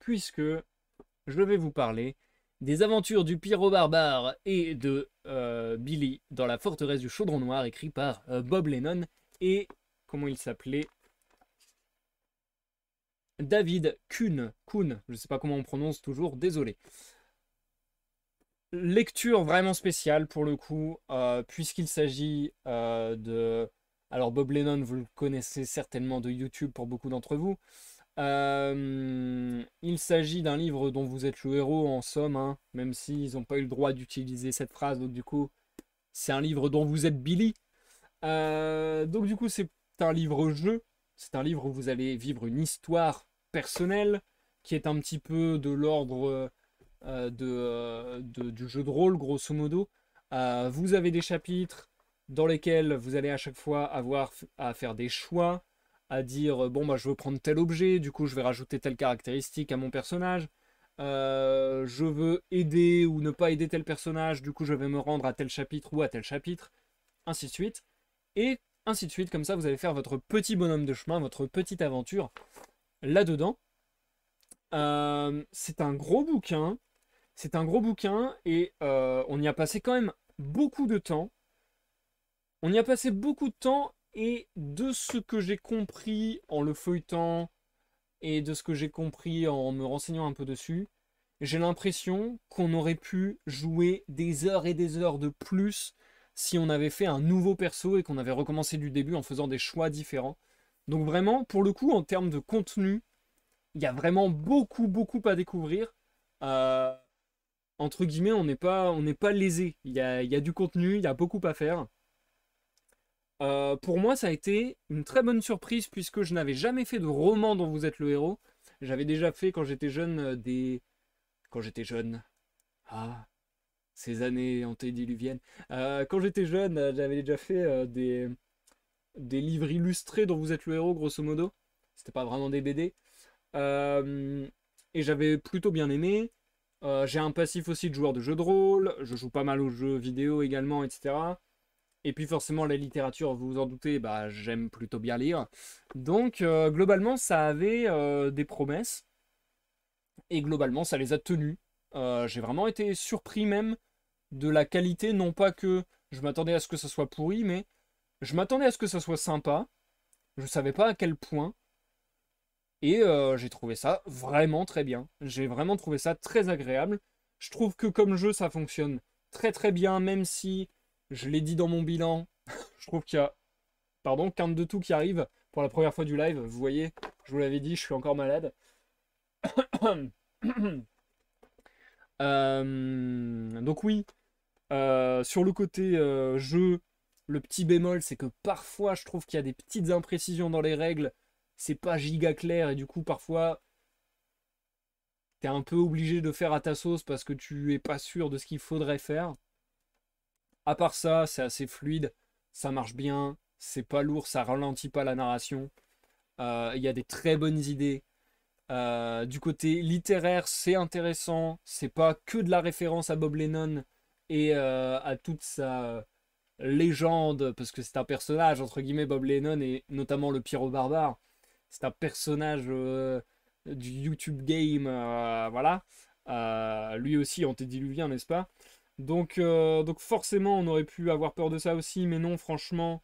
puisque je vais vous parler des aventures du pyro barbare et de Billy dans la forteresse du chaudron noir, écrit par Bob Lennon et comment il s'appelait David Kuhn, Kuhn, je ne sais pas comment on prononce toujours, désolé. Lecture vraiment spéciale pour le coup, euh, puisqu'il s'agit euh, de... Alors Bob Lennon, vous le connaissez certainement de YouTube pour beaucoup d'entre vous. Euh, il s'agit d'un livre dont vous êtes le héros en somme, hein, même s'ils n'ont pas eu le droit d'utiliser cette phrase, donc du coup, c'est un livre dont vous êtes Billy. donc du coup, c'est un livre-jeu, c'est un livre où vous allez vivre une histoire personnel, qui est un petit peu de l'ordre euh, euh, euh, de, du jeu de rôle, grosso modo. vous avez des chapitres dans lesquels vous allez à chaque fois avoir à faire des choix, à dire bon bah je veux prendre tel objet, du coup je vais rajouter telle caractéristique à mon personnage. je veux aider ou ne pas aider tel personnage, du coup je vais me rendre à tel chapitre ou à tel chapitre, ainsi de suite. Et ainsi de suite, comme ça vous allez faire votre petit bonhomme de chemin, votre petite aventure là-dedans. Euh, c'est un gros bouquin. C'est un gros bouquin et euh, on y a passé quand même beaucoup de temps. On y a passé beaucoup de temps et de ce que j'ai compris en le feuilletant et de ce que j'ai compris en me renseignant un peu dessus, j'ai l'impression qu'on aurait pu jouer des heures et des heures de plus si on avait fait un nouveau perso et qu'on avait recommencé du début en faisant des choix différents. Donc vraiment, pour le coup, en termes de contenu, il y a vraiment beaucoup, beaucoup à découvrir. Euh, entre guillemets, on n'est pas, on n'est pas lésé. Il y a, y a, du contenu, il y a beaucoup à faire. Euh, pour moi, ça a été une très bonne surprise puisque je n'avais jamais fait de roman dont vous êtes le héros. J'avais déjà fait quand j'étais jeune euh, des, quand j'étais jeune, ah, ces années antédiluviennes. Euh, quand j'étais jeune, j'avais déjà fait des des livres illustrés dont vous êtes le héros, grosso modo. C'était pas vraiment des BD. Euh, et j'avais plutôt bien aimé. Euh, j'ai un passif aussi de joueur de jeux de rôle. Je joue pas mal aux jeux vidéo également, etc. Et puis forcément, la littérature, vous vous en doutez, bah, j'aime plutôt bien lire. Donc, euh, globalement, ça avait des promesses. Et globalement, ça les a tenues. j'ai vraiment été surpris même de la qualité, non pas que je m'attendais à ce que ça soit pourri, mais je m'attendais à ce que ça soit sympa. Je ne savais pas à quel point. Et euh, j'ai trouvé ça vraiment très bien. J'ai vraiment trouvé ça très agréable. Je trouve que comme jeu, ça fonctionne très très bien, même si, je l'ai dit dans mon bilan, *laughs* je trouve qu'il y a, pardon, quinte de tout qui arrive pour la première fois du live. Vous voyez, je vous l'avais dit, je suis encore malade. *coughs* Euh, donc oui, euh, sur le côté jeu, le petit bémol, c'est que parfois, je trouve qu'il y a des petites imprécisions dans les règles. C'est pas giga clair et du coup, parfois, t'es un peu obligé de faire à ta sauce parce que tu es pas sûr de ce qu'il faudrait faire. À part ça, c'est assez fluide, ça marche bien, c'est pas lourd, ça ralentit pas la narration. Euh, il y a des très bonnes idées. Euh, du côté littéraire, c'est intéressant. C'est pas que de la référence à Bob Lennon et euh, à toute sa légende, parce que c'est un personnage, entre guillemets, Bob Lennon, et notamment le Pyro Barbare. C'est un personnage euh, du YouTube game, euh, voilà. Euh, lui aussi antédiluvien, n'est-ce pas donc, donc forcément, on aurait pu avoir peur de ça aussi, mais non, franchement,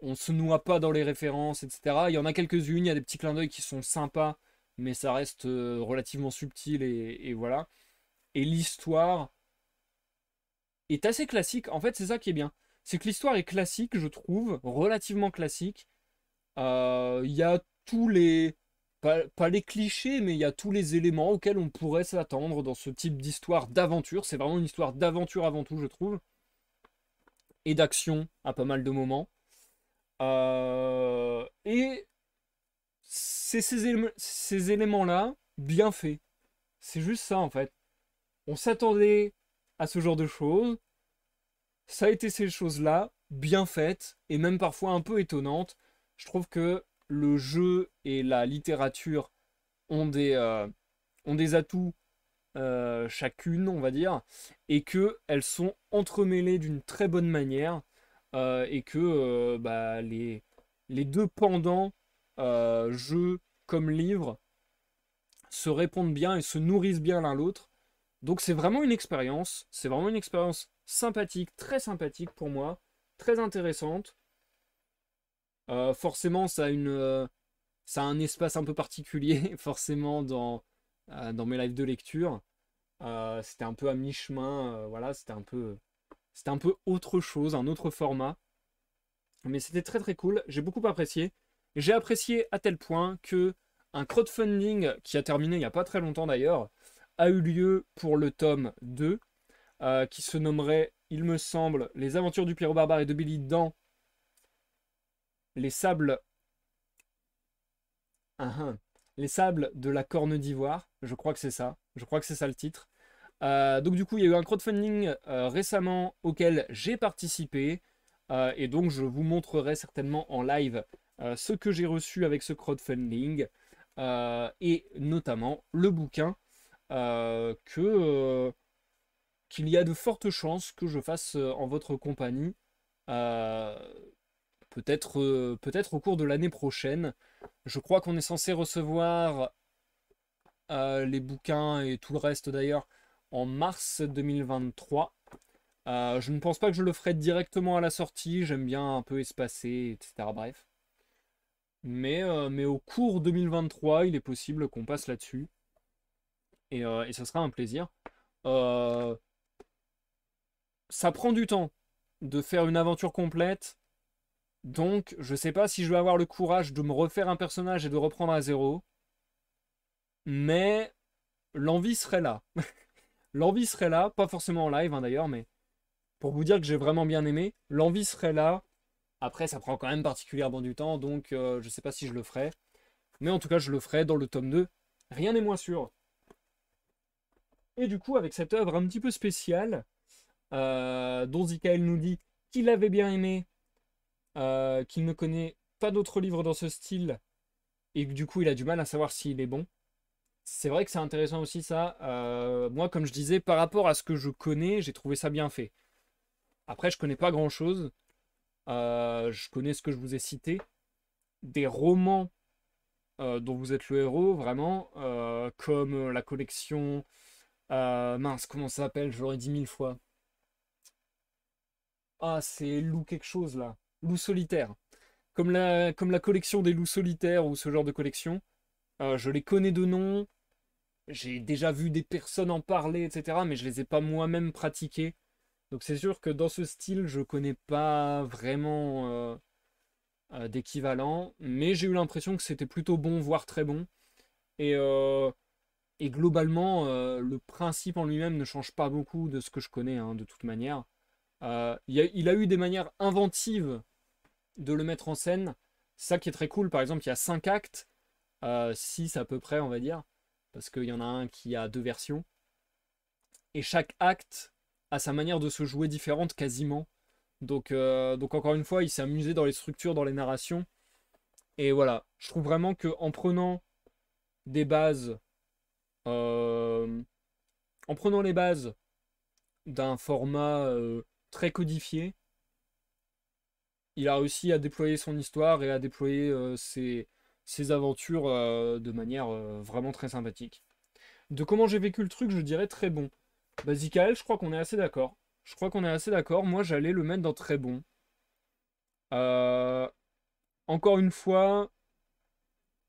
on se noie pas dans les références, etc. Il y en a quelques-unes, il y a des petits clins d'œil qui sont sympas, mais ça reste relativement subtil, et, et voilà. Et l'histoire, est assez classique. En fait, c'est ça qui est bien. C'est que l'histoire est classique, je trouve, relativement classique. Euh, il y a tous les... Pas, les clichés, mais il y a tous les éléments auxquels on pourrait s'attendre dans ce type d'histoire d'aventure. C'est vraiment une histoire d'aventure avant tout, je trouve. Et d'action à pas mal de moments. Euh, et c'est ces, ces éléments-là bien faits. C'est juste ça, en fait. On s'attendait à ce genre de choses. Ça a été ces choses-là, bien faites, et même parfois un peu étonnantes. Je trouve que le jeu et la littérature ont des, euh, ont des atouts euh, chacune, on va dire, et qu'elles sont entremêlées d'une très bonne manière, euh, et que bah, les, les deux pendants, jeu comme livre, se répondent bien et se nourrissent bien l'un l'autre. Donc c'est vraiment une expérience, c'est vraiment une expérience sympathique, très sympathique pour moi, très intéressante. Euh, forcément, ça a, une, euh, un espace un peu particulier, *laughs* forcément, dans, euh, dans mes lives de lecture. c'était un peu à mi-chemin, voilà, c'était un peu. un peu autre chose, un autre format. Mais c'était très très cool, j'ai beaucoup apprécié. J'ai apprécié à tel point que un crowdfunding qui a terminé il n'y a pas très longtemps d'ailleurs, a eu lieu pour le tome 2, euh, qui se nommerait, il me semble, Les aventures du Pierrot Barbare et de Billy dans les sables. Ah, ah, les sables de la Corne d'Ivoire, je crois que c'est ça. Je crois que c'est ça le titre. Euh, donc du coup, il y a eu un crowdfunding euh, récemment auquel j'ai participé. et donc je vous montrerai certainement en live ce que j'ai reçu avec ce crowdfunding. et notamment le bouquin euh, que euh, qu'il y a de fortes chances que je fasse euh, en votre compagnie, peut-être peut-être au cours de l'année prochaine. Je crois qu'on est censé recevoir les bouquins et tout le reste d'ailleurs en mars 2023. je ne pense pas que je le ferai directement à la sortie, j'aime bien un peu espacer, etc. Bref. Mais, mais au cours 2023, il est possible qu'on passe là-dessus. Euh, et, ça sera un plaisir. Euh, ça prend du temps de faire une aventure complète, donc je ne sais pas si je vais avoir le courage de me refaire un personnage et de reprendre à zéro, mais l'envie serait là. *laughs* l'envie serait là, pas forcément en live hein, d'ailleurs, mais pour vous dire que j'ai vraiment bien aimé, l'envie serait là. Après, ça prend quand même particulièrement du temps, donc euh, je ne sais pas si je le ferai. Mais en tout cas, je le ferai dans le tome 2. Rien n'est moins sûr. Et du coup, avec cette œuvre un petit peu spéciale, euh, dont Zikael nous dit qu'il avait bien aimé, euh, qu'il ne connaît pas d'autres livres dans ce style, et que du coup, il a du mal à savoir s'il est bon. C'est vrai que c'est intéressant aussi ça. Euh, moi, comme je disais, par rapport à ce que je connais, j'ai trouvé ça bien fait. Après, je connais pas grand-chose. je connais ce que je vous ai cité. Des romans dont vous êtes le héros, vraiment, comme la collection euh, mince, comment ça s'appelle J'aurais dit mille fois. Ah, c'est loup quelque chose là. Loup solitaire. Comme la, comme la collection des loups solitaires ou ce genre de collection. Euh, je les connais de nom. J'ai déjà vu des personnes en parler, etc. Mais je les ai pas moi-même pratiqués. Donc c'est sûr que dans ce style, je connais pas vraiment euh, d'équivalent. Mais j'ai eu l'impression que c'était plutôt bon, voire très bon. Et et globalement, euh, le principe en lui-même ne change pas beaucoup de ce que je connais, hein, de toute manière. Euh, il, a, eu des manières inventives de le mettre en scène. Ça qui est très cool, par exemple, il y a cinq actes, euh, Six à peu près, on va dire, parce qu'il y en a un qui a deux versions. Et chaque acte a sa manière de se jouer différente quasiment. Donc, donc encore une fois, il s'est amusé dans les structures, dans les narrations. Et voilà, je trouve vraiment que en prenant des bases euh, en prenant les bases d'un format euh, très codifié, il a réussi à déployer son histoire et à déployer euh, ses, aventures de manière vraiment très sympathique. De comment j'ai vécu le truc, je dirais très bon. basical je crois qu'on est assez d'accord. Je crois qu'on est assez d'accord. Moi, j'allais le mettre dans très bon. encore une fois,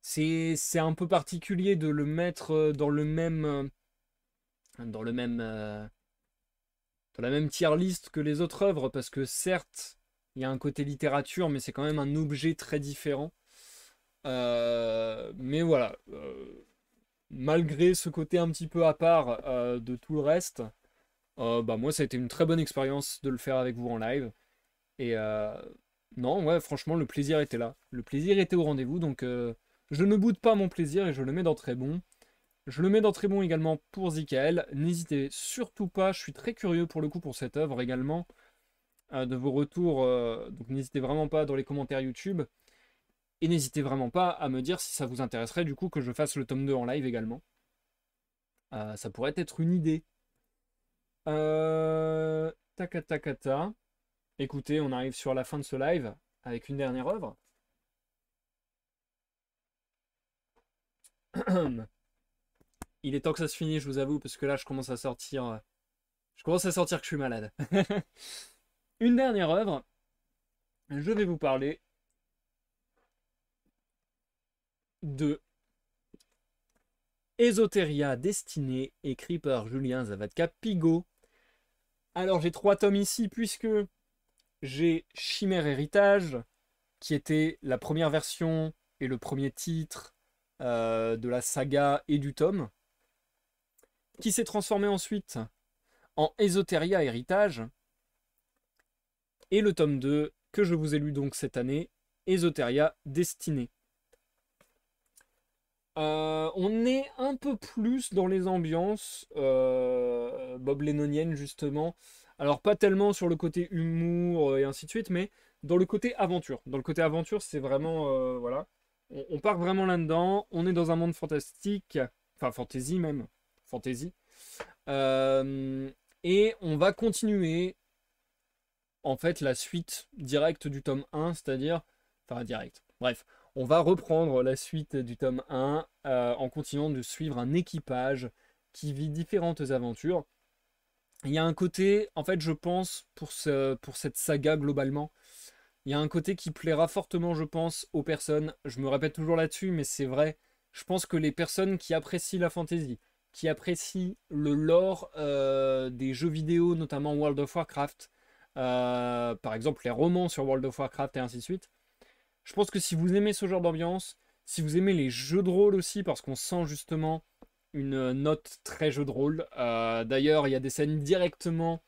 c'est un peu particulier de le mettre euh, dans le même. Euh, dans le même. Euh, dans la même tier liste que les autres œuvres, parce que certes, il y a un côté littérature, mais c'est quand même un objet très différent. mais voilà. malgré ce côté un petit peu à part de tout le reste, bah moi ça a été une très bonne expérience de le faire avec vous en live. Et non, ouais, franchement, le plaisir était là. Le plaisir était au rendez-vous, donc je ne boude pas mon plaisir et je le mets dans très bon. Je le mets dans très bon également pour Zikael. N'hésitez surtout pas, je suis très curieux pour le coup pour cette œuvre également, euh, de vos retours. Euh, donc n'hésitez vraiment pas dans les commentaires YouTube. Et n'hésitez vraiment pas à me dire si ça vous intéresserait du coup que je fasse le tome 2 en live également. Euh, ça pourrait être une idée. Euh... Takata. Écoutez, on arrive sur la fin de ce live avec une dernière œuvre. *clears throat* Il est temps que ça se finisse, je vous avoue, parce que là, je commence à sortir. Euh, je commence à sortir que je suis malade. *laughs* Une dernière œuvre. Je vais vous parler de Esoteria Destinée, écrit par Julien zavadka Pigot. Alors j'ai trois tomes ici puisque j'ai Chimère Héritage, qui était la première version et le premier titre euh, de la saga et du tome, qui s'est transformé ensuite en Esoteria Héritage, et le tome 2 que je vous ai lu donc cette année, Esoteria Destinée. Euh, on est un peu plus dans les ambiances euh, Bob Lennonienne justement. Alors pas tellement sur le côté humour et ainsi de suite, mais dans le côté aventure. Dans le côté aventure, c'est vraiment voilà on, part vraiment là-dedans. On est dans un monde fantastique, enfin fantasy même, fantasy. Euh, et on va continuer en fait la suite directe du tome 1, c'est-à-dire, enfin direct. Bref, on va reprendre la suite du tome 1 euh, en continuant de suivre un équipage qui vit différentes aventures. Il y a un côté, en fait, je pense, pour, ce, pour cette saga globalement, il y a un côté qui plaira fortement, je pense, aux personnes. Je me répète toujours là-dessus, mais c'est vrai. Je pense que les personnes qui apprécient la fantasy, qui apprécient le lore euh, des jeux vidéo, notamment World of Warcraft, euh, par exemple les romans sur World of Warcraft et ainsi de suite, je pense que si vous aimez ce genre d'ambiance, si vous aimez les jeux de rôle aussi, parce qu'on sent justement une note très jeu de rôle. Euh, d'ailleurs, il y a des scènes directement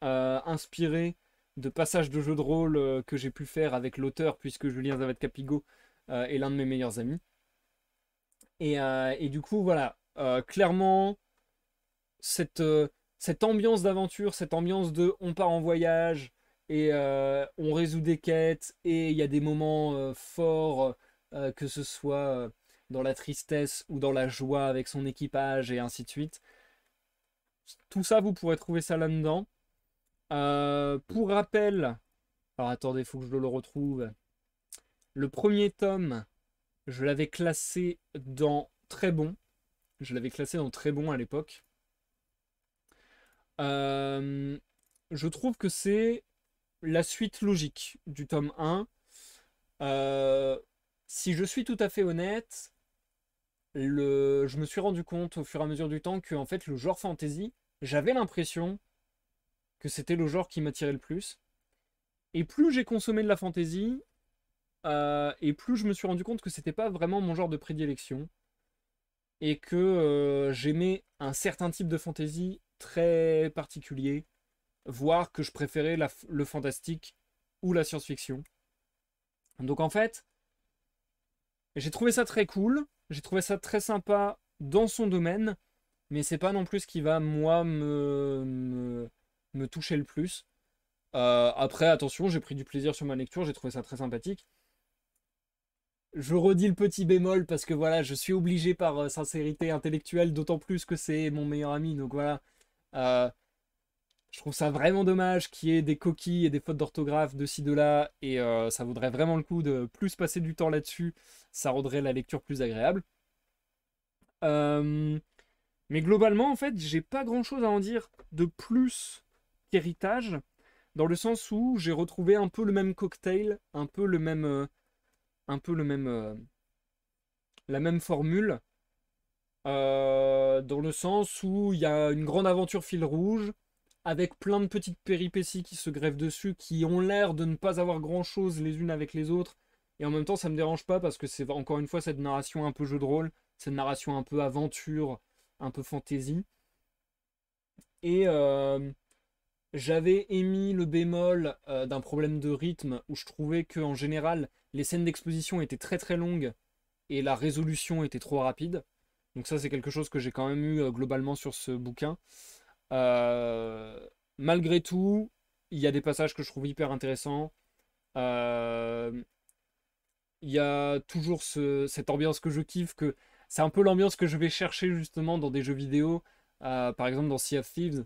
inspirées de passages de jeu de rôle euh, que j'ai pu faire avec l'auteur, puisque Julien Zavat Capigo euh, est l'un de mes meilleurs amis. Et, euh, du coup, voilà, clairement, cette, cette ambiance d'aventure, cette ambiance de on part en voyage et on résout des quêtes, et il y a des moments forts, que ce soit dans la tristesse ou dans la joie avec son équipage et ainsi de suite. Tout ça, vous pourrez trouver ça là-dedans. Euh, pour rappel, alors attendez, il faut que je le retrouve. Le premier tome, je l'avais classé dans très bon. Je l'avais classé dans très bon à l'époque. Euh, je trouve que c'est la suite logique du tome 1. Euh, si je suis tout à fait honnête, je me suis rendu compte au fur et à mesure du temps que en fait le genre fantasy, j'avais l'impression que c'était le genre qui m'attirait le plus. Et plus j'ai consommé de la fantaisie, euh, et plus je me suis rendu compte que c'était pas vraiment mon genre de prédilection. Et que euh, j'aimais un certain type de fantaisie très particulier, voire que je préférais le fantastique ou la science-fiction. Donc en fait, j'ai trouvé ça très cool, j'ai trouvé ça très sympa dans son domaine, mais c'est pas non plus ce qui va moi me me touchait le plus. Euh, après, attention, j'ai pris du plaisir sur ma lecture, j'ai trouvé ça très sympathique. Je redis le petit bémol parce que voilà, je suis obligé par euh, sincérité intellectuelle, d'autant plus que c'est mon meilleur ami, donc voilà. Euh, je trouve ça vraiment dommage qu'il y ait des coquilles et des fautes d'orthographe de ci, de là, et ça vaudrait vraiment le coup de plus passer du temps là-dessus, ça rendrait la lecture plus agréable. mais globalement, en fait, j'ai pas grand-chose à en dire de plus héritage dans le sens où j'ai retrouvé un peu le même cocktail, un peu le même, euh, un peu le même, euh, la même formule, euh, dans le sens où il y a une grande aventure fil rouge, avec plein de petites péripéties qui se greffent dessus, qui ont l'air de ne pas avoir grand-chose les unes avec les autres, et en même temps ça me dérange pas parce que c'est encore une fois cette narration un peu jeu de rôle, cette narration un peu aventure, un peu fantaisie. Et euh, j'avais émis le bémol euh, d'un problème de rythme où je trouvais que en général les scènes d'exposition étaient très très longues et la résolution était trop rapide. Donc ça c'est quelque chose que j'ai quand même eu euh, globalement sur ce bouquin. Euh, malgré tout, il y a des passages que je trouve hyper intéressants. Il y a toujours cette ambiance que je kiffe, que c'est un peu l'ambiance que je vais chercher justement dans des jeux vidéo, par exemple dans Sea of Thieves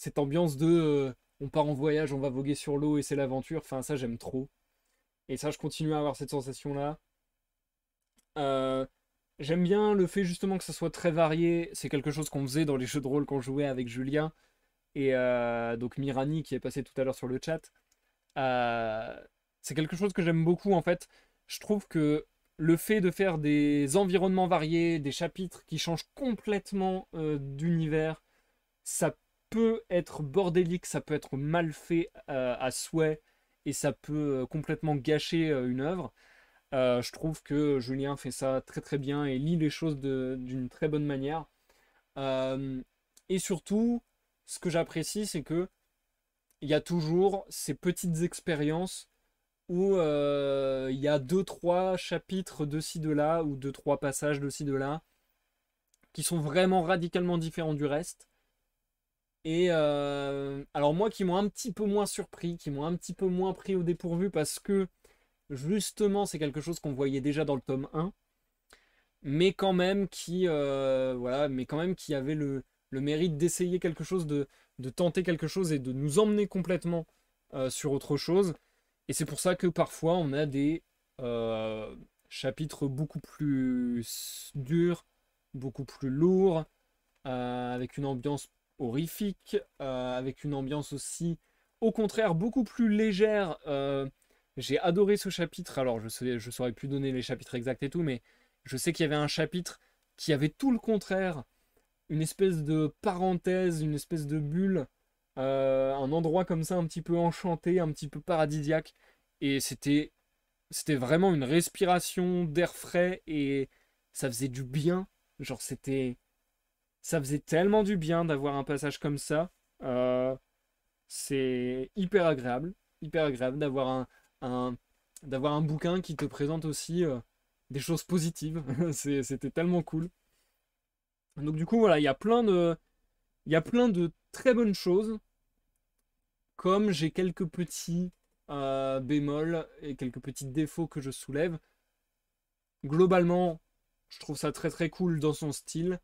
cette ambiance de euh, on part en voyage, on va voguer sur l'eau et c'est l'aventure. Enfin, ça, j'aime trop. Et ça, je continue à avoir cette sensation-là. Euh, j'aime bien le fait justement que ça soit très varié. C'est quelque chose qu'on faisait dans les jeux de rôle qu'on jouait avec Julien et euh, donc Mirani qui est passé tout à l'heure sur le chat. c'est quelque chose que j'aime beaucoup en fait. Je trouve que le fait de faire des environnements variés, des chapitres qui changent complètement d'univers, ça peut être bordélique, ça peut être mal fait euh, à souhait et ça peut euh, complètement gâcher euh, une œuvre. je trouve que Julien fait ça très très bien et lit les choses d'une très bonne manière. et surtout, ce que j'apprécie, c'est que il y a toujours ces petites expériences où il y a deux trois chapitres de ci de là ou deux trois passages de ci de là qui sont vraiment radicalement différents du reste et euh, alors moi qui m'ont un petit peu moins surpris, qui m'ont un petit peu moins pris au dépourvu parce que justement c'est quelque chose qu'on voyait déjà dans le tome 1, mais quand même qui euh, voilà, mais quand même qui avait le, mérite d'essayer quelque chose, de, tenter quelque chose et de nous emmener complètement euh, sur autre chose. Et c'est pour ça que parfois on a des chapitres beaucoup plus durs, beaucoup plus lourds, avec une ambiance horrifique, euh, avec une ambiance aussi, au contraire, beaucoup plus légère. Euh, j'ai adoré ce chapitre, alors je ne saurais plus donner les chapitres exacts et tout, mais je sais qu'il y avait un chapitre qui avait tout le contraire, une espèce de parenthèse, une espèce de bulle, euh, un endroit comme ça un petit peu enchanté, un petit peu paradisiaque, et c'était c'était vraiment une respiration d'air frais et ça faisait du bien, genre c'était ça faisait tellement du bien d'avoir un passage comme ça. Euh, c'est hyper agréable, hyper agréable d'avoir un, d'avoir un bouquin qui te présente aussi euh, des choses positives. *laughs* C'était tellement cool. Donc du coup voilà, il y a plein de il plein de très bonnes choses. Comme j'ai quelques petits euh, bémols et quelques petits défauts que je soulève. Globalement, je trouve ça très très cool dans son style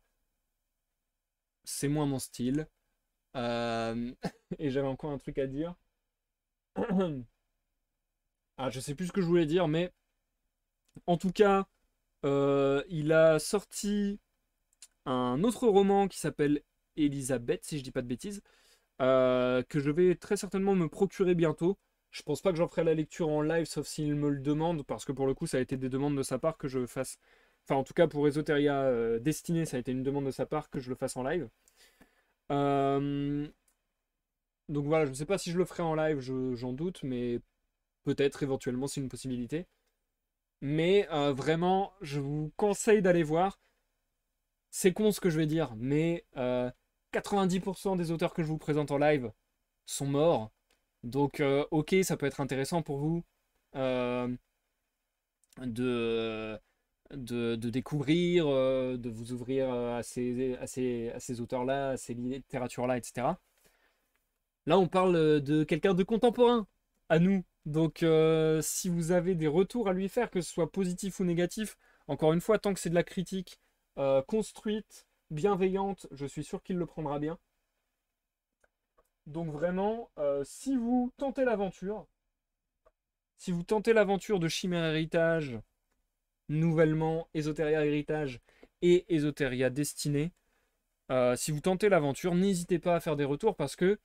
c'est moins mon style. Euh, *laughs* et j'avais encore un truc à dire. *clears throat* ah, je sais plus ce que je voulais dire, mais en tout cas, euh, il a sorti un autre roman qui s'appelle Elisabeth, si je dis pas de bêtises, euh, que je vais très certainement me procurer bientôt. Je pense pas que j'en ferai la lecture en live, sauf s'il me le demande, parce que pour le coup, ça a été des demandes de sa part que je fasse Enfin, en tout cas, pour Esoteria euh, destinée, ça a été une demande de sa part que je le fasse en live. Euh, donc voilà, je ne sais pas si je le ferai en live, j'en doute, mais peut-être éventuellement c'est une possibilité. Mais euh, vraiment, je vous conseille d'aller voir. C'est con ce que je vais dire, mais 90% des auteurs que je vous présente en live sont morts. Donc ok, ça peut être intéressant pour vous de de, découvrir, euh, de vous ouvrir euh, à ces, auteurs-là, à ces littératures-là, etc. Là, on parle euh, de quelqu'un de contemporain à nous. Donc, si vous avez des retours à lui faire, que ce soit positif ou négatif, encore une fois, tant que c'est de la critique construite, bienveillante, je suis sûr qu'il le prendra bien. Donc, vraiment, si vous tentez l'aventure, si vous tentez l'aventure de Chimère Héritage, nouvellement Esoteria Héritage et Esoteria Destinée. Euh, si vous tentez l'aventure, n'hésitez pas à faire des retours parce que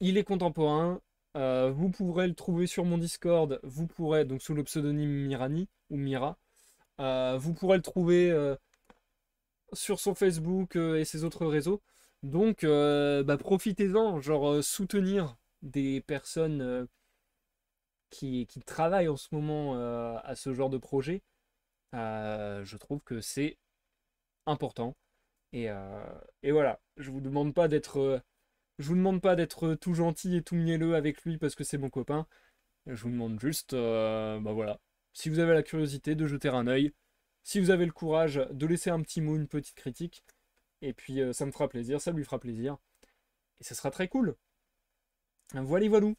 il est contemporain. Euh, vous pourrez le trouver sur mon Discord. Vous pourrez, donc sous le pseudonyme Mirani ou Mira, euh, vous pourrez le trouver sur son Facebook et ses autres réseaux. Donc, bah, profitez-en, genre soutenir des personnes qui, travaille en ce moment euh, à ce genre de projet, euh, je trouve que c'est important. Euh, et, voilà, je vous demande pas d'être, je vous demande pas d'être tout gentil et tout mielleux avec lui parce que c'est mon copain. Je vous demande juste, bah voilà, si vous avez la curiosité de jeter un œil, si vous avez le courage de laisser un petit mot, une petite critique, et puis ça me fera plaisir, ça lui fera plaisir, et ça sera très cool. Voilà, voilou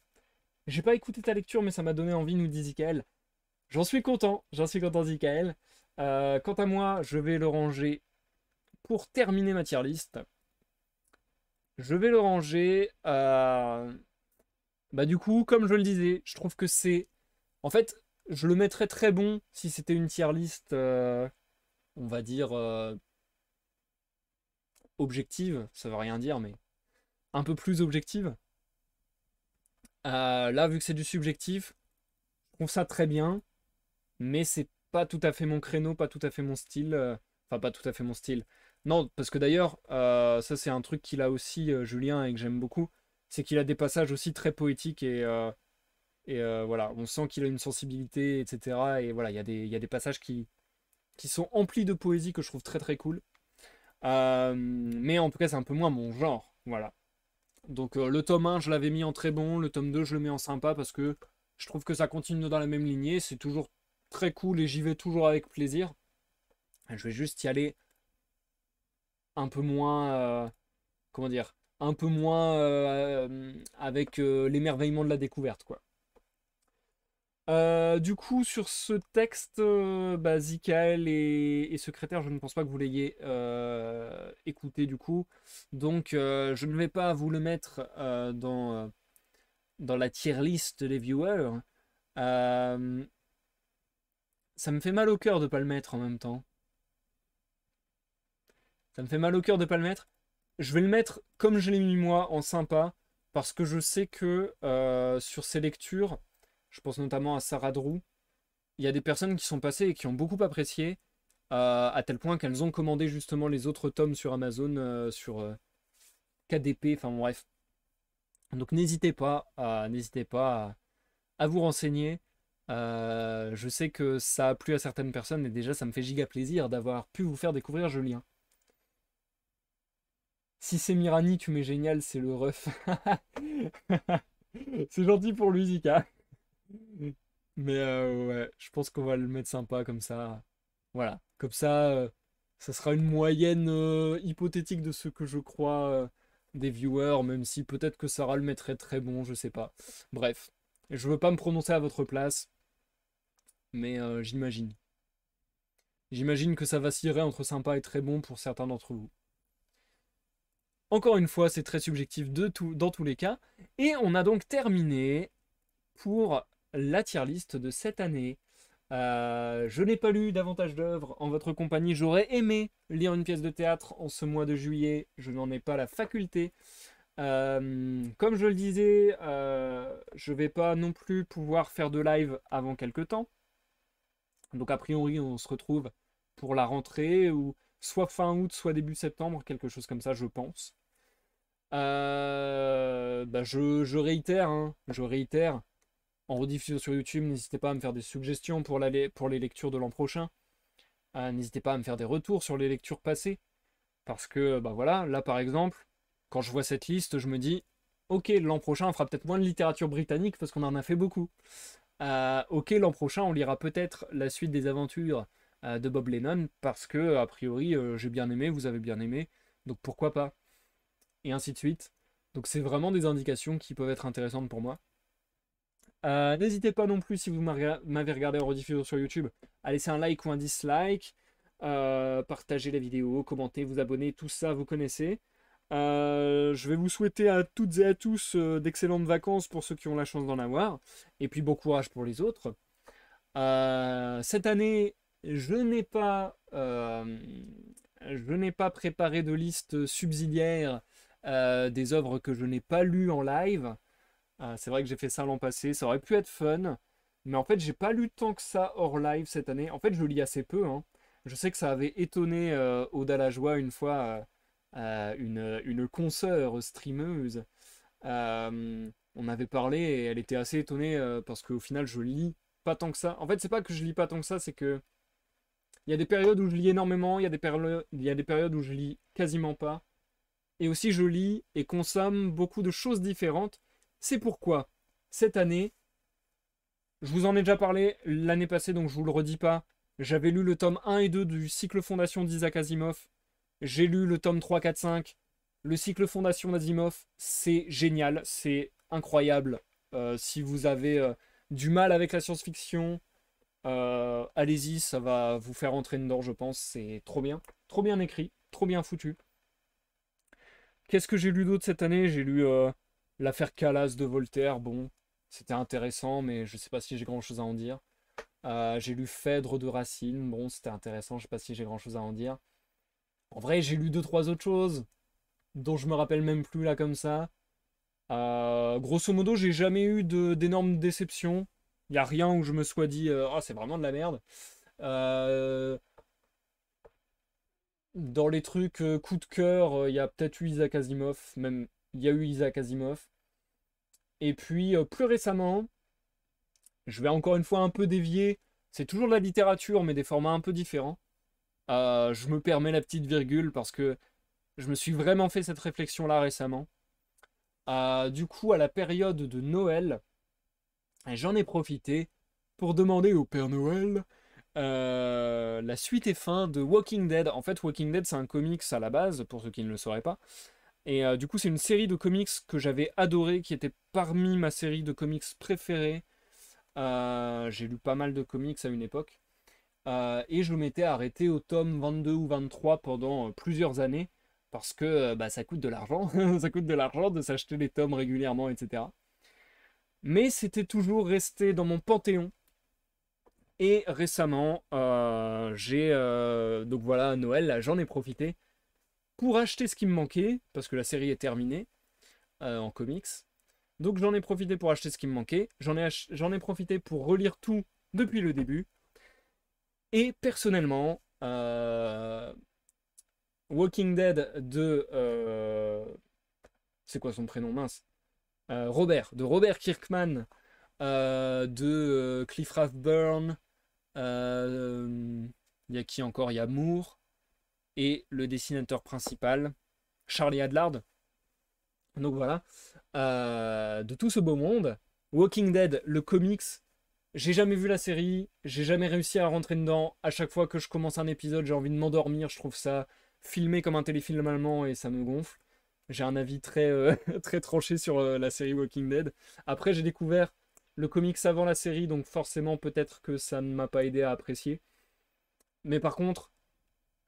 j'ai pas écouté ta lecture, mais ça m'a donné envie, nous dit Zikael. J'en suis content, j'en suis content, Zikael. Euh, quant à moi, je vais le ranger pour terminer ma tier list. Je vais le ranger. Euh, bah, du coup, comme je le disais, je trouve que c'est. En fait, je le mettrais très bon si c'était une tier list, euh, on va dire. objective, ça veut rien dire, mais un peu plus objective. Euh, là, vu que c'est du subjectif, je trouve ça très bien, mais c'est pas tout à fait mon créneau, pas tout à fait mon style. Euh, enfin, pas tout à fait mon style. Non, parce que d'ailleurs, euh, ça c'est un truc qu'il a aussi, Julien, et que j'aime beaucoup, c'est qu'il a des passages aussi très poétiques et, et voilà, on sent qu'il a une sensibilité, etc. Et voilà, il y, a des, des passages qui, qui sont emplis de poésie que je trouve très très cool. mais en tout cas, c'est un peu moins mon genre, voilà. Donc euh, le tome 1, je l'avais mis en très bon, le tome 2, je le mets en sympa parce que je trouve que ça continue dans la même lignée, c'est toujours très cool et j'y vais toujours avec plaisir. Je vais juste y aller un peu moins... Euh, comment dire Un peu moins euh, avec l'émerveillement de la découverte, quoi. Euh, du coup, sur ce texte, euh, bah, et secrétaire, je ne pense pas que vous l'ayez euh, écouté du coup. Donc, euh, je ne vais pas vous le mettre dans, dans la tier list des viewers. ça me fait mal au cœur de ne pas le mettre en même temps. Ça me fait mal au cœur de ne pas le mettre. Je vais le mettre comme je l'ai mis moi, en sympa, parce que je sais que sur ces lectures je pense notamment à Sarah Drew. Il y a des personnes qui sont passées et qui ont beaucoup apprécié, euh, à tel point qu'elles ont commandé justement les autres tomes sur Amazon, euh, sur euh, KDP, enfin bref. Donc n'hésitez pas, n'hésitez pas à, vous renseigner. je sais que ça a plu à certaines personnes et déjà ça me fait giga plaisir d'avoir pu vous faire découvrir Julien. Si c'est Mirani, tu m'es génial, c'est le ref. *laughs* c'est gentil pour lui, Zika. Mais euh, ouais, je pense qu'on va le mettre sympa comme ça. Voilà, comme ça, euh, ça sera une moyenne euh, hypothétique de ce que je crois des viewers, même si peut-être que Sarah le mettrait très bon, je sais pas. Bref, je veux pas me prononcer à votre place, mais j'imagine. J'imagine que ça vacillerait entre sympa et très bon pour certains d'entre vous. Encore une fois, c'est très subjectif de tout, dans tous les cas. Et on a donc terminé pour la tier list de cette année. Euh, je n'ai pas lu davantage d'œuvres en votre compagnie. J'aurais aimé lire une pièce de théâtre en ce mois de juillet. Je n'en ai pas la faculté. Euh, comme je le disais, euh, je ne vais pas non plus pouvoir faire de live avant quelques temps. Donc a priori, on se retrouve pour la rentrée ou soit fin août, soit début septembre, quelque chose comme ça, je pense. Bah, je, réitère, hein, je réitère en rediffusion sur YouTube. N'hésitez pas à me faire des suggestions pour, les lectures de l'an prochain. Euh, n'hésitez pas à me faire des retours sur les lectures passées. Parce que, euh, bah voilà, là par exemple, quand je vois cette liste, je me dis, ok, l'an prochain, on fera peut-être moins de littérature britannique parce qu'on en a fait beaucoup. Euh, ok, l'an prochain, on lira peut-être la suite des aventures de Bob Lennon parce que, a priori, j'ai bien aimé, vous avez bien aimé, donc pourquoi pas Et ainsi de suite. Donc c'est vraiment des indications qui peuvent être intéressantes pour moi. Euh, n'hésitez pas non plus, si vous m'avez regardé en rediffusion sur YouTube, à laisser un like ou un dislike. Euh, partager la vidéo, commentez, vous abonner, tout ça, vous connaissez. Euh, je vais vous souhaiter à toutes et à tous d'excellentes vacances pour ceux qui ont la chance d'en avoir. Et puis bon courage pour les autres. cette année, je n'ai pas, je n'ai pas préparé de liste subsidiaire des œuvres que je n'ai pas lues en live. Ah, c'est vrai que j'ai fait ça l'an passé, ça aurait pu être fun, mais en fait j'ai pas lu tant que ça hors live cette année. En fait je lis assez peu. Hein. Je sais que ça avait étonné euh, Oda joie une fois euh, une, une consoeur streameuse. Euh, on avait parlé et elle était assez étonnée euh, parce qu'au final je lis pas tant que ça. En fait c'est pas que je lis pas tant que ça, c'est que il y a des périodes où je lis énormément, il y, a des il y a des périodes où je lis quasiment pas. Et aussi je lis et consomme beaucoup de choses différentes. C'est pourquoi, cette année, je vous en ai déjà parlé l'année passée, donc je vous le redis pas. J'avais lu le tome 1 et 2 du cycle Fondation d'Isaac Asimov. J'ai lu le tome 3, 4, 5. Le cycle Fondation d'Asimov, c'est génial, c'est incroyable. Euh, si vous avez euh, du mal avec la science-fiction, euh, allez-y, ça va vous faire entrer dedans, je pense. C'est trop bien. Trop bien écrit, trop bien foutu. Qu'est-ce que j'ai lu d'autre cette année J'ai lu L'affaire Calas de Voltaire, bon, c'était intéressant, mais je sais pas si j'ai grand chose à en dire. Euh, j'ai lu Phèdre de Racine, bon, c'était intéressant, je sais pas si j'ai grand chose à en dire. En vrai, j'ai lu deux, trois autres choses, dont je me rappelle même plus là comme ça. Euh, grosso modo, j'ai jamais eu d'énormes déceptions. Il n'y a rien où je me sois dit euh, ah Oh, c'est vraiment de la merde. dans les trucs coup de cœur, il y a peut-être eu Isaac Asimov, même il y a eu Isaac Asimov. Et puis euh, plus récemment, je vais encore une fois un peu dévier. C'est toujours de la littérature, mais des formats un peu différents. Euh, je me permets la petite virgule parce que je me suis vraiment fait cette réflexion-là récemment. Euh, du coup, à la période de Noël, j'en ai profité pour demander au Père Noël la suite et fin de Walking Dead. En fait, Walking Dead, c'est un comics à la base, pour ceux qui ne le sauraient pas. Et euh, du coup, c'est une série de comics que j'avais adoré, qui était parmi ma série de comics préférée. Euh, j'ai lu pas mal de comics à une époque. Euh, et je m'étais arrêté au tome 22 ou 23 pendant plusieurs années, parce que bah, ça coûte de l'argent. *laughs* ça coûte de l'argent de s'acheter les tomes régulièrement, etc. Mais c'était toujours resté dans mon panthéon. Et récemment, j'ai. donc voilà, Noël, j'en ai profité acheter ce qui me manquait, parce que la série est terminée euh, en comics. Donc j'en ai profité pour acheter ce qui me manquait, j'en ai, j'en ai, profité pour relire tout depuis le début. Et personnellement, euh, Walking Dead de... Euh, c'est quoi son prénom mince Robert, de Robert Kirkman, de Cliff Rathburn, il y a qui encore Il y a Moore et le dessinateur principal, Charlie Adlard. Donc voilà, euh, de tout ce beau monde. Walking Dead, le comics, j'ai jamais vu la série, j'ai jamais réussi à rentrer dedans. À chaque fois que je commence un épisode, j'ai envie de m'endormir, je trouve ça filmé comme un téléfilm allemand et ça me gonfle. J'ai un avis très, euh, *laughs* très tranché sur euh, la série Walking Dead. Après, j'ai découvert le comics avant la série, donc forcément, peut-être que ça ne m'a pas aidé à apprécier. Mais par contre,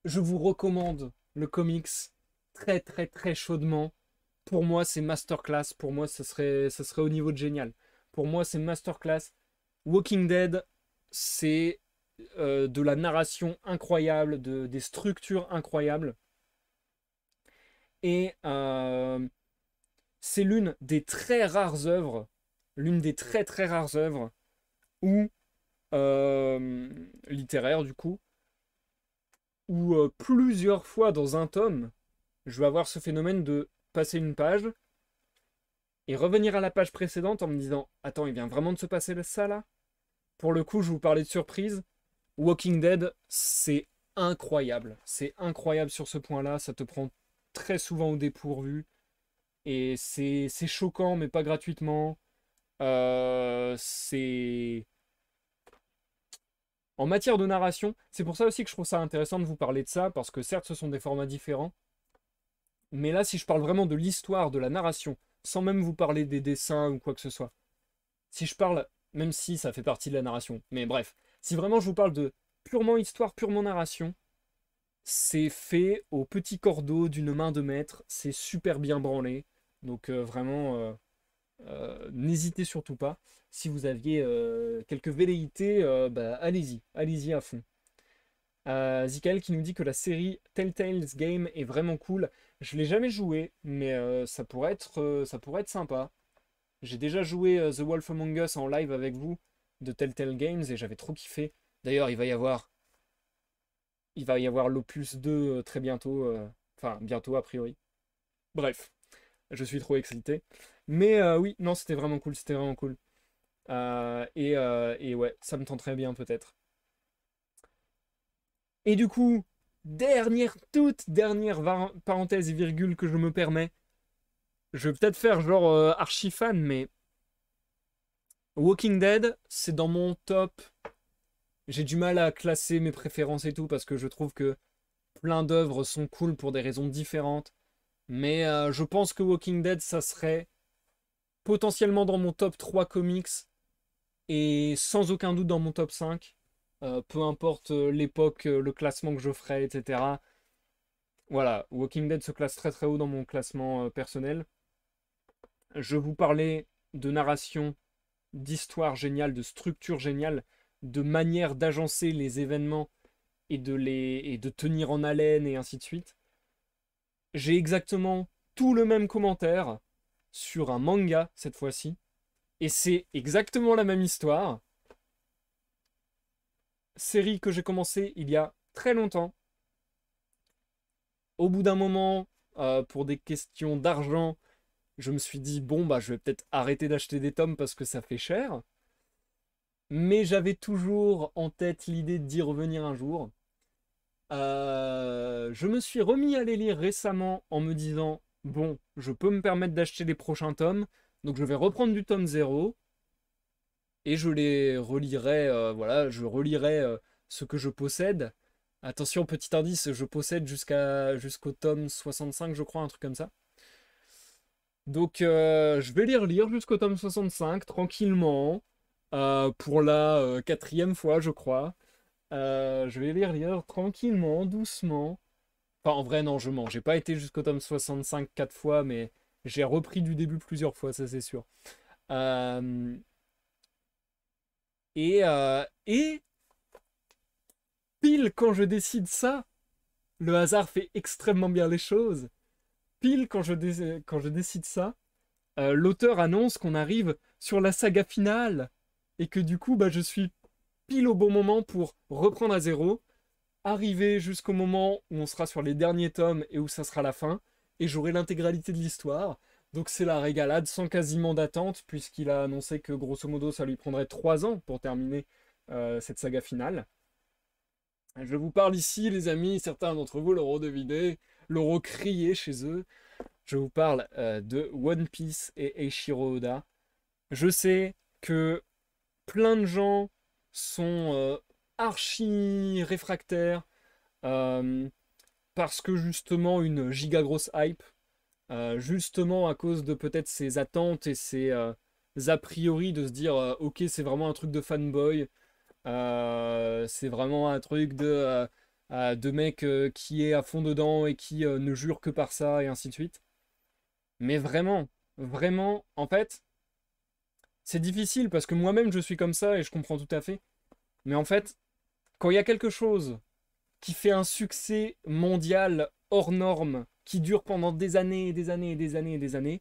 je vous recommande le comics très très très chaudement. Pour moi, c'est masterclass. Pour moi, ça serait, serait au niveau de génial. Pour moi, c'est masterclass. Walking Dead, c'est euh, de la narration incroyable, de, des structures incroyables. Et euh, c'est l'une des très rares œuvres, l'une des très très rares œuvres où, euh, littéraire du coup, où euh, plusieurs fois dans un tome, je vais avoir ce phénomène de passer une page et revenir à la page précédente en me disant Attends, il vient vraiment de se passer ça là Pour le coup, je vous parlais de surprise. Walking Dead, c'est incroyable. C'est incroyable sur ce point-là. Ça te prend très souvent au dépourvu. Et c'est choquant, mais pas gratuitement. Euh, c'est en matière de narration, c'est pour ça aussi que je trouve ça intéressant de vous parler de ça, parce que certes, ce sont des formats différents, mais là, si je parle vraiment de l'histoire, de la narration, sans même vous parler des dessins ou quoi que ce soit, si je parle, même si ça fait partie de la narration, mais bref, si vraiment je vous parle de purement histoire, purement narration, c'est fait au petit cordeau d'une main de maître, c'est super bien branlé, donc euh, vraiment, euh, euh, n'hésitez surtout pas. Si vous aviez euh, quelques velléités, euh, bah, allez-y, allez-y à fond. Zikael qui nous dit que la série Telltale's Game est vraiment cool. Je l'ai jamais joué, mais ça, pourrait être, ça pourrait être sympa. J'ai déjà joué The Wolf Among Us en live avec vous de Telltale Games et j'avais trop kiffé. D'ailleurs, il va y avoir il va y avoir l'opus 2 très bientôt, enfin bientôt a priori. Bref, je suis trop excité. Mais euh, oui, non, c'était vraiment cool, c'était vraiment cool. Euh, et, euh, et, ouais, ça me tenterait bien peut-être. Et du coup, dernière, toute dernière parenthèse et virgule que je me permets. Je vais peut-être faire genre archi fan, mais Walking Dead, c'est dans mon top. J'ai du mal à classer mes préférences et tout parce que je trouve que plein d'œuvres sont cool pour des raisons différentes. Mais je pense que Walking Dead, ça serait potentiellement dans mon top 3 comics et sans aucun doute dans mon top 5. Euh, peu importe euh, l'époque, euh, le classement que je ferai, etc. Voilà, Walking Dead se classe très très haut dans mon classement personnel. Je vous parlais de narration, d'histoire géniale, de structure géniale, de manière d'agencer les événements et de les et de tenir en haleine et ainsi de suite. J'ai exactement tout le même commentaire sur un manga cette fois-ci. Et c'est exactement la même histoire. Série que j'ai commencé il y a très longtemps. Au bout d'un moment, euh, pour des questions d'argent, je me suis dit, bon, bah, je vais peut-être arrêter d'acheter des tomes parce que ça fait cher. Mais j'avais toujours en tête l'idée d'y revenir un jour. Euh, je me suis remis à les lire récemment en me disant, bon, je peux me permettre d'acheter les prochains tomes, donc je vais reprendre du tome 0 et je les relirai, euh, voilà, je relirai euh, ce que je possède. Attention, petit indice, je possède jusqu'à jusqu'au tome 65, je crois, un truc comme ça. Donc euh, je vais les relire jusqu'au tome 65, tranquillement, pour la quatrième fois, je crois. je vais les relire tranquillement, doucement en vrai, non, je mens. J'ai pas été jusqu'au tome 65 quatre fois, mais j'ai repris du début plusieurs fois, ça c'est sûr. Euh, euh, et, pile quand je décide ça, le hasard fait extrêmement bien les choses. Pile quand je, quand je décide ça, euh, l'auteur annonce qu'on arrive sur la saga finale et que du coup, bah, je suis pile au bon moment pour reprendre à zéro arriver jusqu'au moment où on sera sur les derniers tomes et où ça sera la fin, et j'aurai l'intégralité de l'histoire. Donc c'est la régalade sans quasiment d'attente, puisqu'il a annoncé que grosso modo ça lui prendrait trois ans pour terminer euh, cette saga finale. Je vous parle ici, les amis, certains d'entre vous l'auront deviné, l'auront crié chez eux. Je vous parle euh, de One Piece et Eiichiro Oda. Je sais que plein de gens sont euh, archi réfractaire euh, parce que justement une giga grosse hype, euh, justement à cause de peut-être ses attentes et ses euh, a priori de se dire ok c'est vraiment un truc de fanboy, c'est vraiment un truc de, de mec qui est à fond dedans et qui ne jure que par ça et ainsi de suite. Mais vraiment, vraiment, en fait, c'est difficile parce que moi-même je suis comme ça et je comprends tout à fait. Mais en fait, quand il y a quelque chose qui fait un succès mondial hors norme, qui dure pendant des années et des années et des années et des années,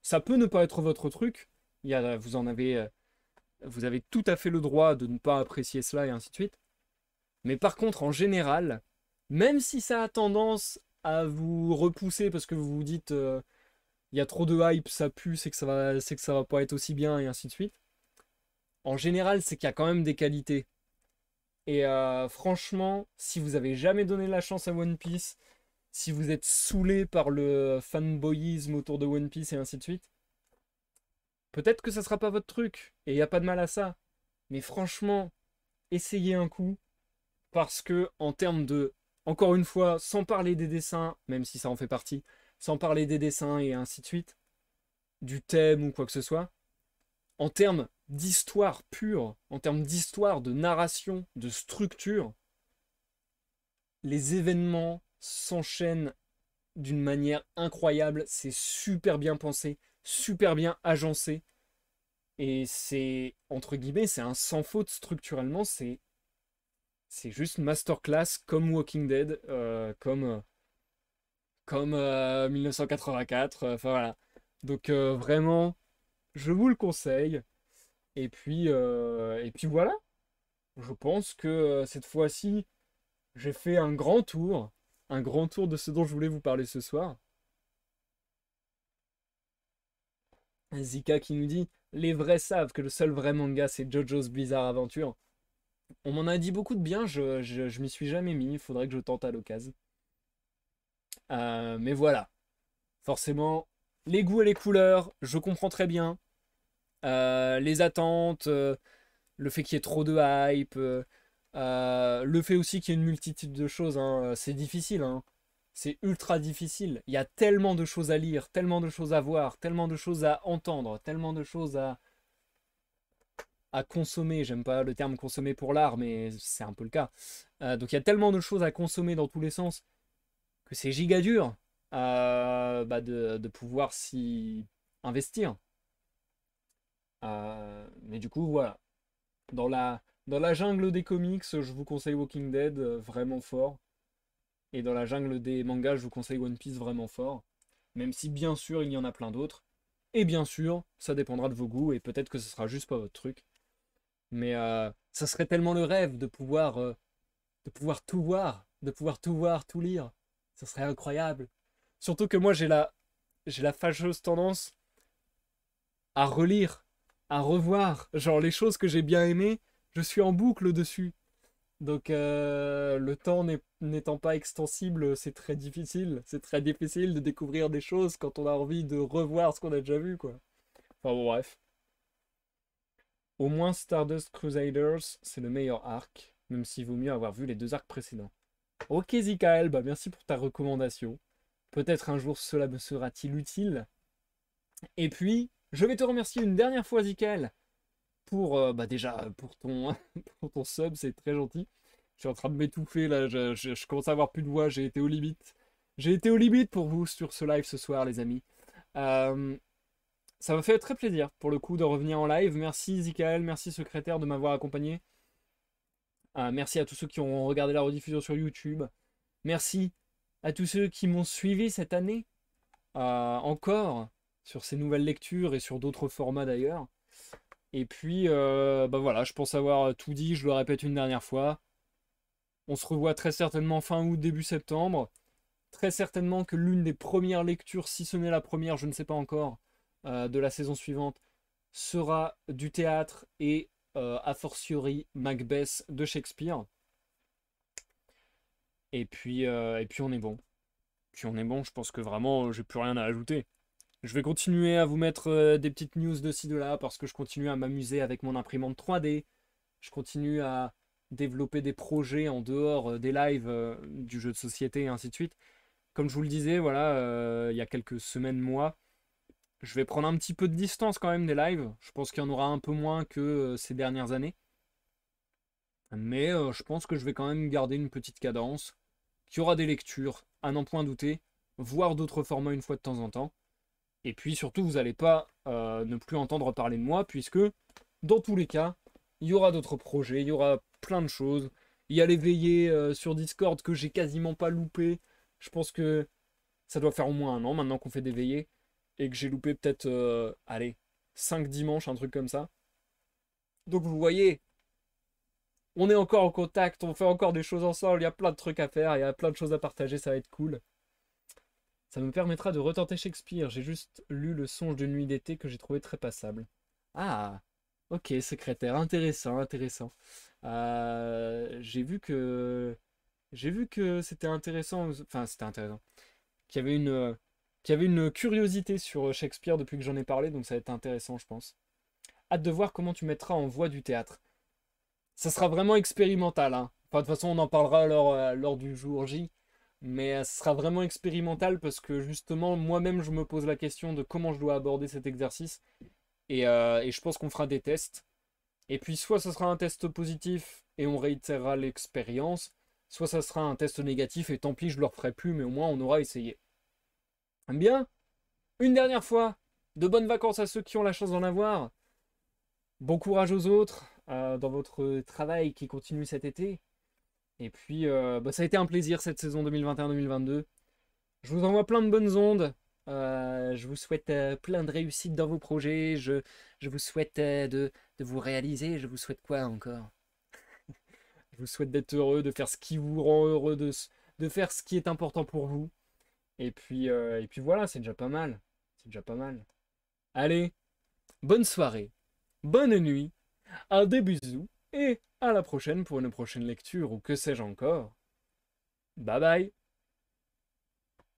ça peut ne pas être votre truc. Il y a, vous en avez, euh, vous avez tout à fait le droit de ne pas apprécier cela et ainsi de suite. Mais par contre, en général, même si ça a tendance à vous repousser parce que vous vous dites euh, il y a trop de hype, ça pue, c'est que ça va, c'est que ça va pas être aussi bien et ainsi de suite. En général, c'est qu'il y a quand même des qualités. Et euh, franchement, si vous avez jamais donné la chance à One Piece, si vous êtes saoulé par le fanboyisme autour de One Piece et ainsi de suite, peut-être que ça sera pas votre truc. Et il n'y a pas de mal à ça. Mais franchement, essayez un coup. Parce que, en termes de. Encore une fois, sans parler des dessins, même si ça en fait partie, sans parler des dessins et ainsi de suite, du thème ou quoi que ce soit, en termes d'histoire pure, en termes d'histoire, de narration, de structure, les événements s'enchaînent d'une manière incroyable. C'est super bien pensé, super bien agencé. Et c'est, entre guillemets, c'est un sans faute structurellement. C'est, c'est juste masterclass comme Walking Dead, euh, comme, comme 1984. Euh, euh, enfin Donc vraiment, je vous le conseille. Et puis, euh, et puis voilà. Je pense que euh, cette fois-ci, j'ai fait un grand tour. Un grand tour de ce dont je voulais vous parler ce soir. Zika qui nous dit Les vrais savent que le seul vrai manga c'est JoJo's Bizarre aventure. On m'en a dit beaucoup de bien, je, je, m'y suis jamais mis, il faudrait que je tente à l'occasion. Euh, mais voilà. Forcément, les goûts et les couleurs, je comprends très bien. Euh, les attentes, euh, le fait qu'il y ait trop de hype, euh, le fait aussi qu'il y ait une multitude de choses, hein, c'est difficile, hein. c'est ultra difficile. Il y a tellement de choses à lire, tellement de choses à voir, tellement de choses à entendre, tellement de choses à, à consommer. J'aime pas le terme consommer pour l'art, mais c'est un peu le cas. donc il y a tellement de choses à consommer dans tous les sens que c'est giga dur bah, de, de pouvoir s'y investir. Euh, mais du coup, voilà. Dans la, dans la jungle des comics, je vous conseille Walking Dead euh, vraiment fort. Et dans la jungle des mangas, je vous conseille One Piece vraiment fort. Même si, bien sûr, il y en a plein d'autres. Et bien sûr, ça dépendra de vos goûts et peut-être que ce sera juste pas votre truc. Mais euh, ça serait tellement le rêve de pouvoir, de pouvoir tout voir, de pouvoir tout voir, tout lire. Ça serait incroyable. Surtout que moi, j'ai la, j'ai la fâcheuse tendance à relire revoir. Genre les choses que j'ai bien aimé je suis en boucle dessus. Donc euh, le temps n'étant pas extensible, c'est très difficile. C'est très difficile de découvrir des choses quand on a envie de revoir ce qu'on a déjà vu, quoi. Enfin bref. Au moins Stardust Crusaders, c'est le meilleur arc, même s'il vaut mieux avoir vu les deux arcs précédents. Ok Zikael, bah merci pour ta recommandation. Peut-être un jour cela me sera-t-il utile. Et puis, je vais te remercier une dernière fois, Zikaël, pour euh, bah déjà *laughs* pour ton, sub, c'est très gentil. Je suis en train de m'étouffer là, je, commence à avoir plus de voix, j'ai été au limite. J'ai été au limites pour vous sur ce live ce soir, les amis. Euh, ça m'a fait très plaisir pour le coup de revenir en live. Merci Zikael, merci secrétaire de m'avoir accompagné. Euh, merci à tous ceux qui ont regardé la rediffusion sur YouTube. Merci à tous ceux qui m'ont suivi cette année. encore sur ces nouvelles lectures et sur d'autres formats d'ailleurs. Et puis, euh, bah voilà, je pense avoir euh, tout dit, je le répète une dernière fois. On se revoit très certainement fin août, début septembre. Très certainement que l'une des premières lectures, si ce n'est la première, je ne sais pas encore, euh, de la saison suivante, sera du théâtre et a fortiori Macbeth de Shakespeare. Et puis, et puis on est bon. Puis on est bon, je pense que vraiment, j'ai plus rien à ajouter. Je vais continuer à vous mettre euh, des petites news de ci, de là, parce que je continue à m'amuser avec mon imprimante 3D. Je continue à développer des projets en dehors euh, des lives euh, du jeu de société et ainsi de suite. Comme je vous le disais, voilà, il y a quelques semaines, mois, je vais prendre un petit peu de distance quand même des lives. Je pense qu'il y en aura un peu moins que ces dernières années. Mais je pense que je vais quand même garder une petite cadence, qu'il y aura des lectures, à n'en point douter, voire d'autres formats une fois de temps en temps. Et puis surtout, vous n'allez pas euh, ne plus entendre parler de moi, puisque dans tous les cas, il y aura d'autres projets, il y aura plein de choses. Il y a les veillées euh, sur Discord que j'ai quasiment pas loupé. Je pense que ça doit faire au moins un an maintenant qu'on fait des veillées. Et que j'ai loupé peut-être, euh, allez, 5 dimanches, un truc comme ça. Donc vous voyez, on est encore en contact, on fait encore des choses ensemble, il y a plein de trucs à faire, il y a plein de choses à partager, ça va être cool. Ça me permettra de retenter Shakespeare. J'ai juste lu Le songe de nuit d'été que j'ai trouvé très passable. Ah, ok, secrétaire, intéressant, intéressant. Euh, j'ai vu que j'ai vu que c'était intéressant, enfin c'était intéressant, qu'il y avait une avait une curiosité sur Shakespeare depuis que j'en ai parlé, donc ça va être intéressant, je pense. Hâte de voir comment tu mettras en voix du théâtre. Ça sera vraiment expérimental, hein. Enfin, de toute façon, on en parlera lors, euh, lors du jour J mais euh, ce sera vraiment expérimental parce que justement, moi-même, je me pose la question de comment je dois aborder cet exercice. Euh, et, je pense qu'on fera des tests. Et puis, soit ce sera un test positif et on réitérera l'expérience, soit ça sera un test négatif et tant pis, je ne le referai plus, mais au moins on aura essayé. Bien, une dernière fois, de bonnes vacances à ceux qui ont la chance d'en avoir. Bon courage aux autres euh, dans votre travail qui continue cet été. Et puis, euh, bah, ça a été un plaisir cette saison 2021-2022. Je vous envoie plein de bonnes ondes. Euh, je vous souhaite euh, plein de réussite dans vos projets. Je, je vous souhaite de, vous réaliser. Je vous souhaite quoi encore *laughs* Je vous souhaite d'être heureux, de faire ce qui vous rend heureux, de, de faire ce qui est important pour vous. Et puis, et puis voilà, c'est déjà pas mal. C'est déjà pas mal. Allez, bonne soirée, bonne nuit, un des bisous et à la prochaine pour une prochaine lecture ou que sais-je encore. Bye bye